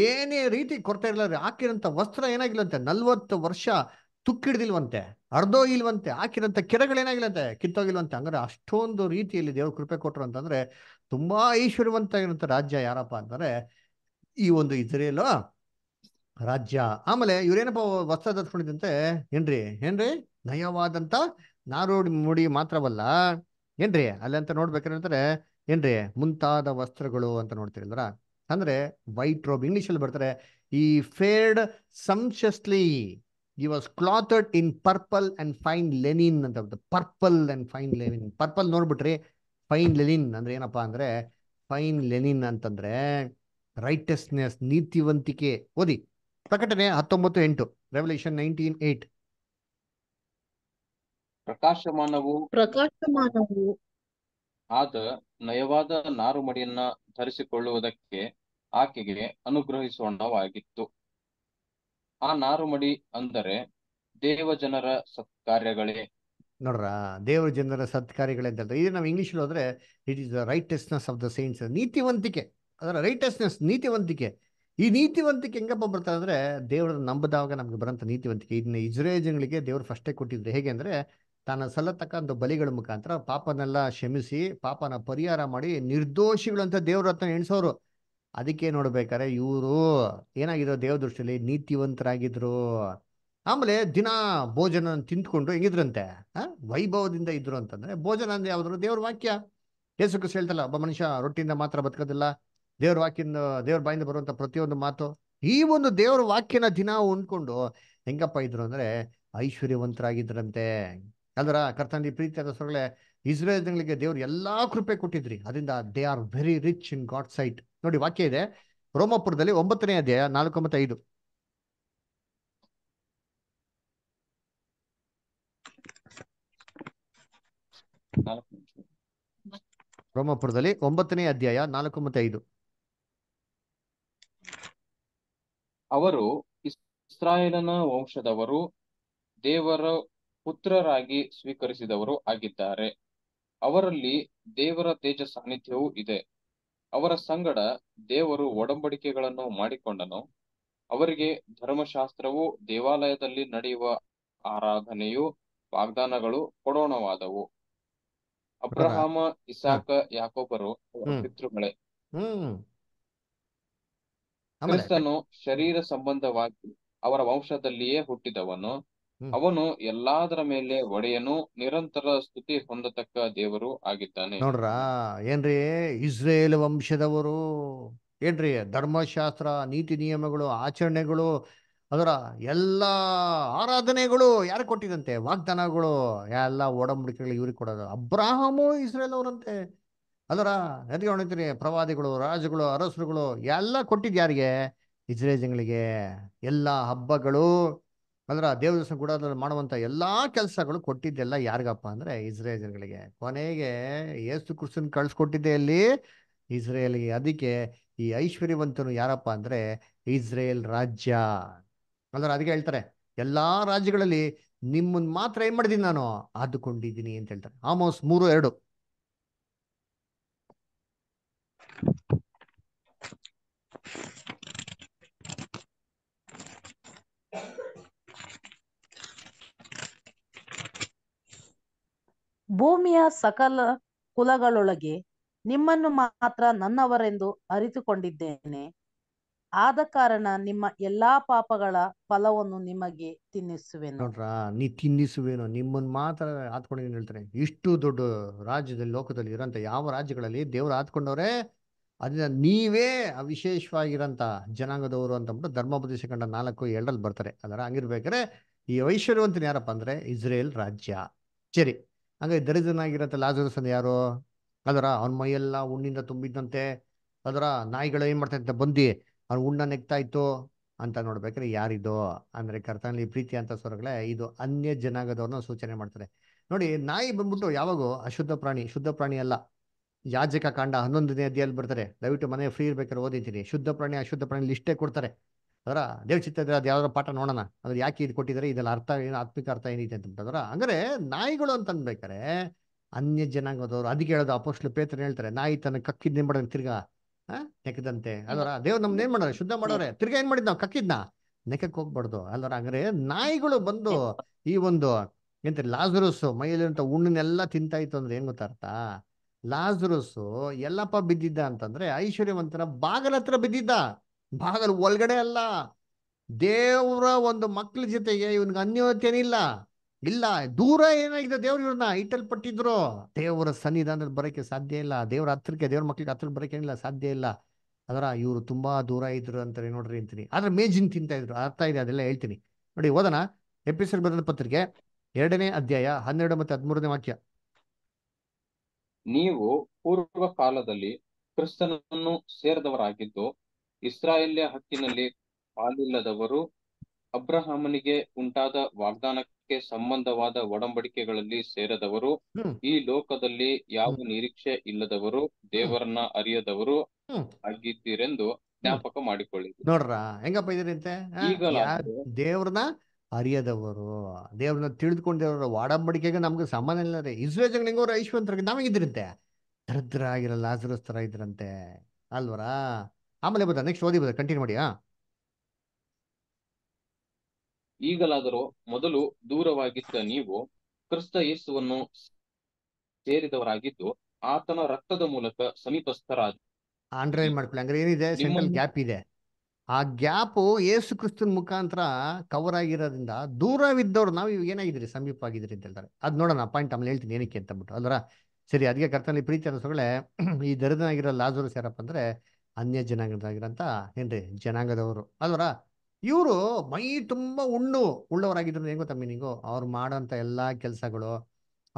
S1: ಏನೇ ರೀತಿ ಕೊಡ್ತಾ ಇರಲಿಲ್ಲ ಹಾಕಿರೋಂಥ ವಸ್ತ್ರ ಏನಾಗಿಲ್ಲಂತೆ ನಲ್ವತ್ತು ವರ್ಷ ತುಕ್ಕಿಡ್ದಿಲ್ವಂತೆ ಅರ್ಧೋ ಇಲ್ವಂತೆ ಹಾಕಿರೋಂಥ ಕೆರೆಗಳೇನಾಗಿಲ್ಲಂತೆ ಕಿತ್ತೋಗಿಲ್ವಂತೆ ಅಂದ್ರೆ ಅಷ್ಟೊಂದು ರೀತಿಯಲ್ಲಿ ದೇವ್ರ ಕೃಪೆ ಕೊಟ್ಟರು ಅಂತಂದ್ರೆ ತುಂಬಾ ಐಶ್ವರ್ಯವಂತ ಆಗಿರೋಂಥ ರಾಜ್ಯ ಯಾರಪ್ಪ ಅಂತಂದ್ರೆ ಈ ಒಂದು ಇಸ್ರೇಲ್ ರಾಜ್ಯ ಆಮೇಲೆ ಇವ್ರೇನಪ್ಪ ವಸ್ತ್ರ ತರ್ಸ್ಕೊಂಡಿದ್ದಂತೆ ಏನ್ರಿ ಏನ್ರಿ ನಯವಾದಂತ ನಾರೋಡಿ ಮುಡಿ ಮಾತ್ರವಲ್ಲ ಏನ್ರಿ ಅಲ್ಲಂತ ಅಂತ ಏನ್ರಿ ಮುಂತಾದ ವಸ್ತ್ರಗಳು ಅಂತ ಅಂದ್ರ ಅಂದ್ರೆ ವೈಟ್ ರೋಬ್ ಅಲ್ಲಿ ಬರ್ತಾರೆ ಈ fared sumptuously he was clothed in purple and fine linen ಅಂತ purple and fine linen purple ನೋಡ್ಬಿಟ್ರಿ ಫೈನ್ ಲೆನಿನ್ ಅಂದ್ರೆ ಏನಪ್ಪಾ ಅಂದ್ರೆ ಫೈನ್ ಲೆನಿನ್ ಅಂತಂದ್ರೆ ರೈಟಸ್ನೆಸ್ ನೀತಿವಂತಿಕೆ ಓದಿ ಪ್ರಕಟಣೆ ಹತ್ತೊಂಬತ್ತು ಎಂಟು ರೆವಲ್ಯೂಷನ್ ನೈನ್ಟೀನ್ ಏಟ್
S2: ಪ್ರಕಾಶಮಾನವು
S1: ಪ್ರಕಾಶಮಾನವು
S2: ಆದ ನಯವಾದ ನಾರು ಧರಿಸಿಕೊಳ್ಳುವುದಕ್ಕೆ ಆಕೆಗೆ ಅನುಗ್ರಹಿಸೋಣವಾಗಿತ್ತು ಆ ನಾರುಮಡಿ ಅಂದರೆ ದೇವಜನರ ಸತ್ಕಾರ್ಯಗಳೇ
S1: ನೋಡ್ರ ದೇವರ ಜನರ ಸತ್ಕಾರ್ಯಗಳೇ ಅಂತ ಇದು ನಾವು ಹೋದ್ರೆ it is the righteousness of the saints ನೀತಿವಂತಿಕೆ ಅದರ ರೈಟೆಸ್ನೆಸ್ ನೀತಿವಂತಿಕೆ ಈ ನೀತಿವಂತಿಕೆ ಹೆಂಗಪ್ಪ ಬರ್ತಾರೆ ಅಂದ್ರೆ ದೇವರ ನಂಬದಾಗ ನಮ್ಗೆ ಬರೋಂಥ ನೀತಿವಂತಿಕೆ ಇದನ್ನ ಇಸ್ರೇಲ್ ಜನಗಳಿಗೆ ದೇವರು ಫಸ್ಟೇ ಕೊಟ್ಟಿದ್ರು ಹೇಗೆ ಅಂದ್ರೆ ತಾನು ಸಲ್ಲತಕ್ಕಂಥ ಬಲಿಗಳ ಮುಖಾಂತರ ಪಾಪನೆಲ್ಲ ಕ್ಷಮಿಸಿ ಪಾಪನ ಪರಿಹಾರ ಮಾಡಿ ನಿರ್ದೋಷಿಗಳಂತ ದೇವ್ರ ಹತ್ರ ಎಣಿಸೋರು ಅದಕ್ಕೆ ನೋಡ್ಬೇಕಾರೆ ಇವರು ಏನಾಗಿದ್ರು ದೃಷ್ಟಿಯಲ್ಲಿ ನೀತಿವಂತರಾಗಿದ್ರು ಆಮೇಲೆ ದಿನ ಭೋಜನ ತಿಂತ್ಕೊಂಡು ಹೆಂಗಿದ್ರಂತೆ ವೈಭವದಿಂದ ಇದ್ರು ಅಂತಂದ್ರೆ ಭೋಜನ ಅಂದ್ರೆ ಯಾವ್ದಾದ್ರು ದೇವ್ರ ವಾಕ್ಯ ಯೇಸು ಹೇಳ್ತಲ್ಲ ಒಬ್ಬ ಮನುಷ್ಯ ರೊಟ್ಟಿಯಿಂದ ಮಾತ್ರ ಬದುಕೋದಿಲ್ಲ ದೇವ್ರ ವಾಕ್ಯಿಂದ ದೇವ್ರ ಬಾಯಿಂದ ಬರುವಂತ ಪ್ರತಿಯೊಂದು ಮಾತು ಈ ಒಂದು ದೇವ್ರ ವಾಕ್ಯನ ದಿನ ಉಂಡ್ಕೊಂಡು ಹೆಂಗಪ್ಪ ಇದ್ರು ಅಂದ್ರೆ ಐಶ್ವರ್ಯವಂತರಾಗಿದ್ರಂತೆ ಅಲ್ದರ ಕರ್ತಂದಿ ಪ್ರೀತಿಯಾದ ಸ್ವರಗಳೇ ಇಸ್ರೇಲ್ ಜನಗಳಿಗೆ ದೇವ್ರು ಎಲ್ಲಾ ಕೃಪೆ ಕೊಟ್ಟಿದ್ರಿ ಅದರಿಂದ they are very rich in God sight ನೋಡಿ ವಾಕ್ಯ ಇದೆ ರೋಮಪುರದಲ್ಲಿ ಒಂಬತ್ತನೇ ಅಧ್ಯಾಯ ನಾಲ್ಕು ಮತ್ತು ಐದು ರೋಮಾಪುರದಲ್ಲಿ ಒಂಬತ್ತನೇ ಅಧ್ಯಾಯ ನಾಲ್ಕು ಮತ್ತು ಐದು
S2: ಅವರು ಇಸ್ರಾಯೇಲನ ವಂಶದವರು ದೇವರ ಪುತ್ರರಾಗಿ ಸ್ವೀಕರಿಸಿದವರು ಆಗಿದ್ದಾರೆ ಅವರಲ್ಲಿ ದೇವರ ತೇಜ ಸಾನ್ನಿಧ್ಯವೂ ಇದೆ ಅವರ ಸಂಗಡ ದೇವರು ಒಡಂಬಡಿಕೆಗಳನ್ನು ಮಾಡಿಕೊಂಡನು ಅವರಿಗೆ ಧರ್ಮಶಾಸ್ತ್ರವು ದೇವಾಲಯದಲ್ಲಿ ನಡೆಯುವ ಆರಾಧನೆಯು ವಾಗ್ದಾನಗಳು ಕೊಡೋಣವಾದವು ಅಬ್ರಹಾಮ ಇಸಾಕ ಯಾಕೋಬರು ಪಿತೃಗಳೇ ಕ್ರಿಸ್ತನು ಶರೀರ ಸಂಬಂಧವಾಗಿ ಅವರ ವಂಶದಲ್ಲಿಯೇ ಹುಟ್ಟಿದವನು ಅವನು ಎಲ್ಲಾದರ ಮೇಲೆ ಒಡೆಯನು ನಿರಂತರ ಸ್ತುತಿ ಹೊಂದತಕ್ಕ ದೇವರು ಆಗಿದ್ದಾನೆ ನೋಡ್ರಾ
S1: ಏನ್ರಿ ಇಸ್ರೇಲ್ ವಂಶದವರು ಏನ್ರಿ ಧರ್ಮಶಾಸ್ತ್ರ ನೀತಿ ನಿಯಮಗಳು ಆಚರಣೆಗಳು ಅದರ ಎಲ್ಲ ಆರಾಧನೆಗಳು ಯಾರು ಕೊಟ್ಟಿದಂತೆ ವಾಗ್ದಾನಗಳು ಎಲ್ಲ ಒಡಂಬಡಿಕೆಗಳು ಇವ್ರಿಗೆ ಕೊಡೋದು ಅಬ್ರಾಹಮು ಇಸ್ರೇಲ್ ಅವರಂತೆ ಅದರ ಎದುರು ಹೊಣಿತೀರಿ ಪ್ರವಾದಿಗಳು ರಾಜುಗಳು ಅರಸರುಗಳು ಎಲ್ಲ ಕೊಟ್ಟಿದ್ದು ಯಾರಿಗೆ ಇಸ್ರೇಲ್ ಜನಗಳಿಗೆ ಎಲ್ಲ ಹಬ್ಬಗಳು ಅಂದ್ರೆ ಆ ದೇವದರ್ಶನ ಕೂಡ ಮಾಡುವಂತ ಎಲ್ಲಾ ಕೆಲಸಗಳು ಕೊಟ್ಟಿದ್ದೆಲ್ಲ ಯಾರಿಗಪ್ಪ ಇಸ್ರೇಲ್ ಜನಗಳಿಗೆ ಕೊನೆಗೆ ಏಸು ಕ್ರಿಸ್ತನ್ ಕಳ್ಸಿಕೊಟ್ಟಿದ್ದೆ ಅಲ್ಲಿ ಇಸ್ರೇಲ್ಗೆ ಅದಕ್ಕೆ ಈ ಐಶ್ವರ್ಯವಂತನು ಯಾರಪ್ಪ ಅಂದ್ರೆ ಇಸ್ರೇಲ್ ರಾಜ್ಯ ಅಂದ್ರೆ ಅದಕ್ಕೆ ಹೇಳ್ತಾರೆ ಎಲ್ಲಾ ರಾಜ್ಯಗಳಲ್ಲಿ ನಿಮ್ಮನ್ ಮಾತ್ರ ಏನ್ ಮಾಡಿದೀನಿ ನಾನು ಆದುಕೊಂಡಿದ್ದೀನಿ ಅಂತ ಹೇಳ್ತಾರೆ ಆಲ್ಮೋಸ್ಟ್ ಮೂರು ಎರಡು
S3: ಭೂಮಿಯ ಸಕಲ ಕುಲಗಳೊಳಗೆ ನಿಮ್ಮನ್ನು ಮಾತ್ರ ನನ್ನವರೆಂದು ಅರಿತುಕೊಂಡಿದ್ದೇನೆ ಆದ ಕಾರಣ ನಿಮ್ಮ ಎಲ್ಲಾ ಪಾಪಗಳ ಫಲವನ್ನು ನಿಮಗೆ ತಿನ್ನಿಸುವೆನು ನೋಡ್ರ
S1: ನೀ ತಿನ್ನಿಸುವೇನೋ ನಿಮ್ಮನ್ನ ಮಾತ್ರ ಆತ್ಕೊಂಡಿದ್ದೀನಿ ಹೇಳ್ತಾರೆ ಇಷ್ಟು ದೊಡ್ಡ ರಾಜ್ಯದಲ್ಲಿ ಲೋಕದಲ್ಲಿ ಇರೋಂತ ಯಾವ ರಾಜ್ಯಗಳಲ್ಲಿ ದೇವರು ಆತ್ಕೊಂಡವ್ರೆ ಅದನ್ನ ನೀವೇ ಅವಿಶೇಷವಾಗಿರಂತ ಜನಾಂಗದವರು ಅಂತಂದ್ಬಿಟ್ಟು ಕಂಡ ನಾಲ್ಕು ಎರಡಲ್ಲಿ ಬರ್ತಾರೆ ಅದರ ಹಂಗಿರ್ಬೇಕಾದ್ರೆ ಈ ಐಶ್ವರ್ಯವಂತನ ಯಾರಪ್ಪ ಅಂದ್ರೆ ಇಸ್ರೇಲ್ ರಾಜ್ಯ ಸರಿ ಹಂಗಾಗಿ ದರಿದ್ರನಾಗಿರತ್ತೆ ಲಾಜರಸನ್ ಯಾರು ಅದರ ಅವ್ನ ಮೈಯೆಲ್ಲ ಉಣ್ಣಿಂದ ತುಂಬಿದ್ದಂತೆ ಅದರ ನಾಯಿಗಳು ಏನು ಇದ್ದ ಬಂದು ಅವ್ನ ಉಣ್ಣ ನೆಗ್ತಾ ಇತ್ತು ಅಂತ ನೋಡ್ಬೇಕಾದ್ರೆ ಯಾರಿದು ಅಂದರೆ ಕರ್ತನಲ್ಲಿ ಪ್ರೀತಿ ಅಂತ ಸ್ವರಗಳೇ ಇದು ಅನ್ಯ ಜನಾಂಗದವ್ರನ್ನ ಸೂಚನೆ ಮಾಡ್ತಾರೆ ನೋಡಿ ನಾಯಿ ಬಂದ್ಬಿಟ್ಟು ಯಾವಾಗೂ ಅಶುದ್ಧ ಪ್ರಾಣಿ ಶುದ್ಧ ಪ್ರಾಣಿ ಅಲ್ಲ ಯಾಜಕ ಕಾಂಡ ಹನ್ನೊಂದನೇ ಅಧ್ಯಾಯಲ್ಲಿ ಬರ್ತಾರೆ ದಯವಿಟ್ಟು ಮನೆ ಫ್ರೀ ಇರ್ಬೇಕಾದ್ರೆ ಓದಿದ್ದೀನಿ ಶುದ್ಧ ಪ್ರಾಣಿ ಅಶುದ್ಧ ಪ್ರಾಣಿ ಲಿಸ್ಟೇ ಕೊಡ್ತಾರೆ ಅದರ ದೇವ್ ಚಿತ್ತದ ಅದು ಯಾವ್ದಾರ ಪಾಠ ನೋಡೋಣ ಅದ್ರ ಯಾಕೆ ಇದು ಕೊಟ್ಟಿದ್ರೆ ಇದೆಲ್ಲ ಅರ್ಥ ಏನು ಆತ್ಮಿಕ ಅರ್ಥ ಏನೈತೆ ಅಂದ್ರೆ ಅಂದ್ರೆ ನಾಯಿಗಳು ಅಂತ ಅನ್ಬೇಕಾರೆ ಅನ್ಯ ಜನಾಂಗದವರು ಅದಕ್ಕೆ ಹೇಳೋದು ಅಪೋಸ್ಟ್ಲು ಪೇತ್ರ ಹೇಳ್ತಾರೆ ನಾಯಿ ತನ್ನ ಕಕ್ಕಿದ್ ನಿಂಬಡೋದು ತಿರ್ಗಾ ಆ ನೆಕ್ಕದಂತೆ ಅದರ ದೇವ್ ನಮ್ನ ಏನ್ ಮಾಡೋರೆ ಶುದ್ಧ ಮಾಡೋರೆ ತಿರ್ಗ ಏನ್ ಮಾಡಿದ್ ನಾವು ಕಕ್ಕಿದ್ನ ನೆಕ್ಕಕ್ ಹೋಗ್ಬಾರ್ದು ಅಲ್ವರ ಅಂದ್ರೆ ನಾಯಿಗಳು ಬಂದು ಈ ಒಂದು ಎಂತ ಲಾಜರಸ್ ಮೈಯಲ್ಲಿರುವಂತ ಹುಣ್ಣನ್ನೆಲ್ಲ ಇತ್ತು ಅಂದ್ರೆ ಏನ್ ಗೊತ್ತಾರ್ಥ ಲಾಜರಸ್ ಎಲ್ಲಪ್ಪ ಬಿದ್ದಿದ್ದ ಅಂತಂದ್ರೆ ಐಶ್ವರ್ಯವಂತನ ಬಾಗಲ ಹತ್ರ ಬಿದ್ದಿದ್ದ ಬಾಗಲು ಒಳಗಡೆ ಅಲ್ಲ ದೇವರ ಒಂದು ಮಕ್ಕಳ ಜೊತೆಗೆ ಇವನ್ಗೆ ಅನ್ಯೋನ್ಯತೆ ಇಲ್ಲ ಇಲ್ಲ ದೂರ ಏನಾಗಿದೆ ದೇವ್ರ ಇವ್ರನ್ನ ಇಟ್ಟಲ್ಪಟ್ಟಿದ್ರು ದೇವರ ಸನ್ನಿಧಾನ ಬರೋಕೆ ಸಾಧ್ಯ ಇಲ್ಲ ದೇವ್ರ ಹತ್ರಕ್ಕೆ ದೇವ್ರ ಮಕ್ಳಿಗೆ ಹತ್ರ ಏನಿಲ್ಲ ಸಾಧ್ಯ ಇಲ್ಲ ಅದರ ಇವರು ತುಂಬಾ ದೂರ ಇದ್ರು ಅಂತಾರೆ ನೋಡ್ರಿ ಅಂತೀನಿ ಆದ್ರೆ ಮೇಜಿನ್ ತಿಂತ ಇದ್ರು ಅರ್ಥ ಇದೆ ಅದೆಲ್ಲ ಹೇಳ್ತೀನಿ ನೋಡಿ ಓದನ ಎಪಿಸೋಡ್ ಬರೆದ ಪತ್ರಿಕೆ ಎರಡನೇ ಅಧ್ಯಾಯ ಹನ್ನೆರಡು ಮತ್ತೆ ಹದಿಮೂರನೇ ವಾಕ್ಯ
S2: ನೀವು ಪೂರ್ವ ಕಾಲದಲ್ಲಿ ಕ್ರಿಸ್ತನನ್ನು ಸೇರಿದವರಾಗಿದ್ದು ಇಸ್ರಾಯೇಲ್ಯ ಹಕ್ಕಿನಲ್ಲಿ ಪಾಲಿಲ್ಲದವರು ಅಬ್ರಹಾಮನಿಗೆ ಉಂಟಾದ ವಾಗ್ದಾನಕ್ಕೆ ಸಂಬಂಧವಾದ ಒಡಂಬಡಿಕೆಗಳಲ್ಲಿ ಸೇರದವರು ಈ ಲೋಕದಲ್ಲಿ ಯಾವ ನಿರೀಕ್ಷೆ ಇಲ್ಲದವರು ದೇವರನ್ನ ಅರಿಯದವರು ಆಗಿದ್ದೀರೆಂದು ಜ್ಞಾಪಕ ಮಾಡಿಕೊಳ್ಳಿ
S1: ನೋಡ್ರ ಹೆಂಗಪ್ಪ ಈಗ ದೇವ್ರನ್ನ ಅರಿಯದವರು ದೇವ್ರನ್ನ ತಿಳಿದುಕೊಂಡಿರೋ ಒಡಂಬಡಿಕೆಗೆ ನಮ್ಗೆ ಸಂಬಂಧ ಇಲ್ಲ ರೀ ಇಸ್ರೇ ಜಗಳ ಐಶ್ವಂತರಿಗೆ ನಾವೇ ಇದ್ರಂತೆ ದರಿದ್ರ ಆಗಿರಲ್ಲ ತರ ಇದ್ರಂತೆ ಅಲ್ವರಾ ಆಮೇಲೆ ಬದ ನೆಕ್ಸ್ಟ್ ಓದಿ ಬದ ಕಂಟಿನ್ಯೂ ಮಾಡಿ
S2: ಈಗಲಾದರೂ ಮೊದಲು ದೂರವಾಗಿದ್ದ ನೀವು ಕ್ರಿಸ್ತ ಯೇಸುವನ್ನು ಸೇರಿದವರಾಗಿದ್ದು ಆತನ ರಕ್ತದ ಮೂಲಕ ಸಮೀಪಸ್ಥರಾದ
S1: ಅಂಡರ್ಲೈನ್ ಮಾಡ್ಕೊಳ್ಳಿ ಅಂದ್ರೆ ಏನಿದೆ ಸೆಂಟ್ರಲ್ ಗ್ಯಾಪ್ ಇದೆ ಆ ಗ್ಯಾಪ್ ಯೇಸು ಕ್ರಿಸ್ತನ್ ಮುಖಾಂತರ ಕವರ್ ಆಗಿರೋದ್ರಿಂದ ದೂರವಿದ್ದವ್ರು ನಾವು ಇವಾಗ ಏನಾಗಿದ್ರಿ ಸಮೀಪ ಆಗಿದ್ರಿ ಅಂತ ಹೇಳ್ತಾರೆ ಅದ್ ನೋಡೋಣ ಪಾಯಿಂಟ್ ಆಮೇಲೆ ಹೇಳ್ತೀನಿ ಏನಕ್ಕೆ ಅಂತ ಬಿಟ್ಟು ಅಲ್ವರ ಸರಿ ಅದಕ್ಕೆ ಕರ್ತನಲ್ಲಿ ಪ್ರೀತಿ ಅನ್ನಿಸೋಗಳೇ ಈ ದರದನಾಗಿರೋ ಲಾಜರು ಯಾರಪ್ಪ ಅಂದ್ರೆ ಅನ್ಯ ಜನಾಂಗದಾಗಿರೋಂಥ ಏನ್ರಿ ಜನಾಂಗದವರು ಅಲ್ವರ ಇವರು ಮೈ ತುಂಬ ಉಣ್ಣು ಉಳ್ಳವರಾಗಿದ್ರು ಏನು ಗೊತ್ತಾ ಮೀನಿಂಗು ಅವ್ರು ಮಾಡೋಂಥ ಎಲ್ಲ ಕೆಲಸಗಳು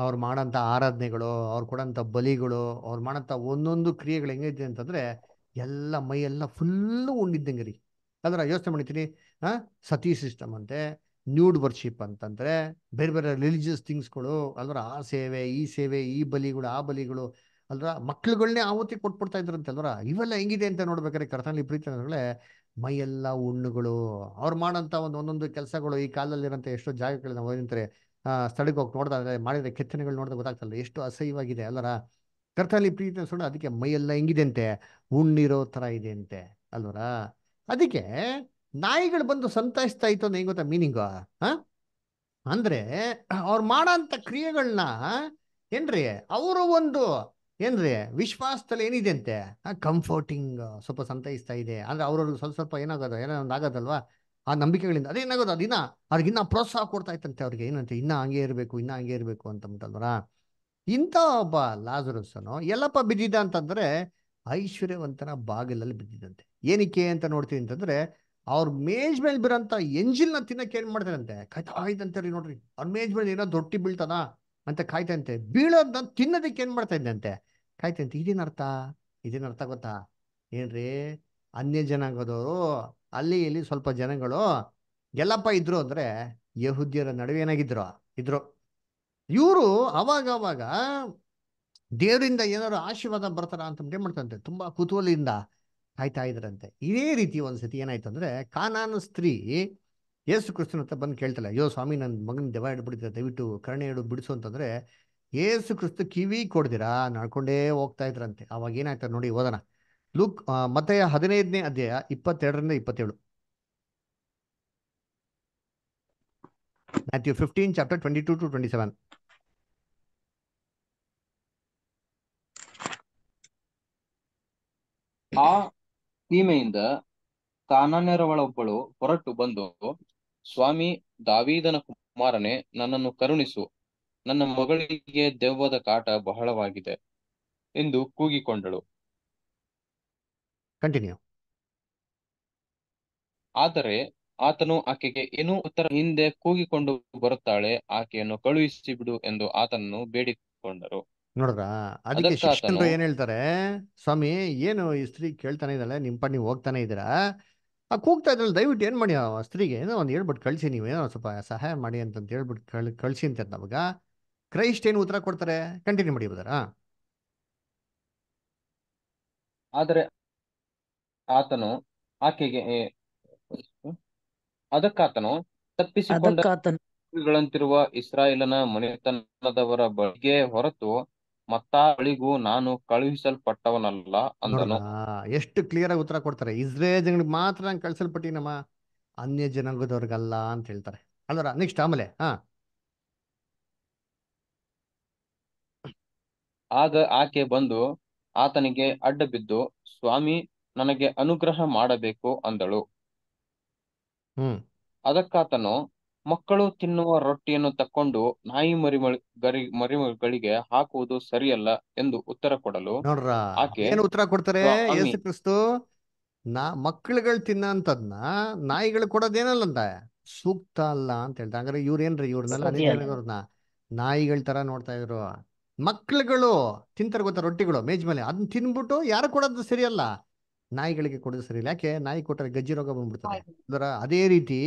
S1: ಅವ್ರು ಮಾಡೋಂಥ ಆರಾಧನೆಗಳು ಅವ್ರು ಕೊಡೋಂಥ ಬಲಿಗಳು ಅವ್ರು ಮಾಡೋಂಥ ಒಂದೊಂದು ಕ್ರಿಯೆಗಳು ಹೆಂಗೈತೆ ಅಂತಂದರೆ ಎಲ್ಲ ಮೈ ಎಲ್ಲ ಫುಲ್ಲು ಉಂಡಿದ್ದಂಗೆ ರೀ ಅದರ ಯೋಚನೆ ಮಾಡಿತೀನಿ ಹಾಂ ಸತಿ ಸಿಸ್ಟಮ್ ಅಂತೆ ನ್ಯೂಡ್ ವರ್ಶಿಪ್ ಅಂತಂದರೆ ಬೇರೆ ಬೇರೆ ರಿಲಿಜಿಯಸ್ ಥಿಂಗ್ಸ್ಗಳು ಅಲ್ವರ ಆ ಸೇವೆ ಈ ಸೇವೆ ಈ ಬಲಿಗಳು ಆ ಬಲಿಗಳು ಅಲ್ವಾ ಮಕ್ಳುಗಳನ್ನೇ ಆಹುತಿ ಕೊಟ್ಬಿಡ್ತಾ ಇದ್ರಂತಲ್ವರ ಇವೆಲ್ಲ ಹೆಂಗಿದೆ ಅಂತ ನೋಡ್ಬೇಕಾದ್ರೆ ಕರ್ತನಲ್ಲಿ ಮೈ ಮೈಯೆಲ್ಲ ಉಣ್ಣುಗಳು ಅವ್ರು ಮಾಡೋಂಥ ಒಂದು ಒಂದೊಂದು ಕೆಲಸಗಳು ಈ ಕಾಲದಲ್ಲಿರೋಂಥ ಎಷ್ಟೋ ನಾವು ಏನಂತಾರೆ ಸ್ಥಳಕ್ಕೆ ಹೋಗಿ ನೋಡಿದಾಗ ಮಾಡಿದ ಕೆತ್ತನೆಗಳು ನೋಡಿದಾಗ ಗೊತ್ತಾಗ್ತಲ್ಲ ಎಷ್ಟು ಅಸಹ್ಯವಾಗಿದೆ ಅಲ್ಲರ ಕರ್ತನಲ್ಲಿ ಪ್ರೀತಿ ಅನ್ಸೋಣ ಅದಕ್ಕೆ ಮೈಯೆಲ್ಲ ಹೆಂಗಿದೆ ಅಂತೆ ಉಣ್ಣಿರೋ ಥರ ಇದೆ ಅಂತೆ ಅಲ್ವರ ಅದಕ್ಕೆ ನಾಯಿಗಳು ಬಂದು ಸಂತಾಯಿಸ್ತಾ ಇತ್ತು ಅಂತ ಹೆಂಗ ಗೊತ್ತಾ ಮೀನಿಂಗು ಹಾ ಅಂದ್ರೆ ಅವ್ರು ಮಾಡೋ ಕ್ರಿಯೆಗಳನ್ನ ಏನ್ರಿ ಅವರು ಒಂದು ಏನ್ರಿ ವಿಶ್ವಾಸದಲ್ಲಿ ಏನಿದೆ ಅಂತೆ ಕಂಫರ್ಟಿಂಗ್ ಸ್ವಲ್ಪ ಸಂತೈಸ್ತಾ ಇದೆ ಅಂದ್ರೆ ಅವ್ರವ್ರಿಗೆ ಸ್ವಲ್ಪ ಸ್ವಲ್ಪ ಏನಾಗೋದು ಏನೋ ಒಂದು ಆಗೋದಲ್ವಾ ಆ ನಂಬಿಕೆಗಳಿಂದ ಅದೇನಾಗೋದು ಅದಿನ್ನ ಅವ್ರಿಗೆ ಪ್ರೋತ್ಸಾಹ ಕೊಡ್ತಾ ಇತ್ತಂತೆ ಅವ್ರಿಗೆ ಏನಂತೆ ಇನ್ನ ಹಂಗೆ ಇರಬೇಕು ಇನ್ನ ಹಂಗೆ ಇರಬೇಕು ಅಂತ ಅಂತಲ್ವರ ಇಂಥ ಒಬ್ಬ ಲಾಜರಸ್ಸನು ಎಲ್ಲಪ್ಪ ಬಿದ್ದಿದ್ದ ಅಂತಂದ್ರೆ ಐಶ್ವರ್ಯವಂತನ ಬಾಗಿಲಲ್ಲಿ ಬಿದ್ದಿದಂತೆ ಏನಕ್ಕೆ ಅಂತ ನೋಡ್ತೀವಿ ಅಂತಂದ್ರೆ ಅವ್ರ ಮೇಜ್ ಮೇಲೆ ಬಿರೋಂಥ ಎಂಜಿಲ್ನ ತಿನ್ನಕ್ಕೆ ಏನು ಮಾಡ್ತಾರಂತೆ ಕಾಯ್ತಾ ಇದ್ದಂತೆ ರೀ ನೋಡ್ರಿ ಅವ್ರ ಮೇಜ್ ಮೇಲೆ ಏನೋ ದೊಟ್ಟಿ ಬೀಳ್ತಾನ ಅಂತ ಕಾಯ್ತಂತೆ ಬೀಳೋದ್ ತಿನ್ನೋದಕ್ಕೆ ಏನು ಮಾಡ್ತಾ ಇದ್ದಂತೆ ಕಾಯ್ತಂತೆ ಇದೇನರ್ಥ ಅರ್ಥ ಗೊತ್ತಾ ಏನ್ರಿ ಅನ್ಯ ಜನಾಂಗದವರು ಅಲ್ಲಿ ಇಲ್ಲಿ ಸ್ವಲ್ಪ ಜನಗಳು ಎಲ್ಲಪ್ಪ ಇದ್ರು ಅಂದ್ರೆ ಯಹುದ್ಯರ ನಡುವೆ ಏನಾಗಿದ್ರು ಇದ್ರು ಇವರು ಅವಾಗ ದೇವರಿಂದ ಏನಾದ್ರು ಆಶೀರ್ವಾದ ಬರ್ತಾರ ಅಂತ ಏನ್ ಮಾಡ್ತಂತೆ ತುಂಬಾ ಕುತೂಹಲದಿಂದ ಕಾಯ್ತಾ ಇದ್ರಂತೆ ಇದೇ ರೀತಿ ಒಂದ್ಸತಿ ಏನಾಯ್ತು ಅಂದ್ರೆ ಕಾನಾನು ಸ್ತ್ರೀ ಯೇಸು ಕೃಷ್ಣನ ಹತ್ರ ಬಂದು ಕೇಳ್ತಲ್ಲ ಅಯ್ಯೋ ಸ್ವಾಮಿ ನನ್ನ ಮಗನ ದೆವ ಹಿಡ್ಬಿಡ್ತಾರೆ ದಯವಿಟ್ಟು ಕರ್ಣೆ ಹಿಡು ಬಿಡಿಸು ಅಂತಂದ್ರೆ ಏಸು ಕ್ರಿಸ್ತ ಕಿವಿ ಕೊಡ್ದಿರಾ ನಡ್ಕೊಂಡೇ ಹೋಗ್ತಾ ಇದ್ರಂತೆ ಅವಾಗ ಏನಾಯ್ತ ನೋಡಿ ಓದನ ಲುಕ್ ಮತ್ತೆ ಹದಿನೈದನೇ ಅಧ್ಯಾಯ ಇಪ್ಪತ್ತೆರಡರಿಂದ ಇಪ್ಪತ್ತೇಳು Matthew fifteen chapter twenty two to twenty seven
S2: ಆ ಸೀಮೆಯಿಂದ ಕಾನಾನ್ಯರವಳೊಬ್ಬಳು ಹೊರಟು ಬಂದು ಸ್ವಾಮಿ ದಾವೀದನ ಕುಮಾರನೆ ನನ್ನನ್ನು ಕರುಣಿಸು ನನ್ನ ಮಗಳಿಗೆ ದೆವ್ವದ ಕಾಟ ಬಹಳವಾಗಿದೆ ಎಂದು ಕೂಗಿಕೊಂಡಳು ಕಂಟಿನ್ಯೂ ಆದರೆ ಆತನು ಆಕೆಗೆ ಏನೂ ಉತ್ತರ ಹಿಂದೆ ಕೂಗಿಕೊಂಡು ಬರುತ್ತಾಳೆ ಆಕೆಯನ್ನು ಕಳುಹಿಸಿ ಬಿಡು ಎಂದು ಆತನನ್ನು ಬೇಡಿಕೊಂಡರು
S1: ನೋಡ್ರ ಅದಕ್ಕೆ ಏನ್ ಹೇಳ್ತಾರೆ ಸ್ವಾಮಿ ಏನು ಈ ಸ್ತ್ರೀ ಕೇಳ್ತಾನೆ ಇದ್ದಾಳೆ ನಿಮ್ ಪಣ್ಣಿ ಹೋಗ್ತಾನೆ ಇದ್ದೀರಾ ಆ ಕೂಗ್ತಾ ಇದ್ರಲ್ಲಿ ದಯವಿಟ್ಟು ಏನ್ ಮಾಡಿ ಆ ಸ್ತ್ರೀಗೆ ಏನೋ ಒಂದು ಹೇಳ್ಬಿಟ್ಟು ಕಳ್ಸಿ ನೀವೇನೋ ಸ್ವಲ್ಪ ಸಹಾಯ ಮಾಡಿ ಅಂತಂತ ಹೇಳ್ಬಿಟ್ಟು ಕಳ್ ಕಳಿಸಿ ಅಂತ ನಮಗ ಕ್ರೈಸ್ಟ್ ಏನು ಉತ್ತರ ಕೊಡ್ತಾರೆ ಕಂಟಿನ್ಯೂ ಮಾಡಿ ಬದರ
S2: ಆದರೆ ಆತನು ಆಕೆಗೆ ಅದಕ್ಕಾತನು ತಪ್ಪಿಸಿಕೊಂಡಂತಿರುವ ಇಸ್ರಾಯೇಲನ ಮನೆತನದವರ ಬಳಿಗೆ ಹೊರತು ಅಳಿಗೂ ನಾನು ಕಳುಹಿಸಲ್ಪಟ್ಟವನಲ್ಲ ಅಂದನು
S1: ಎಷ್ಟು ಕ್ಲಿಯರ್ ಆಗಿ ಉತ್ತರ ಕೊಡ್ತಾರೆ ಇಸ್ರೇಲ್ ಜನಗಳಿಗೆ ಮಾತ್ರ ನಾನು ಕಳಿಸಲ್ಪಟ್ಟಿನಮ್ಮ ಅನ್ಯ ಜನಾಂಗದವ್ರಿಗಲ್ಲ ಅಂತ ಹೇಳ್ತಾರೆ ಅಲ್ಲರ ನೆಕ್ಸ್ಟ್ ಆಮೇಲೆ ಹಾ
S2: ಆಗ ಆಕೆ ಬಂದು ಆತನಿಗೆ ಅಡ್ಡ ಬಿದ್ದು ಸ್ವಾಮಿ ನನಗೆ ಅನುಗ್ರಹ ಮಾಡಬೇಕು ಅಂದಳು ಅದಕ್ಕಾತನು ಮಕ್ಕಳು ತಿನ್ನುವ ರೊಟ್ಟಿಯನ್ನು ತಕ್ಕೊಂಡು ನಾಯಿ ಮರಿಮಳಿ ಮರಿಮಗಳಿಗೆ ಹಾಕುವುದು ಸರಿಯಲ್ಲ ಎಂದು ಉತ್ತರ ಕೊಡಲು ಆಕೆ ಏನು ಉತ್ತರ
S1: ಕೊಡ್ತಾರೆ ಕ್ರಿಸ್ತು ನಾ ಮಕ್ಕಳುಗಳು ತಿನ್ನಂತದ್ನ ನಾಯಿಗಳು ಕೊಡೋದೇನಲ್ಲ ಅಂತ ಸೂಕ್ತ ಅಲ್ಲ ಅಂತ ಹೇಳ್ತಾರೆ ಹಂಗಾರೆ ಇವ್ರೇನ್ರಿ ಇವ್ರನ್ನೆಲ್ಲ ನಾಯಿಗಳ ತರ ನೋಡ್ತಾ ಇದ್ರು ಮಕ್ಳುಗಳು ತಿಂತಾರೆ ಗೊತ್ತಾ ರೊಟ್ಟಿಗಳು ಮೇಜ್ ಮೇಲೆ ಅದನ್ನ ತಿನ್ಬಿಟ್ಟು ಯಾರು ಕೊಡೋದು ಸರಿಯಲ್ಲ ನಾಯಿಗಳಿಗೆ ಕೊಡೋದು ಸರಿ ಇಲ್ಲ ಯಾಕೆ ನಾಯಿ ಕೊಟ್ಟರೆ ಗಜ್ಜಿ ರೋಗ ಬಂದ್ಬಿಡ್ತಾರೆ ಅದೇ ರೀತಿ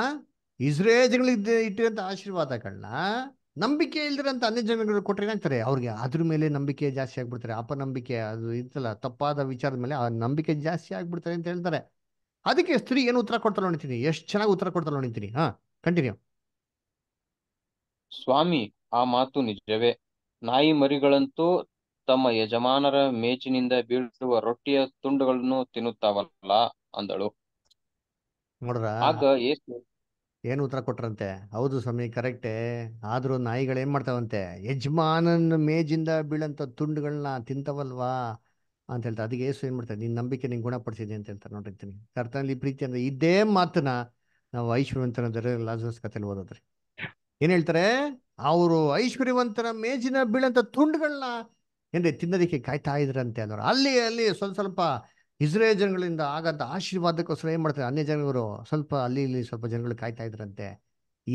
S1: ಆ ಇಸ್ರೇಜ್ಗಳಿಗೆ ಇಟ್ಟಿರಂತ ಆಶೀರ್ವಾದಗಳನ್ನ ನಂಬಿಕೆ ಇಲ್ದಿರಂತ ಅನ್ಯ ಜನಗಳು ಕೊಟ್ಟರೆ ಏನಾಗ್ತಾರೆ ಅವ್ರಿಗೆ ಅದ್ರ ಮೇಲೆ ನಂಬಿಕೆ ಜಾಸ್ತಿ ಆಗ್ಬಿಡ್ತಾರೆ ಅಪನಂಬಿಕೆ ಅದು ಇರ್ತಲ್ಲ ತಪ್ಪಾದ ವಿಚಾರದ ಮೇಲೆ ಆ ನಂಬಿಕೆ ಜಾಸ್ತಿ ಆಗ್ಬಿಡ್ತಾರೆ ಅಂತ ಹೇಳ್ತಾರೆ ಅದಕ್ಕೆ ಸ್ತ್ರೀ ಏನು ಉತ್ತರ ಕೊಡ್ತಾರೆ ನೋಡಿತೀನಿ ಎಷ್ಟು ಚೆನ್ನಾಗಿ ಉತ್ತರ ಕೊಡ್ತಾರೆ ನೋಡಿತೀನಿ ಹಾ ಕಂಟಿನ್ಯೂ
S2: ಸ್ವಾಮಿ ಆ ಮಾತು ನಿಜವೇ ನಾಯಿ ಮರಿಗಳಂತೂ ತಮ್ಮ ಯಜಮಾನರ ಮೇಜಿನಿಂದ ಬೀಳುವ ರೊಟ್ಟಿಯ ತುಂಡುಗಳನ್ನು ತಿನ್ನುತ್ತಾವಲ್ಲ ಅಂದಳು ನೋಡ್ರ ಆಗ ಏಸು
S1: ಏನ್ ಉತ್ತರ ಕೊಟ್ರಂತೆ ಹೌದು ಸ್ವಾಮಿ ಕರೆಕ್ಟೇ ಆದ್ರೂ ನಾಯಿಗಳು ಏನ್ ಮಾಡ್ತಾವಂತೆ ಯಜಮಾನನ ಮೇಜಿಂದ ಬೀಳಂತ ತುಂಡುಗಳನ್ನ ತಿಂತವಲ್ವಾ ಅಂತ ಹೇಳ್ತಾರೆ ಅದಕ್ಕೆ ಏಸು ಏನ್ ಮಾಡ್ತಾರೆ ನಿನ್ ನಂಬಿಕೆ ನಿನ್ ಗುಣಪಡಿಸಿದೆ ಅಂತ ಹೇಳ್ತಾರೆ ನೋಡಿರ್ತೀನಿ ಕರ್ತನಲ್ಲಿ ಪ್ರೀತಿ ಅಂದ್ರೆ ಇದೇ ಮಾತನ್ನ ನಾವು ಐಶ್ವರ್ಯವಂತನ ಲಾಜಸ್ ಕಥೆಲಿ ಓದೋದ್ರಿ ಏನ್ ಹೇಳ್ತಾರೆ ಅವರು ಐಶ್ವರ್ಯವಂತರ ಮೇಜಿನ ಬೀಳಂತ ತುಂಡುಗಳನ್ನ ಏನ್ರಿ ತಿನ್ನೋದಕ್ಕೆ ಕಾಯ್ತಾ ಇದ್ರಂತೆ ಅನ್ನೋರು ಅಲ್ಲಿ ಅಲ್ಲಿ ಸ್ವಲ್ಪ ಸ್ವಲ್ಪ ಇಸ್ರೇಲ್ ಜನಗಳಿಂದ ಆಗಂತ ಆಶೀರ್ವಾದಕ್ಕೋಸ್ಕರ ಏನು ಮಾಡ್ತಾರೆ ಅನ್ಯ ಜನಗಳು ಸ್ವಲ್ಪ ಅಲ್ಲಿ ಇಲ್ಲಿ ಸ್ವಲ್ಪ ಜನಗಳು ಕಾಯ್ತಾ ಇದ್ರಂತೆ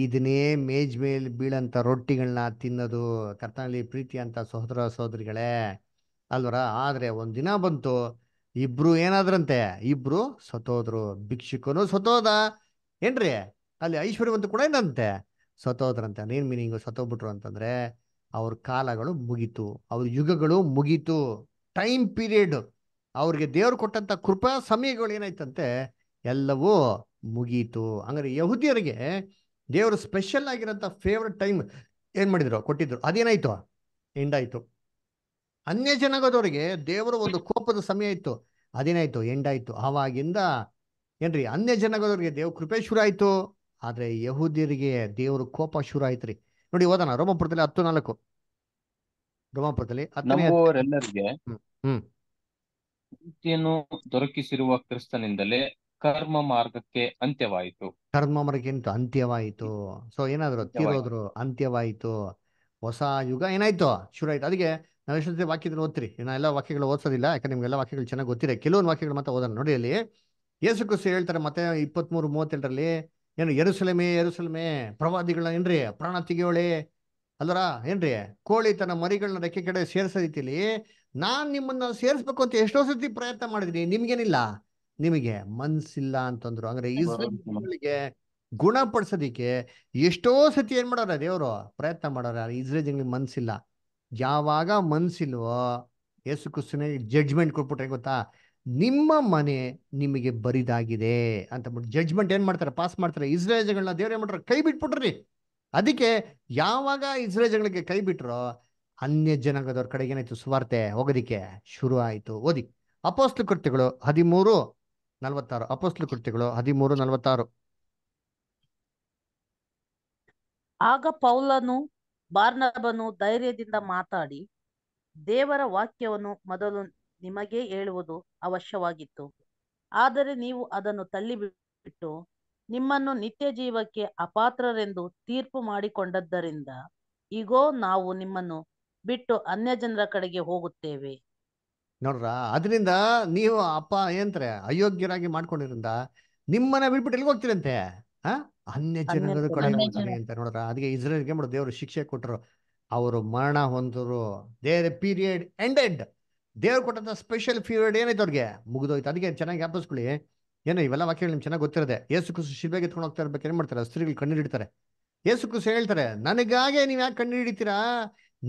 S1: ಇದನ್ನೇ ಮೇಜ್ ಮೇಲೆ ಬೀಳಂತ ರೊಟ್ಟಿಗಳನ್ನ ತಿನ್ನೋದು ಕರ್ತನಲ್ಲಿ ಪ್ರೀತಿ ಅಂತ ಸಹೋದರ ಸಹೋದರಿಗಳೇ ಅಲ್ವರ ಆದರೆ ಒಂದು ದಿನ ಬಂತು ಇಬ್ರು ಏನಾದ್ರಂತೆ ಇಬ್ರು ಸತೋದ್ರು ಭಿಕ್ಷುಕನು ಸತೋದ ಏನ್ರಿ ಅಲ್ಲಿ ಐಶ್ವರ್ಯವಂತ ಕೂಡ ಏನಂತೆ ಸತ್ತೋದ್ರಂತೆ ಅಂದ್ರೆ ಏನ್ ಮೀನಿಂಗ್ ಸತ್ತೋಗ್ಬಿಟ್ರು ಅಂತಂದ್ರೆ ಅವ್ರ ಕಾಲಗಳು ಮುಗೀತು ಅವ್ರ ಯುಗಗಳು ಮುಗೀತು ಟೈಮ್ ಪೀರಿಯಡ್ ಅವ್ರಿಗೆ ದೇವ್ರು ಕೊಟ್ಟಂತ ಕೃಪಾ ಸಮಯಗಳು ಏನಾಯ್ತಂತೆ ಎಲ್ಲವೂ ಮುಗೀತು ಅಂದ್ರೆ ಯಹುದಿಯರಿಗೆ ದೇವರು ಸ್ಪೆಷಲ್ ಆಗಿರೋಂಥ ಫೇವ್ರೆಟ್ ಟೈಮ್ ಏನು ಮಾಡಿದ್ರು ಕೊಟ್ಟಿದ್ರು ಅದೇನಾಯ್ತು ಎಂಡ್ ಆಯ್ತು ಅನ್ಯ ಜನಗದವ್ರಿಗೆ ದೇವರ ಒಂದು ಕೋಪದ ಸಮಯ ಇತ್ತು ಅದೇನಾಯ್ತು ಎಂಡ್ ಆಯ್ತು ಆವಾಗಿಂದ ಏನ್ರಿ ಅನ್ಯ ಜನಗದವ್ರಿಗೆ ದೇವ್ರ ಕೃಪೆ ಶುರು ಆಯ್ತು ಆದ್ರೆ ಯಹೂದಿಯರಿಗೆ ದೇವರು ಕೋಪ ಶುರು ಆಯ್ತ್ರಿ ನೋಡಿ ಓದೋಣ ರೋಮಪುರದಲ್ಲಿ ಹತ್ತು ನಾಲ್ಕು ರೋಮಪುರದಲ್ಲಿ
S2: ನಂಬುವವರೆಲ್ಲರಿಗೆ ಹ್ಮ್ ದೊರಕಿಸಿರುವ ಕ್ರಿಸ್ತನಿಂದಲೇ ಕರ್ಮ ಮಾರ್ಗಕ್ಕೆ ಅಂತ್ಯವಾಯಿತು
S1: ಕರ್ಮ ಮಾರ್ಗಕ್ಕಿಂತ ಅಂತ್ಯವಾಯಿತು ಸೊ ಏನಾದ್ರು ತೀರೋದ್ರು ಅಂತ್ಯವಾಯಿತು ಹೊಸ ಯುಗ ಏನಾಯ್ತು ಶುರು ಆಯ್ತು ಅದಕ್ಕೆ ನಾವು ಎಷ್ಟು ವಾಕ್ಯದಲ್ಲಿ ಓದ್ತಿರಿ ನಾ ಎಲ್ಲ ವಾಕ್ಯಗಳು ಓದಿಸೋದಿಲ್ಲ ಯಾಕಂದ್ರೆ ಎಲ್ಲ ವಾಕ್ಯಗಳು ಚೆನ್ನಾಗಿ ಗೊತ್ತಿರ ಕೆಲವೊಂದು ವಾಕ್ಯಗಳು ಮತ್ತೆ ಓದೋಣ ನೋಡಿ ಅಲ್ಲಿ ಯೇಸು ಕ್ರಿಸ್ತು ಹೇಳ್ತಾರೆ ಮತ್ತೆ ಇಪ್ಪತ್ಮೂರು ಮೂವತ್ತೆರಡರಲ್ಲಿ ಏನು ಎರುಸಲಮೆ ಎರುಸಲಮೆ ಪ್ರವಾದಿಗಳನ್ನ ಏನ್ರಿ ಪ್ರಾಣ ತೆಗಿಯೋಳೆ ಅಲ್ಲರ ಏನ್ರಿ ಕೋಳಿ ತನ್ನ ಮರಿಗಳನ್ನ ರೆಕ್ಕೆ ಕಡೆ ಸೇರಿಸೋ ರೀತಿಲಿ ನಾನು ನಿಮ್ಮನ್ನ ಸೇರ್ಸ್ಬೇಕು ಅಂತ ಎಷ್ಟೋ ಸತಿ ಪ್ರಯತ್ನ ಮಾಡಿದ್ರಿ ನಿಮ್ಗೇನಿಲ್ಲ ನಿಮಗೆ ಮನ್ಸಿಲ್ಲ ಅಂತಂದ್ರು ಅಂದ್ರೆ ಇಸ್ರೇಲ್ಗಳಿಗೆ ಗುಣಪಡಿಸೋದಿಕ್ಕೆ ಎಷ್ಟೋ ಸತಿ ಏನ್ ಮಾಡೋರ ದೇವರು ಪ್ರಯತ್ನ ಮಾಡೋರ ಇಸ್ರೇಲ್ ಜನಗಳಿಗೆ ಮನ್ಸಿಲ್ಲ ಯಾವಾಗ ಮನ್ಸಿಲ್ವೋ ಯೇಸು ಕ್ರಿಸ್ತನೇ ಜಡ್ಜ್ಮೆಂಟ್ ಕೊಟ್ಬಿಟ್ರೆ ಗೊತ್ತಾ ನಿಮ್ಮ ಮನೆ ನಿಮಗೆ ಬರಿದಾಗಿದೆ ಅಂತ ಬಿಟ್ಟು ಜಡ್ಜ್ಮೆಂಟ್ ಏನ್ ಮಾಡ್ತಾರೆ ಪಾಸ್ ಮಾಡ್ತಾರೆ ಇಸ್ರೇಜಗಳನ್ನ ದೇವ್ರ ಏನ್ ಮಾಡ್ತಾರೆ ಕೈ ಬಿಟ್ಬಿಟ್ರಿ ಅದಕ್ಕೆ ಯಾವಾಗ ಇಸ್ರೇಜಗಳಿಗೆ ಕೈ ಬಿಟ್ರೋ ಅನ್ಯ ಜನಾಂಗದವ್ರ ಕಡೆಗೆ ಏನಾಯ್ತು ಸುವಾರ್ತೆ ಹೋಗೋದಿಕ್ಕೆ ಶುರು ಆಯ್ತು ಓದಿ ಅಪೋಸ್ಲು ಕೃತ್ಯಗಳು ಹದಿಮೂರು ನಲ್ವತ್ತಾರು ಅಪೋಸ್ಲು ಕೃತ್ಯಗಳು ಹದಿಮೂರು ನಲ್ವತ್ತಾರು
S3: ಆಗ ಪೌಲನು ಬಾರ್ನಬನು ಧೈರ್ಯದಿಂದ ಮಾತಾಡಿ ದೇವರ ವಾಕ್ಯವನ್ನು ಮೊದಲು ನಿಮಗೇ ಹೇಳುವುದು ಅವಶ್ಯವಾಗಿತ್ತು ಆದರೆ ನೀವು ಅದನ್ನು ತಳ್ಳಿಬಿಟ್ಟು ನಿಮ್ಮನ್ನು ನಿತ್ಯ ಜೀವಕ್ಕೆ ಅಪಾತ್ರರೆಂದು ತೀರ್ಪು ಮಾಡಿಕೊಂಡದ್ದರಿಂದ ಈಗೋ ನಾವು ನಿಮ್ಮನ್ನು ಬಿಟ್ಟು ಅನ್ಯ ಜನರ ಕಡೆಗೆ ಹೋಗುತ್ತೇವೆ
S1: ನೋಡ್ರ ಅದರಿಂದ ನೀವು ಅಪ್ಪ ಏನ್ತ್ರೆ ಅಯೋಗ್ಯರಾಗಿ ಮಾಡ್ಕೊಂಡಿರಿಂದ ನಿಮ್ಮನ್ನ ಬಿಟ್ಬಿಟ್ಟು ಎಲ್ಲಿ ಹೋಗ್ತೀರಂತೆ ಅನ್ಯ ಜನರ ಕಡೆ ಅಂತ ನೋಡ್ರ ಅದಕ್ಕೆ ಇಸ್ರೇಲ್ಗೆ ದೇವರು ಶಿಕ್ಷೆ ಕೊಟ್ಟರು ಅವರು ಮರಣ ಹೊಂದರು ದೇರ್ ಪೀರಿಯಡ್ ಎಂಡೆಡ್ ದೇವ್ರು ಕೊಟ್ಟಂತ ಸ್ಪೆಷಲ್ ಫೀವರ್ಡ್ ಏನಾಯ್ತು ಅವ್ರಿಗೆ ಮುಗಿದೋಯ್ತು ಅದಕ್ಕೆ ಚೆನ್ನಾಗಿ ಜ್ಞಾಪಿಸ್ಕೊಳ್ಳಿ ಏನೋ ಇವೆಲ್ಲ ವಾಕ್ಯಗಳು ನಿಮ್ಗೆ ಚೆನ್ನಾಗಿ ಗೊತ್ತಿರದೆ ಯೇಸು ಕೃಷಿ ಶಿಲ್ಬೆಗೆ ಎತ್ಕೊಂಡು ಹೋಗ್ತಾ ಇರ್ಬೇಕು ಮಾಡ್ತಾರೆ ಸ್ತ್ರೀಗಳು ಕಣ್ಣು ಹಿಡಿತಾರೆ ಯೇಸು ಹೇಳ್ತಾರೆ ನನಗಾಗೆ ನೀವು ಯಾಕೆ ಕಣ್ಣು ಹಿಡಿತೀರಾ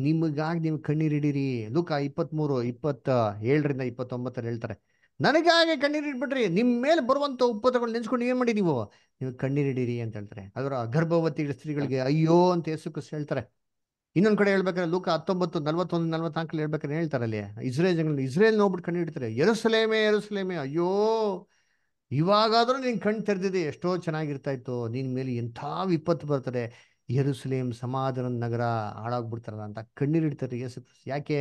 S1: ನಿಮಗಾಗಿ ನೀವು ಕಣ್ಣೀರು ಹಿಡೀರಿ ಲೂಕ ಮೂರು ಇಪ್ಪತ್ತ ಏಳರಿಂದ ಇಪ್ಪತ್ತೊಂಬತ್ತರ ಹೇಳ್ತಾರೆ ನನಗಾಗೆ ಕಣ್ಣೀರು ಇಟ್ಬಿಟ್ರಿ ನಿಮ್ಮ ಮೇಲೆ ಬರುವಂತ ಉಪ್ಪತ್ತಗಳು ನೆನ್ಸ್ಕೊಂಡು ಏನ್ ಮಾಡಿ ನೀವು ನೀವು ಕಣ್ಣೀರು ಹಿಡೀರಿ ಅಂತ ಹೇಳ್ತಾರೆ ಅದರ ಗರ್ಭವತಿ ಸ್ತ್ರೀಗಳಿಗೆ ಅಯ್ಯೋ ಅಂತ ಯೇಸು ಕೃಷಿ ಹೇಳ್ತಾರೆ ಇನ್ನೊಂದ್ ಕಡೆ ಹೇಳ್ಬೇಕಾದ್ರೆ ಲೂಕ ಹತ್ತೊಂಬತ್ತು ನಲ್ವತ್ತೊಂದು ನಲ್ವತ್ನಾಲ್ಕಲ್ಲಿ ಹೇಳ್ಬೇಕಾದ್ರೆ ಹೇಳ್ತಾರಲ್ಲೇ ಇಸ್ರೇಲ್ ಜಂಗಲ್ ಇಸ್ರೇಲ್ ನೋಡ್ಬಿಟ್ಟು ಕಣ್ಣು ಇಡ್ತಾರೆ ಎರಸಲೇಮೆ ಎರಸಲೇಮೆ ಅಯ್ಯೋ ಇವಾಗಾದ್ರೂ ನೀನ್ ಕಣ್ ತೆರೆದಿದೆ ಎಷ್ಟೋ ಚೆನ್ನಾಗಿರ್ತಾ ಇತ್ತು ನಿನ್ ಮೇಲೆ ಎಂಥ ವಿಪತ್ತು ಬರ್ತದೆ ಯರುಸಲೇಮ್ ಸಮಾಧಾನ ನಗರ ಹಾಳಾಗ್ಬಿಡ್ತಾರಲ್ಲ ಅಂತ ಕಣ್ಣೀರು ಇಡ್ತಾರೆ ಎಸ್ ಯಾಕೆ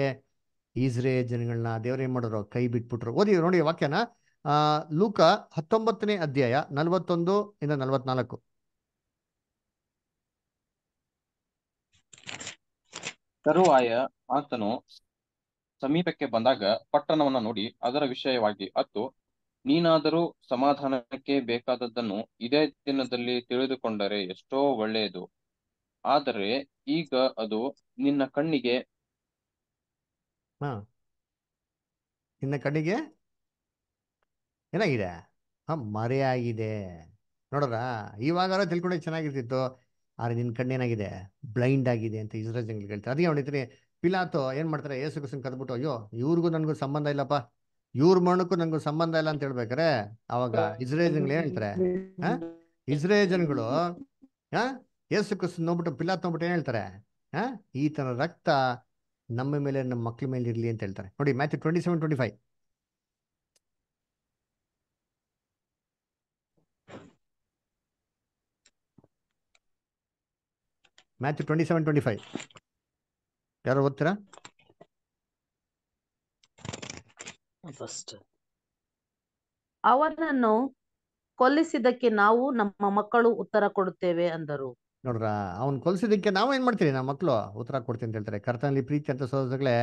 S1: ಇಸ್ರೇಲ್ ಜನಗಳನ್ನ ದೇವ್ರೇನ್ ಮಾಡೋರು ಕೈ ಬಿಟ್ಬಿಟ್ರು ಓದಿ ನೋಡಿ ವಾಕ್ಯನ ಆ ಲೂಕ ಹತ್ತೊಂಬತ್ತನೇ ಅಧ್ಯಾಯ ನಲ್ವತ್ತೊಂದು ಇಂದ ನಲ್ವತ್ನಾಲ್ಕು
S2: ತರುವಾಯ ಆತನು ಸಮೀಪಕ್ಕೆ ಬಂದಾಗ ಪಟ್ಟಣವನ್ನು ನೋಡಿ ಅದರ ವಿಷಯವಾಗಿ ಅತ್ತು ನೀನಾದರೂ ಸಮಾಧಾನಕ್ಕೆ ಬೇಕಾದದ್ದನ್ನು ಇದೇ ದಿನದಲ್ಲಿ ತಿಳಿದುಕೊಂಡರೆ ಎಷ್ಟೋ ಒಳ್ಳೆಯದು ಆದರೆ ಈಗ ಅದು ನಿನ್ನ ಕಣ್ಣಿಗೆ
S1: ನಿನ್ನ ಕಣ್ಣಿಗೆ ಏನಾಗಿದೆ ಮರೆಯಾಗಿದೆ ನೋಡ್ರ ಇವಾಗ ತಿಳ್ಕೊಂಡೆ ಚೆನ್ನಾಗಿರ್ತಿತ್ತು ಆದರೆ ನಿನ್ನ ಕಣ್ಣೇನಾಗಿದೆ ಬ್ಲೈಂಡ್ ಆಗಿದೆ ಅಂತ ಇಸ್ರೇಲ್ ಜನಗಳು ಹೇಳ್ತಾರೆ ಅದಕ್ಕೆ ಅವನಿತ್ರಿ ಪಿಲಾತೋ ಏನು ಮಾಡ್ತಾರೆ ಯೇಸು ಕಸನ್ ಕದ್ಬಿಟ್ಟು ಅಯ್ಯೋ ಇವ್ರಿಗೂ ನನಗೂ ಸಂಬಂಧ ಇಲ್ಲಪ್ಪ ಇವ್ರ ಮರಣಕ್ಕೂ ನನಗೂ ಸಂಬಂಧ ಇಲ್ಲ ಅಂತ ಹೇಳ್ಬೇಕಾರೆ ಅವಾಗ ಇಸ್ರೇಲ್ ಜನಗಳು ಹೇಳ್ತಾರೆ ಇಸ್ರೇಲ್ ಜನಗಳು ಹ ಏಸು ಕೃಷ್ಣ ನೋಡ್ಬಿಟ್ಟು ಪಿಲಾತ್ ನೋಡ್ಬಿಟ್ಟು ಏನ್ ಹೇಳ್ತಾರೆ ಹ ಈತನ ರಕ್ತ ನಮ್ಮ ಮೇಲೆ ನಮ್ಮ ಮಕ್ಳ ಮೇಲೆ ಇರಲಿ ಅಂತ ಹೇಳ್ತಾರೆ ನೋಡಿ Matthew twenty seven twenty five Matthew twenty seven twenty five ಯಾರು ಓದ್ತೀರಾ
S3: ಅವನನ್ನು ಕೊಲ್ಲಿಸಿದಕ್ಕೆ ನಾವು ನಮ್ಮ ಮಕ್ಕಳು ಉತ್ತರ ಕೊಡುತ್ತೇವೆ ಅಂದರು
S1: ನೋಡ್ರ ಅವನ್ ಕೊಲ್ಸಿದಕ್ಕೆ ನಾವು ಏನ್ ಮಾಡ್ತೀವಿ ನಮ್ಮ ಮಕ್ಕಳು ಉತ್ತರ ಕೊಡ್ತೀನಿ ಅಂತ ಹೇಳ್ತಾರೆ ಕರ್ತನಲ್ಲಿ ಪ್ರೀತಿ ಅಂತ ಸಹೋದರಗಳೇ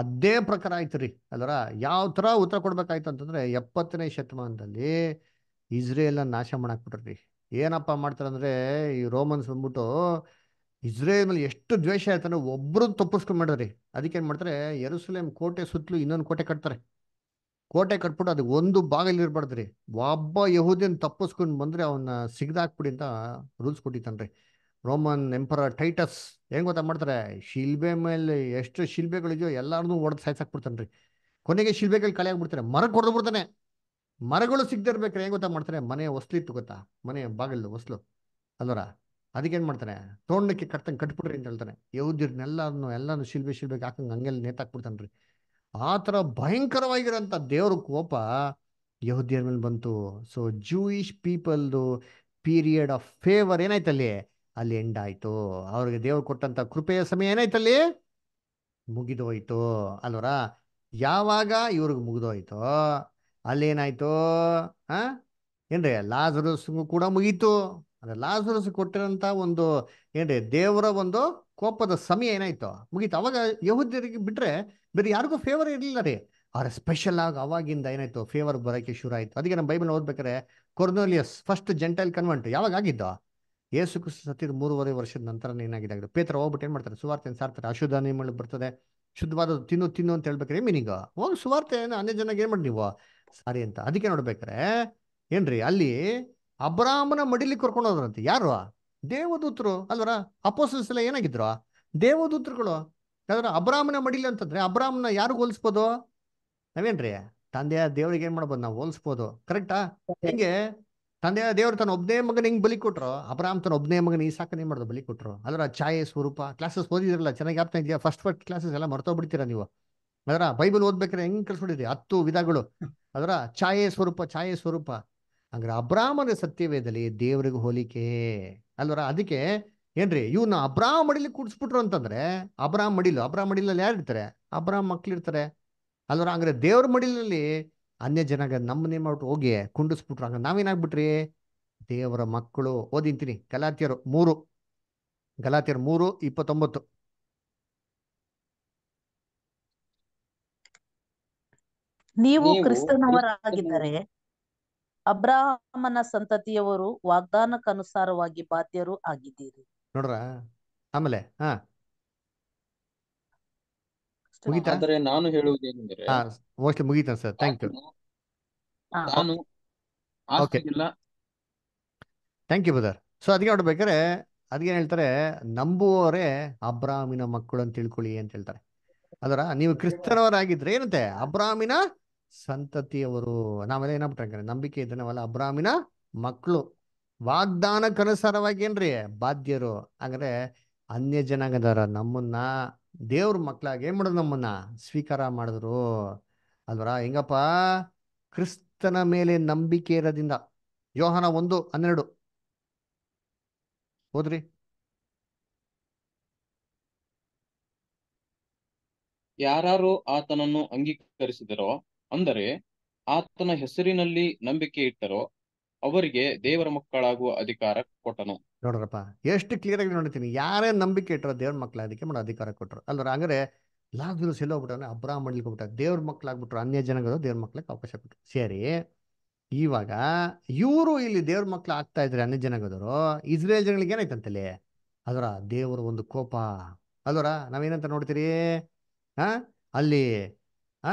S1: ಅದೇ ಪ್ರಕಾರ ಆಯ್ತು ರೀ ಅಲ್ವರ ಯಾವ ತರ ಉತ್ತರ ಕೊಡ್ಬೇಕಾಯ್ತು ಅಂತಂದ್ರೆ ಎಪ್ಪತ್ತನೇ ಶತಮಾನದಲ್ಲಿ ಇಸ್ರೇಲ್ ನಾಶ ಮಾಡಾಕ್ಬಿಟ್ರಿ ಏನಪ್ಪ ಮಾಡ್ತಾರಂದ್ರೆ ಈ ರೋಮನ್ಸ್ ಬಂದ್ಬಿಟ್ಟು ಇಸ್ರೇಲ್ ಮೇಲೆ ಎಷ್ಟು ದ್ವೇಷ ಆಯ್ತಾನೆ ಒಬ್ರು ತಪ್ಪಿಸ್ಕೊಂಡು ಮಾಡಿದ್ರಿ ಅದಕ್ಕೆ ಏನು ಮಾಡ್ತಾರೆ ಎರುಸುಲೇಮ್ ಕೋಟೆ ಸುತ್ತಲೂ ಇನ್ನೊಂದು ಕೋಟೆ ಕಟ್ತಾರೆ ಕೋಟೆ ಕಟ್ಬಿಟ್ಟು ಅದಕ್ಕೆ ಒಂದು ಬಾಗಿಲಿರ್ಬಾರ್ದು ರೀ ಒಬ್ಬ ಯಹೂದಿನ ತಪ್ಪಿಸ್ಕೊಂಡು ಬಂದರೆ ಅವನ್ನ ಸಿಗ್ದಾಕ್ಬಿಡಿ ಅಂತ ರೂಲ್ಸ್ ಕೊಟ್ಟಿದ್ದಾನೆ ರೋಮನ್ ಎಂಪರರ್ ಟೈಟಸ್ ಹೆಂಗೆ ಗೊತ್ತಾ ಮಾಡ್ತಾರೆ ಶಿಲ್ಬೆ ಮೇಲೆ ಎಷ್ಟು ಶಿಲ್ಬೆಗಳಿದೆಯೋ ಎಲ್ಲಾರನ್ನೂ ಒಡೆದು ಸಾಯ್ಸಾಕ್ಬಿಡ್ತಾನೆ ರೀ ಕೊನೆಗೆ ಶಿಲ್ಬೆಗಳು ಕಳೆ ಆಗ್ಬಿಡ್ತಾರೆ ಮರಕ್ಕೆ ಕೊಡ್ದು ಬಿಡ್ತಾನೆ ಮರಗಳು ಸಿಗದಿರ್ಬೇಕ್ರೆ ಹೆಂಗೆ ಗೊತ್ತಾ ಮಾಡ್ತಾರೆ ಮನೆ ಹೊಸ್ಲಿತ್ತು ಗೊತ್ತಾ ಮನೆ ಬಾಗಿಲು ಹೊಸ್ಲು ಅಲ್ವರ ಅದಕ್ಕೇನು ಮಾಡ್ತಾನೆ ತೋಂಡಕ್ಕೆ ಕಟ್ತಂಗೆ ಕಟ್ಬಿಡ್ರಿ ಅಂತ ಹೇಳ್ತಾನೆ ಯೌದಿರ್ನೆಲ್ಲರನ್ನು ಎಲ್ಲಾನು ಶಿಲ್ಬೆ ಶಿಲ್ಬೆ ಹಾಕಂಗೆ ಹಂಗೆಲ್ಲ ನೇತಾಕ್ಬಿಡ್ತಾನೆ ರೀ ಆ ಥರ ಭಯಂಕರವಾಗಿರೋಂಥ ದೇವ್ರ ಕೋಪ ಯಹೂದಿಯರ ಮೇಲೆ ಬಂತು ಸೊ ಜೂಯಿಶ್ ಪೀಪಲ್ದು ಪೀರಿಯಡ್ ಆಫ್ ಫೇವರ್ ಏನಾಯ್ತಲ್ಲಿ ಅಲ್ಲಿ ಎಂಡ್ ಆಯ್ತು ಅವ್ರಿಗೆ ದೇವ್ರು ಕೊಟ್ಟಂಥ ಕೃಪೆಯ ಸಮಯ ಏನಾಯ್ತಲ್ಲಿ ಮುಗಿದೋಯ್ತು ಅಲ್ವರ ಯಾವಾಗ ಇವ್ರಿಗೆ ಮುಗಿದೋಯ್ತು ಅಲ್ಲೇನಾಯ್ತು ಹಾ ಏನ್ರಿ ಲಾಜರಸ್ಗೂ ಕೂಡ ಮುಗೀತು ಅಂದ್ರೆ ಲಾಜರಸ್ ಕೊಟ್ಟಿರಂತ ಒಂದು ಏನ್ರಿ ದೇವರ ಒಂದು ಕೋಪದ ಸಮಯ ಏನಾಯ್ತು ಮುಗೀತು ಅವಾಗ ಯಹುದ್ಯರಿಗೆ ಬಿಟ್ರೆ ಬೇರೆ ಯಾರಿಗೂ ಫೇವರ್ ಇರಲಿಲ್ಲ ರೀ ಅವ್ರ ಸ್ಪೆಷಲ್ ಆಗಿ ಅವಾಗಿಂದ ಏನಾಯ್ತು ಫೇವರ್ ಬರೋಕೆ ಶುರು ಆಯ್ತು ಅದಕ್ಕೆ ನಮ್ಮ ಬೈಬಲ್ ಓದ್ಬೇಕಾರೆ ಕೊರ್ನೋಲಿಯಸ್ ಫಸ್ಟ್ ಜೆಂಟೈಲ್ ಕನ್ವೆಂಟ್ ಯಾವಾಗ ಆಗಿದ್ದು ಯೇಸು ಕ್ರಿಸ್ತ ಸತ್ತಿದ ಮೂರುವರೆ ವರ್ಷದ ನಂತರ ಏನಾಗಿದೆ ಪೇತ್ರ ಹೋಗ್ಬಿಟ್ಟು ಏನು ಮಾಡ್ತಾರೆ ಸುವಾರ್ತೆಯನ್ನು ಸಾರ್ತಾರೆ ಅಶುದ್ಧ ನಿಯಮಗಳು ಬರ್ತದೆ ಶುದ್ಧವಾದ ತಿನ್ನು ತಿನ್ನು ಅಂತ ಹೇಳ್ಬೇಕ್ರೆ ಮೀನಿಂಗ್ ಹೋಗಿ ಸುವಾರ್ತೆ ಅನ್ಯ ಜನಕ್ಕೆ ಏನು ಮಾಡಿ ನೀವು ಸಾರಿ ಅಂತ ಅದಕ್ಕೆ ನೋಡ್ಬೇಕ್ರೆ ಏನ್ರಿ ಅಲ್ಲಿ ಅಬ್ರಾಹ್ಮನ ಮಡಿಲಿ ಕರ್ಕೊಂಡು ಹೋದ್ರಂತೆ ಯಾರು ದೇವದೂತರು ಅಲ್ವರ ಅಪೋಸನ್ಸ್ ಎಲ್ಲ ಏನಾಗಿದ್ರು ದೇವದೂತರುಗಳು ಯಾವ್ದಾರ ಅಬ್ರಾಹ್ಮನ ಮಡಿಲಿ ಅಂತಂದ್ರೆ ಅಬ್ರಾಹ್ಮನ ಯಾರು ಹೋಲಿಸ್ಬೋದು ನಾವೇನ್ರಿ ತಂದೆಯ ದೇವ್ರಿಗೆ ಏನ್ ಮಾಡ್ಬೋದು ನಾವು ಹೋಲಿಸ್ಬೋದು ಕರೆಕ್ಟಾ ಹೆಂಗೆ ತಂದೆಯ ದೇವ್ರ ತನ್ನ ಒಬ್ಬನೇ ಮಗನ ಹಿಂಗ್ ಬಲಿ ಕೊಟ್ರು ಅಬ್ರಾಹ್ಮ ತನ್ನ ಒಬ್ಬನೇ ಮಗನ ಈ ಸಾಕನೇ ಮಾಡೋದು ಬಲಿ ಕೊಟ್ರು ಅದ್ರ ಛಾಯೆ ಸ್ವರೂಪ ಕ್ಲಾಸಸ್ ಓದಿದಿರಲ್ಲ ಚೆನ್ನಾಗಿ ಆಗ್ತಾ ಇದೆಯಾ ಫಸ್ಟ್ ಫಸ್ಟ್ ಕ್ಲಾಸಸ್ ಎಲ್ಲ ಬಿಡ್ತೀರಾ ನೀವು ಅದರ ಬೈಬಲ್ ಓದ್ಬೇಕಾದ್ರೆ ಹೆಂಗ್ ಕಲ್ಸ್ಬಿಟ್ಟಿರಿ ಹತ್ತು ವಿಧಗಳು ಅದರ ಛಾಯೆ ಸ್ವರೂಪ ಛಾಯೆ ಸ್ವರೂಪ ಹಂಗ್ರೆ ಅಬ್ರಾಹ್ಮನ ಸತ್ಯವೇದಲ್ಲಿ ದೇವರಿಗೆ ಹೋಲಿಕೆ ಅಲ್ವರ ಅದಕ್ಕೆ ಏನ್ರಿ ಇವ್ನ ಅಬ್ರಾಹ್ಮ ಮಡಿಲಿ ಕುಡ್ಸ್ಬಿಟ್ರು ಅಂತಂದ್ರೆ ಅಬ್ರಾಹ್ಮ ಮಡಿಲು ಅಬ್ರಾಹ್ಮ ಮಡಿಲಲ್ಲಿ ಯಾರು ಇರ್ತಾರೆ ಅಬ್ರಾಹ್ಮ ಮಕ್ಳು ಇರ್ತಾರೆ ಅಲ್ವರ ಹಂಗ್ರೆ ದೇವ್ರ ಮಡಿಲಲ್ಲಿ ಅನ್ಯ ಜನಗ ನಮ್ಮನೆ ಮಾಡ್ಬಿಟ್ಟು ಹೋಗಿ ಕುಂಡಿಸ್ಬಿಟ್ರು ಹಂಗ ನಾವೇನಾಗ್ಬಿಟ್ರಿ ದೇವರ ಮಕ್ಕಳು ಓದಿಂತೀನಿ ಗಲಾತಿಯರು ಮೂರು ಗಲಾತಿಯರು ಮೂರು ಇಪ್ಪತ್ತೊಂಬತ್ತು ನೀವು ಕ್ರಿಸ್ತನವರಾಗಿದ್ದರೆ ಅಬ್ರಾಹಮನ
S3: ಸಂತತಿಯವರು ವಾಗ್ದಾನಕ್ಕನುಸಾರವಾಗಿ ಬಾಧ್ಯರು ಆಗಿದ್ದೀರಿ
S1: ನೋಡ್ರ ಆಮೇಲೆ ಹಾ ನಾನು ಹೇಳುವುದೇನೆಂದರೆ ಮೋಸ್ಟ್ಲಿ ಸರ್ ಥ್ಯಾಂಕ್ ಯು
S2: ನಾನು ಆಸ್ತಿಗಿಲ್ಲ
S1: ಥ್ಯಾಂಕ್ ಯು ಬ್ರದರ್ ಸೊ ಅದಕ್ಕೆ ನೋಡ್ಬೇಕಾದ್ರೆ ಅದಕ್ಕೇನು ಹೇಳ್ತಾರೆ ನಂಬುವವರೇ ಅಬ್ರಾಹ್ಮಿನ ಮಕ್ಕಳು ಅಂತ ತಿಳ್ಕೊಳ್ಳಿ ಅಂತ ಹೇಳ್ತಾರೆ ಅದರ ನೀವು ಕ್ರಿಸ್ತನವರಾಗಿದ್ರೆ ಏನಂತೆ ಅಬ್ರಾಹ್ಮಿನ ಸಂತತಿಯವರು ನಾವೆಲ್ಲ ಏನಾಗ್ಬಿಟ್ರೆ ನಂಬಿಕೆ ಇದ್ದ ನಾವೆಲ್ಲ ಅಬ್ರಾಹ್ಮಿನ ಮಕ್ಕಳು ವಾಗ್ದಾನಕ್ಕನುಸಾರವಾಗಿ ಏನ್ರಿ ಬಾಧ್ಯರು ಹಾಗಾದ್ರೆ ಅನ್ಯ ಜನಾಂಗದವರ ನಮ್ಮನ್ನ ದೇವ್ರ ಮಕ್ಕಳಾಗಿ ಏನ್ ಮಾಡಿದ್ರು ನಮ್ಮನ್ನ ಸ್ವೀಕಾರ ಮಾಡಿದ್ರು ಅಲ್ವರ ಹೆಂಗಪ್ಪ ಕ್ರಿಸ್ತನ ಮೇಲೆ ನಂಬಿಕೆ ಇರೋದಿಂದ ಯೋಹನ ಒಂದು ಹನ್ನೆರಡು ಹೋದ್ರಿ
S2: ಯಾರು ಆತನನ್ನು ಅಂಗೀಕರಿಸಿದರೋ ಅಂದರೆ ಆತನ ಹೆಸರಿನಲ್ಲಿ ನಂಬಿಕೆ ಇಟ್ಟರೋ ಅವರಿಗೆ ದೇವರ ಮಕ್ಕಳಾಗುವ ಅಧಿಕಾರ ಕೊಟ್ಟನು
S1: ನೋಡ್ರಪ್ಪ ಎಷ್ಟು ಕ್ಲಿಯರ್ ಆಗಿ ನೋಡ್ತೀನಿ ಯಾರೇ ನಂಬಿಕೆ ಇಟ್ಟರೋ ದೇವ್ರ ಮಕ್ಕಳ ಅದಕ್ಕೆ ಮಾಡೋ ಅಧಿಕಾರ ಕೊಟ್ಟರು ಅಲ್ರ ಅಂದ್ರೆ ಲಾಜ್ರಸ್ ಎಲ್ಲ ಹೋಗ್ಬಿಟ್ಟು ಅಬ್ರಾಹ್ಮ ಮಂಡ್ಲಿಗೆ ಹೋಗ್ಬಿಟ್ಟ ದೇವ್ರ ಮಕ್ಕಳಾಗ್ಬಿಟ್ರು ಅನ್ಯ ಜನಗಳು ದೇವ್ರ ಮಕ್ಕಳಿಗೆ ಅವಕಾಶ ಕೊಟ್ಟರು ಸರಿ ಇವಾಗ ಇವರು ಇಲ್ಲಿ ದೇವ್ರ ಮಕ್ಕಳು ಆಗ್ತಾ ಇದ್ರೆ ಅನ್ಯ ಜನಗದವರು ಇಸ್ರೇಲ್ ಜನಗಳಿಗೆ ಏನಾಯ್ತಂತಲ್ಲಿ ಅದರ ದೇವರ ಒಂದು ಕೋಪ ಅದರ ನಾವೇನಂತ ನೋಡ್ತೀರಿ ಹಾ ಅಲ್ಲಿ ಆ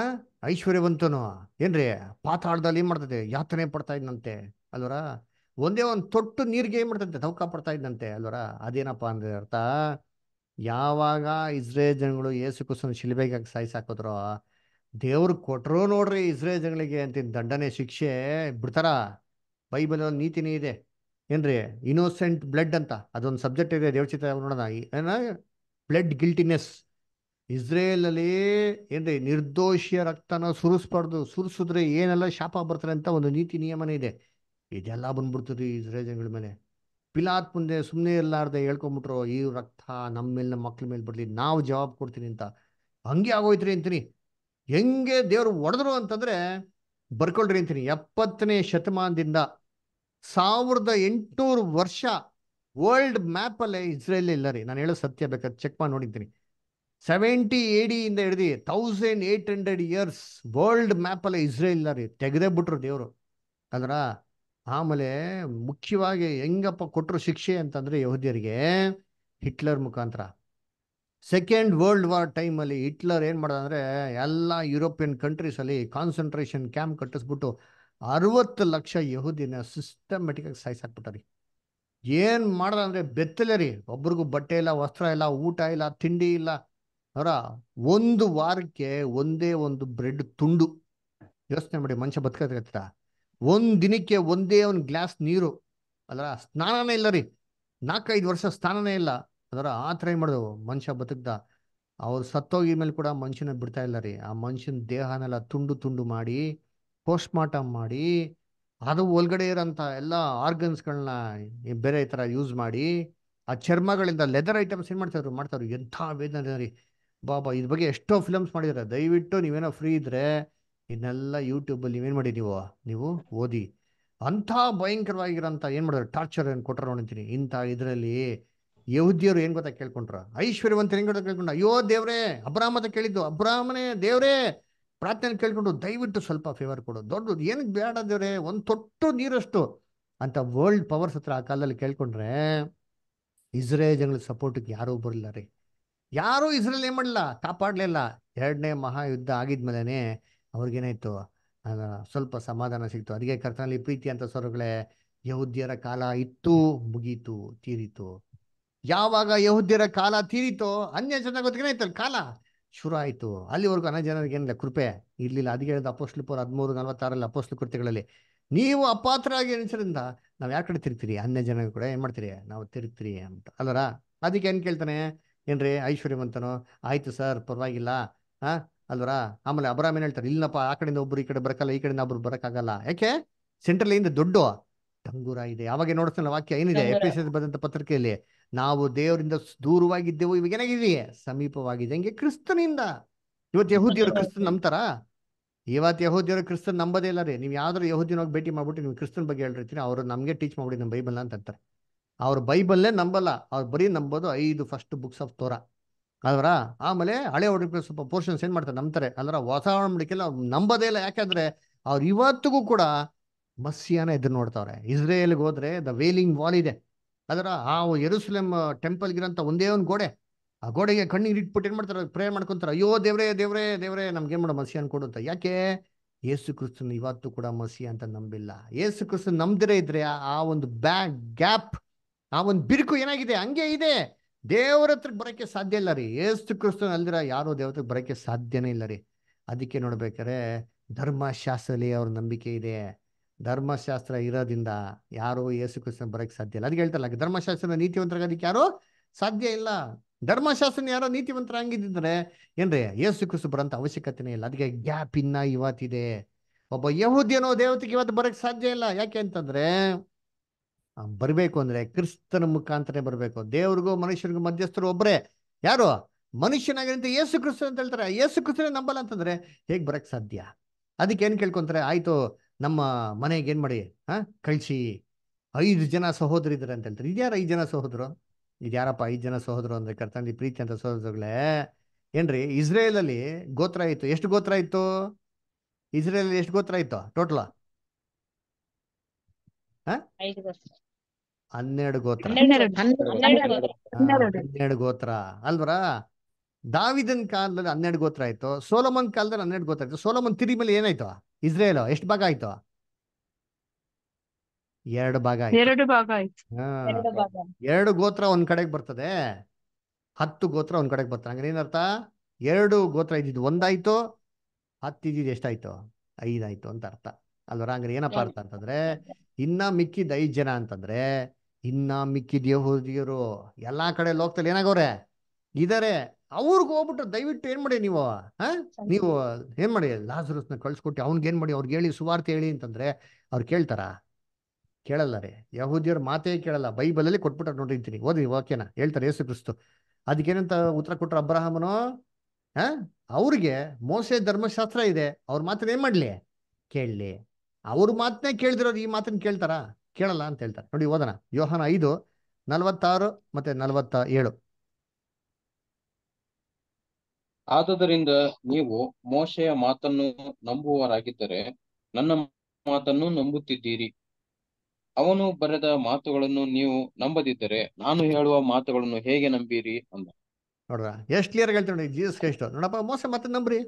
S1: ಐಶ್ವರ್ಯವಂತನು ಏನ್ರಿ ಪಾತಾಳದಲ್ಲಿ ಏನ್ ಮಾಡ್ತದೆ ಯಾತನೆ ಪಡ್ತಾ ಇದ್ನಂತೆ ಅಲ್ವರ ಒಂದೇ ಒಂದು ತೊಟ್ಟು ನೀರಿಗೆ ಏನ್ ಮಾಡ್ತಂತೆ ಧೌಕ ಪಡ್ತಾ ಇದ್ದಂತೆ ಅಲ್ವರ ಅದೇನಪ್ಪ ಅಂದ್ರೆ ಅರ್ಥ ಯಾವಾಗ ಇಸ್ರೇಲ್ ಜನಗಳು ಯೇಸು ಕುಸನ್ ಶಿಲ್ಬೆಗೆ ಸಾಯಿಸಾಕಿದ್ರೋ ದೇವ್ರು ಕೊಟ್ರು ನೋಡ್ರಿ ಇಸ್ರೇಲ್ ಜನಗಳಿಗೆ ಅಂತ ದಂಡನೆ ಶಿಕ್ಷೆ ಬಿಡ್ತಾರ ಬೈಬಲ್ ನೀತಿನೇ ಇದೆ ಏನ್ರಿ ಇನೋಸೆಂಟ್ ಬ್ಲಡ್ ಅಂತ ಅದೊಂದು ಸಬ್ಜೆಕ್ಟ್ ಇದೆ ಚಿತ್ರ ನೋಡೋಣ ಏನ ಬ್ಲಡ್ ಗಿಲ್ಟಿನೆಸ್ ಇಸ್ರೇಲಲ್ಲಿ ಏನ್ರಿ ನಿರ್ದೋಷಿಯ ರಕ್ತನ ಸುರಿಸ್ಬಾರ್ದು ಸುರಿಸಿದ್ರೆ ಏನೆಲ್ಲ ಶಾಪ ಬರ್ತಾರೆ ಅಂತ ಒಂದು ನೀತಿ ನಿಯಮನೇ ಇದೆ ಇದೆಲ್ಲ ಬಂದ್ಬಿಡ್ತದ್ರಿ ಇಸ್ರೇಲ್ ಜನಗಳ ಮೇಲೆ ಪಿಲಾತ್ ಮುಂದೆ ಸುಮ್ಮನೆ ಇರಲಾರ್ದೆ ಹೇಳ್ಕೊಂಬಿಟ್ರು ಈ ರಕ್ತ ನಮ್ಮ ಮೇಲೆ ನಮ್ಮ ಮಕ್ಳ ಮೇಲೆ ಬರ್ಲಿ ನಾವು ಜವಾಬ್ ಕೊಡ್ತೀನಿ ಅಂತ ಹಂಗೆ ಆಗೋಯ್ತ್ರಿ ಅಂತೀನಿ ಹೆಂಗೆ ದೇವ್ರು ಒಡೆದ್ರು ಅಂತಂದ್ರೆ ಬರ್ಕೊಳ್ರಿ ಅಂತೀನಿ ಎಪ್ಪತ್ತನೇ ಶತಮಾನದಿಂದ ಸಾವಿರದ ಎಂಟುನೂರು ವರ್ಷ ವರ್ಲ್ಡ್ ಮ್ಯಾಪಲ್ಲೇ ಇಸ್ರೇಲ್ ಇಲ್ಲ ರೀ ನಾನು ಹೇಳೋ ಸತ್ಯ ಬೇಕಾದ್ರೆ ಚೆಕ್ ಮಾಡಿ ನೋಡಿದ್ದೀನಿ ಸೆವೆಂಟಿ ಎ ಇಂದ ಹಿಡ್ದು thousand eight hundred years world ಮ್ಯಾಪಲ್ಲಿ ಇಸ್ರೇಲ್ ರೀ ತೆಗೆದೇ ಬಿಟ್ರು ದೇವರು ಅದರ ಆಮೇಲೆ ಮುಖ್ಯವಾಗಿ ಹೆಂಗಪ್ಪ ಕೊಟ್ಟರು ಶಿಕ್ಷೆ ಅಂತಂದರೆ ಯಹೋದ್ಯರಿಗೆ ಹಿಟ್ಲರ್ ಮುಖಾಂತರ ಸೆಕೆಂಡ್ ವರ್ಲ್ಡ್ ವಾರ್ ಟೈಮಲ್ಲಿ ಹಿಟ್ಲರ್ ಏನು ಮಾಡೋದಂದ್ರೆ ಅಂದರೆ ಎಲ್ಲ ಯುರೋಪಿಯನ್ ಕಂಟ್ರೀಸಲ್ಲಿ ಕಾನ್ಸಂಟ್ರೇಷನ್ ಕ್ಯಾಂಪ್ ಕಟ್ಟಿಸ್ಬಿಟ್ಟು ಅರವತ್ತು ಲಕ್ಷ ಯಹೂದಿನ ಸಿಸ್ಟಮೆಟಿಕ್ಕಾಗಿ ಸಾಯಿಸಾಕ್ಬಿಟ್ಟಾರಿ ಏನು ಮಾಡ್ದ ಅಂದರೆ ಬೆತ್ತಲೆ ರೀ ಒಬ್ರಿಗೂ ಬಟ್ಟೆ ಇಲ್ಲ ವಸ್ತ್ರ ಇಲ್ಲ ಊಟ ಇಲ್ಲ ತಿಂಡಿ ಇಲ್ಲ ಅವರ ಒಂದು ವಾರಕ್ಕೆ ಒಂದೇ ಒಂದು ಬ್ರೆಡ್ ತುಂಡು ಯೋಚನೆ ಮಾಡಿ ಮನುಷ್ಯ ಬದುಕತ್ತ ಒಂದು ದಿನಕ್ಕೆ ಒಂದೇ ಒಂದು ಗ್ಲಾಸ್ ನೀರು ಅದರ ಸ್ನಾನನೇ ಇಲ್ಲ ರೀ ನಾಲ್ಕೈದು ವರ್ಷ ಸ್ನಾನನೇ ಇಲ್ಲ ಅದರ ಆ ಥರ ಏನು ಮನುಷ್ಯ ಬದುಕ್ದ ಅವ್ರು ಸತ್ತೋಗಿ ಮೇಲೆ ಕೂಡ ಮನುಷ್ಯನ ಬಿಡ್ತಾ ಇಲ್ಲ ರೀ ಆ ಮನುಷ್ಯನ ದೇಹನೆಲ್ಲ ತುಂಡು ತುಂಡು ಮಾಡಿ ಪೋಸ್ಟ್ ಮಾರ್ಟಮ್ ಮಾಡಿ ಅದು ಒಳಗಡೆ ಇರೋಂಥ ಎಲ್ಲ ಆರ್ಗನ್ಸ್ಗಳನ್ನ ಬೇರೆ ಥರ ಯೂಸ್ ಮಾಡಿ ಆ ಚರ್ಮಗಳಿಂದ ಲೆದರ್ ಐಟಮ್ಸ್ ಏನು ಮಾಡ್ತಾರೆ ಮಾಡ್ತಾರೆ ಎಂಥ ವೇದನೆ ರೀ ಬಾಬಾ ಇದ್ರ ಬಗ್ಗೆ ಎಷ್ಟೋ ಫಿಲಮ್ಸ್ ಮಾಡಿದ್ದಾರೆ ದಯವಿಟ್ಟು ನೀವೇನೋ ಫ್ರೀ ಇದ್ರೆ ಇದನ್ನೆಲ್ಲ ಯೂಟ್ಯೂಬಲ್ಲಿ ನೀವೇನು ಮಾಡಿ ನೀವು ನೀವು ಓದಿ ಅಂಥ ಭಯಂಕರವಾಗಿರೋಂಥ ಏನು ಮಾಡಿದ್ರು ಟಾರ್ಚರ್ ಏನು ಕೊಟ್ಟರು ನೋಡ್ತೀನಿ ಇಂಥ ಇದರಲ್ಲಿ ಯಹುದಿಯವರು ಏನು ಗೊತ್ತಾ ಕೇಳ್ಕೊಂಡ್ರ ಐಶ್ವರ್ಯವಂತ ಏನು ಗೊತ್ತಾಗ ಕೇಳ್ಕೊಂಡ್ರ ಅಯ್ಯೋ ದೇವ್ರೇ ಅಬ್ರಾಹ್ಮ ಅಂತ ಕೇಳಿದ್ದು ಅಬ್ರಾಹ್ಮನೇ ದೇವ್ರೇ ಪ್ರಾರ್ಥನೆ ಕೇಳ್ಕೊಂಡು ದಯವಿಟ್ಟು ಸ್ವಲ್ಪ ಫೇವರ್ ಕೊಡು ದೊಡ್ಡದು ಏನಕ್ಕೆ ಬೇಡ ದೇವ್ರೆ ಒಂದು ತೊಟ್ಟು ನೀರಷ್ಟು ಅಂತ ವರ್ಲ್ಡ್ ಪವರ್ಸ್ ಹತ್ರ ಆ ಕಾಲದಲ್ಲಿ ಕೇಳ್ಕೊಂಡ್ರೆ ಇಸ್ರೇಲ್ ಜನಗಳ ಸಪೋರ್ಟಿಗೆ ಯಾರೂ ಬರಲಿಲ್ಲ ರೀ ಯಾರೂ ಇಸ್ರೇಲ್ ಏನು ಮಾಡಲಿಲ್ಲ ಕಾಪಾಡಲಿಲ್ಲ ಎರಡನೇ ಮಹಾಯುದ್ಧ ಆಗಿದ್ಮೇಲೆ ಅವ್ರಿಗೇನಾಯಿತು ಸ್ವಲ್ಪ ಸಮಾಧಾನ ಸಿಕ್ತು ಅದಕ್ಕೆ ಕರ್ತನಲ್ಲಿ ಪ್ರೀತಿ ಅಂತ ಸ್ವರುಗಳೇ ಯಹೂದ್ಯರ ಕಾಲ ಇತ್ತು ಮುಗೀತು ತೀರಿತು ಯಾವಾಗ ಯಹೂದ್ಯರ ಕಾಲ ತೀರಿತೋ ಅನ್ಯ ಜನಾಗೋದಕ್ಕೆ ಅಲ್ಲಿ ಕಾಲ ಶುರು ಆಯಿತು ಅಲ್ಲಿವರೆಗೂ ಅನ್ನ ಜನರಿಗೆ ಏನಿಲ್ಲ ಕೃಪೆ ಇರ್ಲಿಲ್ಲ ಅದಕ್ಕೆ ಹೇಳಿದ ಅಪೋಸ್ಲು ಪೋರ್ ಹದಿಮೂರು ನಲ್ವತ್ತಾರಲ್ಲಿ ಅಪೋಸ್ಲು ಕೃತ್ಯಗಳಲ್ಲಿ ನೀವು ಅಪಾತ್ರರಾಗಿ ಎನಿಸೋದ್ರಿಂದ ನಾವು ಯಾಕಡೆ ಕಡೆ ಅನ್ಯ ಜನ ಕೂಡ ಏನು ಮಾಡ್ತೀರಿ ನಾವು ತಿರುಗ್ತೀರಿ ಅಂತ ಅಲ್ಲರ ಅದಕ್ಕೆ ಏನ್ ಕೇಳ್ತಾನೆ ಏನ್ರಿ ರೀ ಐಶ್ವರ್ಯವಂತನು ಆಯಿತು ಸರ್ ಪರವಾಗಿಲ್ಲ ಹಾ ಅಲ್ವರ ಆಮೇಲೆ ಏನ್ ಹೇಳ್ತಾರೆ ಇಲ್ಲಪ್ಪ ಆ ಕಡೆಯಿಂದ ಒಬ್ರು ಈ ಕಡೆ ಬರಕಲ್ಲ ಈ ಕಡೆಯಿಂದ ಒಬ್ರು ಬರಕಾಗಲ್ಲ ಯಾಕೆ ಸೆಂಟ್ರಲ್ ಇಂದ ದೊಡ್ಡ ಟಂಗೂರ ಇದೆ ಯಾವಾಗ ನೋಡ್ತಾನ ವಾಕ್ಯ ಏನಿದೆ ಬಂದಂತ ಪತ್ರಿಕೆಯಲ್ಲಿ ನಾವು ದೇವರಿಂದ ದೂರವಾಗಿದ್ದೆವು ಇವಾಗ ಏನಾಗಿದೆ ಸಮೀಪವಾಗಿದೆ ಹಂಗೆ ಕ್ರಿಸ್ತನಿಂದ ಇವತ್ತು ಯಹೂದಿಯವರು ಕ್ರಿಸ್ತನ್ ನಂಬ್ತಾರಾ ಇವತ್ತು ಯಹೋದಿಯವರು ಕ್ರಿಸ್ತನ್ ನಂಬದೇ ಇಲ್ಲ ರೀ ನೀವು ಯಾವ್ದಾದ್ರು ಯಹೂದಿನ ಹೋಗಿ ಭೇಟಿ ಮಾಡ್ಬಿಟ್ಟು ನೀವು ಕ್ರಿಸ್ತನ್ ಬಗ್ಗೆ ಹೇಳಿರ್ತೀನಿ ಅವರು ನಮಗೆ ಟೀಚ್ ಮಾಡ್ಬಿಡಿ ನಮ್ಮ ಬೈಬಲ್ ಅಂತ ಅಂತಾರೆ ಅವ್ರ ಬೈಬಲ್ಲೇ ನಂಬಲ್ಲ ಅವ್ರು ಬರೀ ನಂಬೋದು ಐದು ಫಸ್ಟ್ ಬುಕ್ಸ್ ಆಫ್ ತೋರ ಅಲ್ವರ ಆಮೇಲೆ ಹಳೆ ಒಡಂಬಡಿಕೆ ಸ್ವಲ್ಪ ಪೋರ್ಷನ್ಸ್ ಏನು ಮಾಡ್ತಾರೆ ನಂಬ್ತಾರೆ ಅಲ್ಲರ ಹೊಸ ಒಡಂಬಡಿಕೆಲ್ಲ ಅವ್ರು ನಂಬೋದೇ ಇಲ್ಲ ಯಾಕಂದ್ರೆ ಅವ್ರು ಇವತ್ತಿಗೂ ಕೂಡ ಮಸ್ಸಿಯಾನ ಎದುರು ನೋಡ್ತಾವ್ರೆ ಇಸ್ರೇಲ್ಗೆ ಹೋದ್ರೆ ದ ವೇಲಿಂಗ್ ವಾಲ್ ಇದೆ ಅದರ ಆ ಟೆಂಪಲ್ ಟೆಂಪಲ್ಗಿರೋಂಥ ಒಂದೇ ಒಂದು ಗೋಡೆ ಆ ಗೋಡೆಗೆ ಕಣ್ಣಿಗೆ ಇಟ್ಬಿಟ್ಟು ಏನು ಮಾಡ್ತಾರೆ ಪ್ರೇ ಮಾಡ್ಕೊಂತಾರೆ ಅಯ್ಯೋ ದೇವ್ರೇ ದೇವ್ರೇ ದೇವ್ರೇ ನಮ್ಗೆ ಏನು ಮಾಡೋ ಮಸಿ ಅಂತ ಯಾಕೆ ಯೇಸು ಕ್ರಿಸ್ತನ್ ಇವತ್ತು ಕೂಡ ಮಸಿ ಅಂತ ನಂಬಿಲ್ಲ ಯೇಸು ಕ್ರಿಸ್ತನ್ ನಂಬದಿರೇ ಇದ್ರೆ ಆ ಒಂದು ಬ್ಯಾಕ್ ಗ್ಯಾಪ್ ಆ ಒಂದು ಬಿರುಕು ಏನಾಗಿದೆ ಹಂಗೆ ಇದೆ ದೇವರ ಹತ್ರಕ್ಕೆ ಬರೋಕ್ಕೆ ಸಾಧ್ಯ ಇಲ್ಲ ರೀ ಏಸು ಕ್ರಿಸ್ತನ ಅಲ್ದಿರ ಯಾರೋ ದೇವತೆಗೆ ಬರೋಕ್ಕೆ ಸಾಧ್ಯನೇ ಇಲ್ಲ ರೀ ಅದಕ್ಕೆ ನೋಡ್ಬೇಕಾರೆ ಧರ್ಮಶಾಸ್ತ್ರದಲ್ಲಿ ಅವ್ರ ನಂಬಿಕೆ ಇದೆ ಧರ್ಮಶಾಸ್ತ್ರ ಇರೋದ್ರಿಂದ ಯಾರೋ ಏಸು ಕ್ರಿಸ್ತನ ಬರೋಕ್ಕೆ ಸಾಧ್ಯ ಇಲ್ಲ ಅದಕ್ಕೆ ಹೇಳ್ತಾರಲ್ಲ ಧರ್ಮಶಾಸ್ತ್ರದ ಅದಕ್ಕೆ ಯಾರು ಸಾಧ್ಯ ಇಲ್ಲ ಧರ್ಮಶಾಸ್ತ್ರನ ಯಾರೋ ನೀತಿವಂತರ ಹಂಗಿದ್ದರೆ ಏನ್ರಿ ಏಸು ಕ್ರಿಸ್ತು ಬರೋಂಥ ಅವಶ್ಯಕತೆನೇ ಇಲ್ಲ ಅದಕ್ಕೆ ಗ್ಯಾಪ್ ಇನ್ನ ಇವತ್ತಿದೆ ಒಬ್ಬ ಅನ್ನೋ ದೇವತೆಗೆ ಇವತ್ತು ಬರೋಕ್ಕೆ ಸಾಧ್ಯ ಇಲ್ಲ ಯಾಕೆ ಅಂತಂದ್ರೆ ಬರಬೇಕು ಅಂದರೆ ಕ್ರಿಸ್ತನ ಮುಖಾಂತರನೇ ಬರಬೇಕು ದೇವ್ರಿಗೂ ಮನುಷ್ಯರಿಗೂ ಮಧ್ಯಸ್ಥರು ಒಬ್ಬರೇ ಯಾರು ಮನುಷ್ಯನಾಗಿರಂತ ಯೇಸು ಕ್ರಿಸ್ತನ್ ಅಂತ ಹೇಳ್ತಾರೆ ಏಸು ಕ್ರಿಸ್ತನ ನಂಬಲ್ಲ ಅಂತಂದ್ರೆ ಹೇಗೆ ಬರಕ್ ಸಾಧ್ಯ ಅದಕ್ಕೆ ಏನ್ ಕೇಳ್ಕೊಂತಾರೆ ಆಯಿತು ನಮ್ಮ ಮನೆಗೆ ಏನ್ ಮಾಡಿ ಹ ಕಳಿಸಿ ಐದು ಜನ ಸಹೋದರ ಸಹೋದರಿದ್ದಾರೆ ಅಂತ ಹೇಳ್ತಾರೆ ಇದ್ಯಾರ ಐದು ಜನ ಸಹೋದರು ಇದ್ಯಾರಪ್ಪ ಐದು ಜನ ಸಹೋದರು ಅಂದ್ರೆ ಕರ್ತಂದಿ ಪ್ರೀತಿ ಅಂತ ಸಹೋದರಗಳೇ ಏನ್ರಿ ಇಸ್ರೇಲಲ್ಲಿ ಗೋತ್ರ ಇತ್ತು ಎಷ್ಟು ಗೋತ್ರ ಇತ್ತು ಇಸ್ರೇಲಲ್ಲಿ ಎಷ್ಟು ಗೋತ್ರ ಇತ್ತು ಟೋಟಲ್ ಹನ್ನೆರಡು ಗೋತ್ರ ಹನ್ನೆರಡು ಗೋತ್ರ ಅಲ್ವರಾ ದಾವಿದನ್ ಕಾಲದಲ್ಲಿ ಹನ್ನೆರಡು ಗೋತ್ರ ಆಯ್ತು ಸೋಲಮನ್ ಕಾಲದಲ್ಲಿ ಹನ್ನೆರಡು ಗೋತ್ರ ಆಯ್ತು ಸೋಲಮನ್ ತಿರಿ ಮೇಲೆ ಏನಾಯ್ತು ಇಸ್ರೇಲ್ ಎಷ್ಟು ಭಾಗ ಆಯ್ತು ಎರಡು ಭಾಗ ಎರಡು ಭಾಗ ಆಯ್ತು ಎರಡು ಗೋತ್ರ ಒಂದ್ ಕಡೆಗೆ ಬರ್ತದೆ ಹತ್ತು ಗೋತ್ರ ಒಂದ್ ಕಡೆಗೆ ಬರ್ತದೆ ಹಂಗಾರೆ ಏನರ್ಥ ಎರಡು ಗೋತ್ರ ಇದ್ದಿದ್ದು ಒಂದಾಯ್ತು ಹತ್ತಿದ್ದು ಎಷ್ಟಾಯ್ತು ಐದಾಯ್ತು ಅಂತ ಅರ್ಥ ಅಲ್ವರ ಹಂಗ್ರೆ ಏನಪ್ಪ ಅರ್ಥ ಅಂತಂದ್ರೆ ಇನ್ನ ಮಿಕ್ಕಿದ ಐದ್ ಜನ ಅಂತಂದ್ರೆ ಇನ್ನ ಮಿಕ್ಕಿದ ಯಹೋದಿಯರು ಎಲ್ಲಾ ಕಡೆ ಲೋಕದಲ್ಲಿ ಏನಾಗವ್ರೆ ಇದಾರೆ ಅವ್ರಿಗೆ ಹೋಗ್ಬಿಟ್ಟು ದಯವಿಟ್ಟು ಏನ್ ಮಾಡಿ ನೀವು ಹಾ ನೀವು ಏನ್ ಮಾಡಿ ಲಾಸರಸ್ನ ಕಳ್ಸ್ಕೊಟ್ಟು ಅವ್ನ್ಗೆ ಏನ್ ಮಾಡಿ ಅವ್ರಿಗೆ ಹೇಳಿ ಸುವಾರ್ತೆ ಹೇಳಿ ಅಂತಂದ್ರೆ ಅವ್ರು ಕೇಳ್ತಾರ ಕೇಳಲ್ಲ ರೀ ಯಹೂದಿಯವ್ರ ಮಾತೇ ಕೇಳಲ್ಲ ಬೈಬಲಲ್ಲಿ ಕೊಟ್ಬಿಟ್ಟು ನೋಡಿರ್ತೀನಿ ಓದಿ ಓಕೆನಾ ಹೇಳ್ತಾರೆ ಯೇಸು ಕ್ರಿಸ್ತು ಅದಕ್ಕೇನಂತ ಉತ್ತರ ಕೊಟ್ರ ಅಬ್ರಹಾಮನು ಹಾ ಅವ್ರಿಗೆ ಮೋಸೆ ಧರ್ಮಶಾಸ್ತ್ರ ಇದೆ ಅವ್ರ ಮಾತ್ರ ಏನ್ ಮಾಡ್ಲಿ ಕೇಳಲಿ ಅವ್ರ ಮಾತನ್ನೇ ಕೇಳ್ದಿರೋರು ಈ ಮಾತನ್ನ ಕೇಳ್ತಾರಾ ಕೇಳಲ್ಲ ಅಂತ ಹೇಳ್ತಾರೆ ನೋಡಿ ಓದೋಣ ಯೋಹನ ಐದು ನಲವತ್ತಾರು ಮತ್ತೆ ನಲವತ್ತ ಏಳು
S2: ಆದ್ದರಿಂದ ನೀವು ಮೋಶೆಯ ಮಾತನ್ನು ನಂಬುವವರಾಗಿದ್ದರೆ ನನ್ನ ಮಾತನ್ನು ನಂಬುತ್ತಿದ್ದೀರಿ ಅವನು ಬರೆದ ಮಾತುಗಳನ್ನು ನೀವು ನಂಬದಿದ್ದರೆ ನಾನು ಹೇಳುವ ಮಾತುಗಳನ್ನು ಹೇಗೆ ನಂಬೀರಿ ಅಂದ
S1: ನೋಡ್ರ ಎಷ್ಟು ಕ್ಲಿಯರ್ ಹೇಳ್ತಾರೆ ನೋಡಿ ಜೀಸಸ್ ಕ್ರೈಸ್ಟ್ ನೋಡಪ್ಪ ಮೋಸ ಮತ್ತೆ ನಂಬ್ರಿ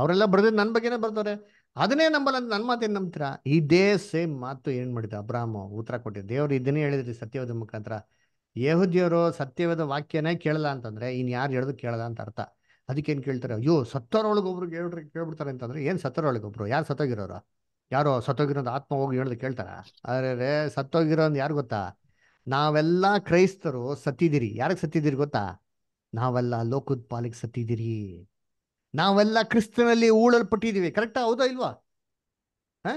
S1: ಅವರೆಲ್ಲ ಬರೆದ್ ನನ್ನ ಬಗ್ಗೆನೇ ಬರ್ತಾರೆ ಅದನ್ನೇ ನಂಬಲ್ಲ ಅಂತ ನನ್ನ ಮಾತೇನು ನಂಬ್ತೀರಾ ಇದೇ ಸೇಮ್ ಮಾತು ಏನು ಮಾಡಿದ ಅಬ್ರಾಹ್ಮ ಉತ್ತರ ಕೊಟ್ಟಿದ್ದ ದೇವ್ರು ಇದನ್ನೇ ಹೇಳಿದ್ರಿ ಸತ್ಯವಾದ ಮುಖಾಂತರ ಯಹುದಿಯವರು ಸತ್ಯವಾದ ವಾಕ್ಯನೇ ಕೇಳಲ್ಲ ಅಂತಂದ್ರೆ ಇನ್ ಯಾರು ಹೇಳೋದು ಕೇಳಲ್ಲ ಅಂತ ಅರ್ಥ ಅದಕ್ಕೇನು ಕೇಳ್ತಾರೆ ಅಯ್ಯೋ ಸತ್ತೋರೊಳಗೊಬ್ರು ಹೇಳ್ರಿ ಕೇಳ್ಬಿಡ್ತಾರೆ ಅಂತಂದ್ರೆ ಏನು ಸತ್ತೋರೊಳಗೊಬ್ರು ಯಾರು ಸತ್ತೋಗಿರೋರು ಯಾರೋ ಸತ್ತೋಗಿರೋ ಆತ್ಮ ಹೋಗಿ ಹೇಳೋದು ಕೇಳ್ತಾರ ಸತ್ತೋಗಿರೋ ಅಂದ್ ಯಾರು ಗೊತ್ತಾ ನಾವೆಲ್ಲ ಕ್ರೈಸ್ತರು ಸತ್ತಿದ್ದೀರಿ ಯಾರಿಗೆ ಸತ್ತಿದ್ದೀರಿ ಗೊತ್ತಾ ನಾವೆಲ್ಲ ಲೋಕದ ಪಾಲಿಗೆ ಸತ್ತಿದ್ದೀರಿ ನಾವೆಲ್ಲ ಕ್ರಿಸ್ತನಲ್ಲಿ ಊಳಲ್ಪಟ್ಟಿದ್ದೀವಿ ಕರೆಕ್ಟಾ ಹೌದಾ ಇಲ್ವಾ ಹ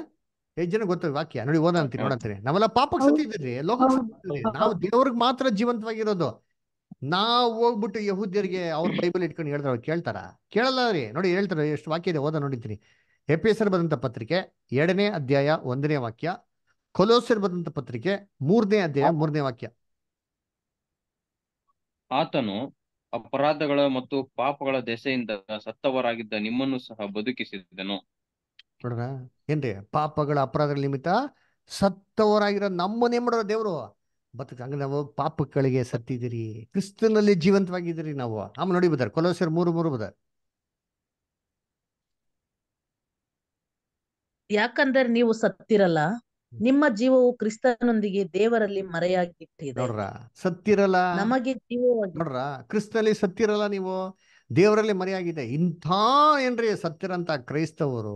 S1: ಜನ ಗೊತ್ತ ವಾಕ್ಯ ನೋಡಿ ಓದ ನೋಡಂತೀನಿ ನಾವೆಲ್ಲ ಪಾಪಕ್ಕೆ ಸತ್ತಿದ್ದೀರಿ ಲೋಕಕ್ಕೆ ಸತ್ತಿದ್ರಿ ನಾವು ದೇವ್ರಿಗೆ ಮಾತ್ರ ಜೀವಂತವಾಗಿರೋದು ನಾವು ಹೋಗ್ಬಿಟ್ಟು ಯಹೂದ್ಯರಿಗೆ ಅವ್ರ ಬೈಬಲ್ ಇಟ್ಕೊಂಡು ಹೇಳ್ತಾರ ಕೇಳ್ತಾರ ಕೇಳಲ್ಲ ರೀ ನೋಡಿ ಹೇಳ್ತಾರೆ ಎಷ್ಟು ವಾಕ್ಯ ಇದೆ ಓದ ನೋಡಿದ್ದೀನಿ ಎಪಿಎಸ್ಆರ್ ಬಂದಂತ ಪತ್ರಿಕೆ ಎರಡನೇ ಅಧ್ಯಾಯ ಒಂದನೇ ವಾಕ್ಯ ಕೊಲೋಸರ್ ಬಂದಂತ ಪತ್ರಿಕೆ ಮೂರನೇ ಅಧ್ಯಾಯ ಮೂರನೇ ವಾಕ್ಯ
S2: ಆತನು ಅಪರಾಧಗಳ ಮತ್ತು ಪಾಪಗಳ ದೆಸೆಯಿಂದ ಸತ್ತವರಾಗಿದ್ದ ನಿಮ್ಮನ್ನು ಸಹ ಬದುಕಿಸಿದನು
S1: ನೋಡ್ರ ಏನ್ರಿ ಪಾಪಗಳ ಅಪರಾಧಗಳ ನಿಮಿತ್ತ ಸತ್ತವರಾಗಿರೋ ನಮ್ಮನ್ನೇ ಮಾಡೋರು ದೇವರು ಬದುಕ ಹಂಗ ನಾವು ಪಾಪಗಳಿಗೆ ಸತ್ತಿದ್ದೀರಿ ಕ್ರಿಸ್ತನಲ್ಲಿ ಜೀವಂತವಾಗಿದ್ದೀರಿ ನಾವು ಆಮೇಲೆ ನೋಡಿ ಬದರ್ ಕೊಲೋಸರ್ ಮೂರು ಮೂರು ಬದಾರ
S3: ಯಾಕಂದ್ರೆ ನೀವು ಸತ್ತಿರಲ್ಲ ನಿಮ್ಮ ಜೀವವು ಕ್ರಿಸ್ತನೊಂದಿಗೆ ದೇವರಲ್ಲಿ ಮರೆಯಾಗಿ
S1: ನೋಡ್ರ ಸತ್ತಿರಲ್ಲ ನಮಗೆ ಜೀವ ನೋಡ್ರ ಕ್ರಿಸ್ತನಲ್ಲಿ ಸತ್ತಿರಲ್ಲ ನೀವು ದೇವರಲ್ಲಿ ಮರೆಯಾಗಿದೆ ಇಂಥ ಏನ್ರಿ ಸತ್ತಿರಂತ ಕ್ರೈಸ್ತವರು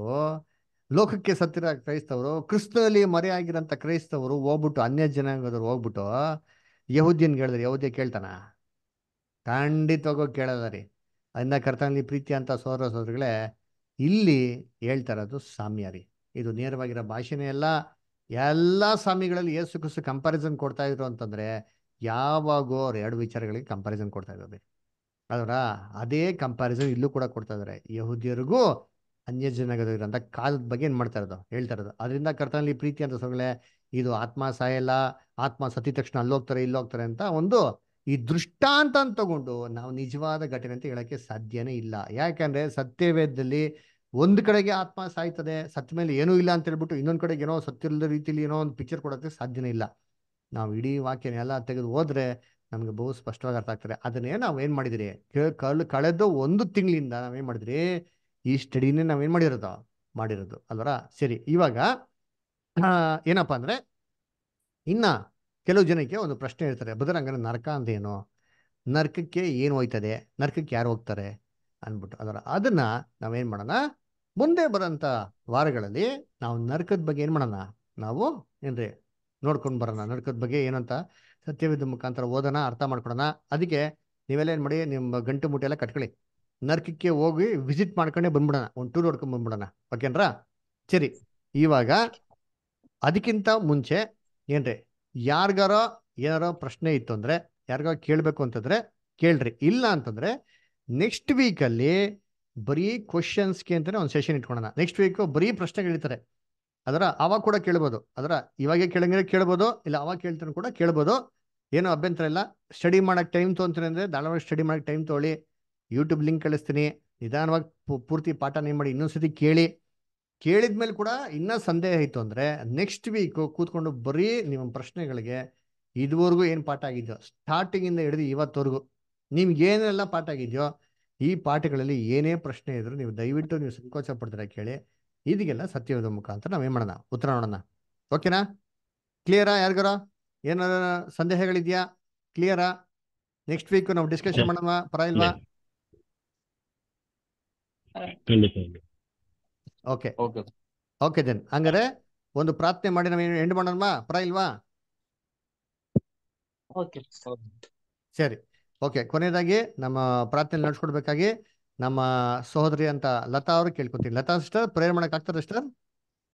S1: ಲೋಕಕ್ಕೆ ಸತ್ತಿರ ಕ್ರೈಸ್ತವರು ಕ್ರಿಸ್ತನಲ್ಲಿ ಮರೆಯಾಗಿರಂತ ಕ್ರೈಸ್ತವರು ಹೋಗ್ಬಿಟ್ಟು ಅನ್ಯ ಜನಾಂಗದವ್ರು ಹೋಗ್ಬಿಟ್ಟು ಯಹೂದ್ಯನ್ ಕೇಳಿದ್ರೆ ಯಹೂದ್ಯ ಕೇಳ್ತಾನ ಖಂಡಿತವಾಗೋ ಕೇಳಲ್ಲ ರೀ ಅದನ್ನ ಕರ್ತನಲ್ಲಿ ಪ್ರೀತಿ ಅಂತ ಸೋದರ ಸೋದರಿಗಳೇ ಇಲ್ಲಿ ಹೇಳ್ತಾರದು ಸಾಮ್ಯಾರಿ ಇದು ನೇರವಾಗಿರೋ ಭಾಷೆನೇ ಅಲ್ಲ ಎಲ್ಲ ಸ್ವಾಮಿಗಳಲ್ಲಿ ಏಸು ಕುಸು ಕಂಪಾರಿಸನ್ ಕೊಡ್ತಾ ಇದ್ರು ಅಂತಂದ್ರೆ ಯಾವಾಗೋ ಅವ್ರು ಎರಡು ವಿಚಾರಗಳಿಗೆ ಕಂಪಾರಿಸನ್ ಕೊಡ್ತಾ ಇದ್ದಾರೆ ಅದರ ಅದೇ ಕಂಪಾರಿಸನ್ ಇಲ್ಲೂ ಕೂಡ ಕೊಡ್ತಾ ಇದಾರೆ ಯಹುದಿಯರಿಗೂ ಅನ್ಯ ಜನಗದ ಕಾಲದ ಬಗ್ಗೆ ಏನು ಮಾಡ್ತಾ ಇರೋದು ಹೇಳ್ತಾ ಇರೋದು ಅದರಿಂದ ಕರ್ತನಲ್ಲಿ ಪ್ರೀತಿ ಅಂತ ಸೊಗಳೆ ಇದು ಆತ್ಮ ಸಾಯಲ್ಲ ಆತ್ಮ ಸತಿ ತಕ್ಷಣ ಅಲ್ಲೋಗ್ತಾರೆ ಇಲ್ಲೋಗ್ತಾರೆ ಅಂತ ಒಂದು ಈ ದೃಷ್ಟಾಂತ ತಗೊಂಡು ನಾವು ನಿಜವಾದ ಘಟನೆ ಅಂತ ಹೇಳಕ್ಕೆ ಸಾಧ್ಯನೇ ಇಲ್ಲ ಯಾಕಂದ್ರೆ ಸತ್ಯವೇದದಲ್ಲಿ ಒಂದು ಕಡೆಗೆ ಆತ್ಮ ಸಾಯ್ತದೆ ಸತ್ತ ಮೇಲೆ ಏನೂ ಇಲ್ಲ ಅಂತ ಹೇಳ್ಬಿಟ್ಟು ಇನ್ನೊಂದು ಕಡೆಗೆ ಏನೋ ಸತ್ತಿಲ್ಲದ ರೀತಿಲಿ ಏನೋ ಒಂದು ಪಿಕ್ಚರ್ ಕೊಡೋಕ್ಕೆ ಸಾಧ್ಯನೇ ಇಲ್ಲ ನಾವು ಇಡೀ ವಾಕ್ಯನ ಎಲ್ಲ ತೆಗೆದು ಹೋದ್ರೆ ನಮಗೆ ಬಹು ಸ್ಪಷ್ಟವಾಗಿ ಅರ್ಥ ಆಗ್ತದೆ ಅದನ್ನೇ ಏನ್ ಮಾಡಿದಿರಿ ಕಳ್ ಕಳೆದ ಒಂದು ತಿಂಗಳಿಂದ ನಾವೇನು ಮಾಡಿದ್ರಿ ಈ ಸ್ಟಡಿನೇ ನಾವೇನು ಮಾಡಿರೋದು ಮಾಡಿರೋದು ಅಲ್ವರ ಸರಿ ಇವಾಗ ಏನಪ್ಪ ಅಂದರೆ ಇನ್ನ ಕೆಲವು ಜನಕ್ಕೆ ಒಂದು ಪ್ರಶ್ನೆ ಹೇಳ್ತಾರೆ ಬದರಂಗನ ನರಕ ಅಂತ ಏನು ನರಕಕ್ಕೆ ಏನು ಹೋಯ್ತದೆ ನರಕಕ್ಕೆ ಯಾರು ಹೋಗ್ತಾರೆ ಅಂದ್ಬಿಟ್ಟು ಅದರ ಅದನ್ನ ನಾವೇನ್ ಮಾಡೋಣ ಮುಂದೆ ಬರೋಂಥ ವಾರಗಳಲ್ಲಿ ನಾವು ನರಕದ ಬಗ್ಗೆ ಏನು ಮಾಡೋಣ ನಾವು ಏನ್ರಿ ನೋಡ್ಕೊಂಡು ಬರೋಣ ನರಕದ ಬಗ್ಗೆ ಏನಂತ ಸತ್ಯವಿದ ಮುಖಾಂತರ ಓದೋಣ ಅರ್ಥ ಮಾಡ್ಕೊಡೋಣ ಅದಕ್ಕೆ ನೀವೆಲ್ಲ ಏನು ಮಾಡಿ ನಿಮ್ಮ ಗಂಟು ಮುಟ್ಟಿ ಎಲ್ಲ ಕಟ್ಕೊಳ್ಳಿ ನರಕಕ್ಕೆ ಹೋಗಿ ವಿಸಿಟ್ ಮಾಡ್ಕೊಂಡೇ ಬಂದ್ಬಿಡೋಣ ಒಂದು ಟೂರ್ ನೋಡ್ಕೊಂಡು ಬಂದ್ಬಿಡೋಣ ಓಕೆನ್ರ ಸರಿ ಇವಾಗ ಅದಕ್ಕಿಂತ ಮುಂಚೆ ಏನ್ರಿ ಯಾರಿಗಾರ ಏನಾರೋ ಪ್ರಶ್ನೆ ಇತ್ತು ಅಂದರೆ ಯಾರಿಗಾರ ಕೇಳಬೇಕು ಅಂತಂದರೆ ಕೇಳ್ರಿ ಇಲ್ಲ ಅಂತಂದರೆ ನೆಕ್ಸ್ಟ್ ವೀಕಲ್ಲಿ ಬರೀ ಕ್ವಶನ್ಸ್ಗೆ ಅಂತಲೇ ಒಂದು ಸೆಷನ್ ಇಟ್ಕೊಳ್ಳೋಣ ನೆಕ್ಸ್ಟ್ ವೀಕು ಬರೀ ಪ್ರಶ್ನೆಗಳಿರ್ತಾರೆ ಅದರ ಅವಾಗ ಕೂಡ ಕೇಳ್ಬೋದು ಅದರ ಇವಾಗೆ ಕೇಳಂಗೇ ಕೇಳ್ಬೋದು ಇಲ್ಲ ಅವಾಗ ಕೇಳ್ತಾನೆ ಕೂಡ ಕೇಳ್ಬೋದು ಏನೂ ಅಭ್ಯಂತರ ಇಲ್ಲ ಸ್ಟಡಿ ಮಾಡೋಕ್ಕೆ ಟೈಮ್ ತೊಗೊತೀನಿ ಅಂದರೆ ಧಾರಾವಾಹಿ ಸ್ಟಡಿ ಮಾಡೋಕ್ಕೆ ಟೈಮ್ ತೊಗೊಳ್ಳಿ ಯೂಟ್ಯೂಬ್ ಲಿಂಕ್ ಕಳಿಸ್ತೀನಿ ನಿಧಾನವಾಗಿ ಪೂರ್ತಿ ಪಾಠ ನೀವು ಮಾಡಿ ಇನ್ನೊಂದು ಕೇಳಿ ಕೇಳಿದ ಮೇಲೆ ಕೂಡ ಇನ್ನೂ ಸಂದೇಹ ಇತ್ತು ಅಂದರೆ ನೆಕ್ಸ್ಟ್ ವೀಕು ಕೂತ್ಕೊಂಡು ಬರೀ ನಿಮ್ಮ ಪ್ರಶ್ನೆಗಳಿಗೆ ಇದುವರೆಗೂ ಏನು ಪಾಠ ಆಗಿದೆಯೋ ಸ್ಟಾರ್ಟಿಂಗಿಂದ ಹಿಡಿದು ಇವತ್ತವರೆಗೂ ನಿಮ್ಗೆ ಏನೆಲ್ಲ ಪಾಠ ಆಗಿದೆಯೋ ಈ ಪಾಠಗಳಲ್ಲಿ ಏನೇ ಪ್ರಶ್ನೆ ಇದ್ರು ನೀವು ದಯವಿಟ್ಟು ನೀವು ಸಂಕೋಚ ಪಡ್ತೀರಾ ಕೇಳಿ ಇದಿಗೆಲ್ಲ ಸತ್ಯವೇದ ಮುಖಾಂತರ ನಾವೇನ್ ಮಾಡೋಣ ಉತ್ತರ ನೋಡೋಣ ಓಕೆನಾ ಕ್ಲಿಯರಾ ಯಾರಿಗಾರ ಏನಾರ ಸಂದೇಹಗಳಿದ್ಯಾ ಕ್ಲಿಯರಾ ನೆಕ್ಸ್ಟ್ ವೀಕ್ ನಾವು ಡಿಸ್ಕಶನ್ ಮಾಡೋಣ ಪರ ಇಲ್ವಾ ಓಕೆ ಓಕೆ ದೆನ್ ಹಂಗಾರೆ ಒಂದು ಪ್ರಾರ್ಥನೆ ಮಾಡಿ ನಾವು ಎಂಡ್ ಮಾಡೋಣ ಪರ ಇಲ್ವಾ ಸರಿ ಓಕೆ ಕೊನೆಯದಾಗಿ ನಮ್ಮ ಪ್ರಾರ್ಥನೆ ನಡೆಸ್ಕೊಡ್ಬೇಕಾಗಿ ನಮ್ಮ ಸಹೋದರಿ ಅಂತ ಲತಾ ಅವರು ಕೇಳ್ಕೊತೀನಿ ಲತಾ ಸಿಸ್ಟರ್ ಪ್ರೇಯರ್ ಮಾಡಕ್ ಆಗ್ತಾರೆ ಸಿಸ್ಟರ್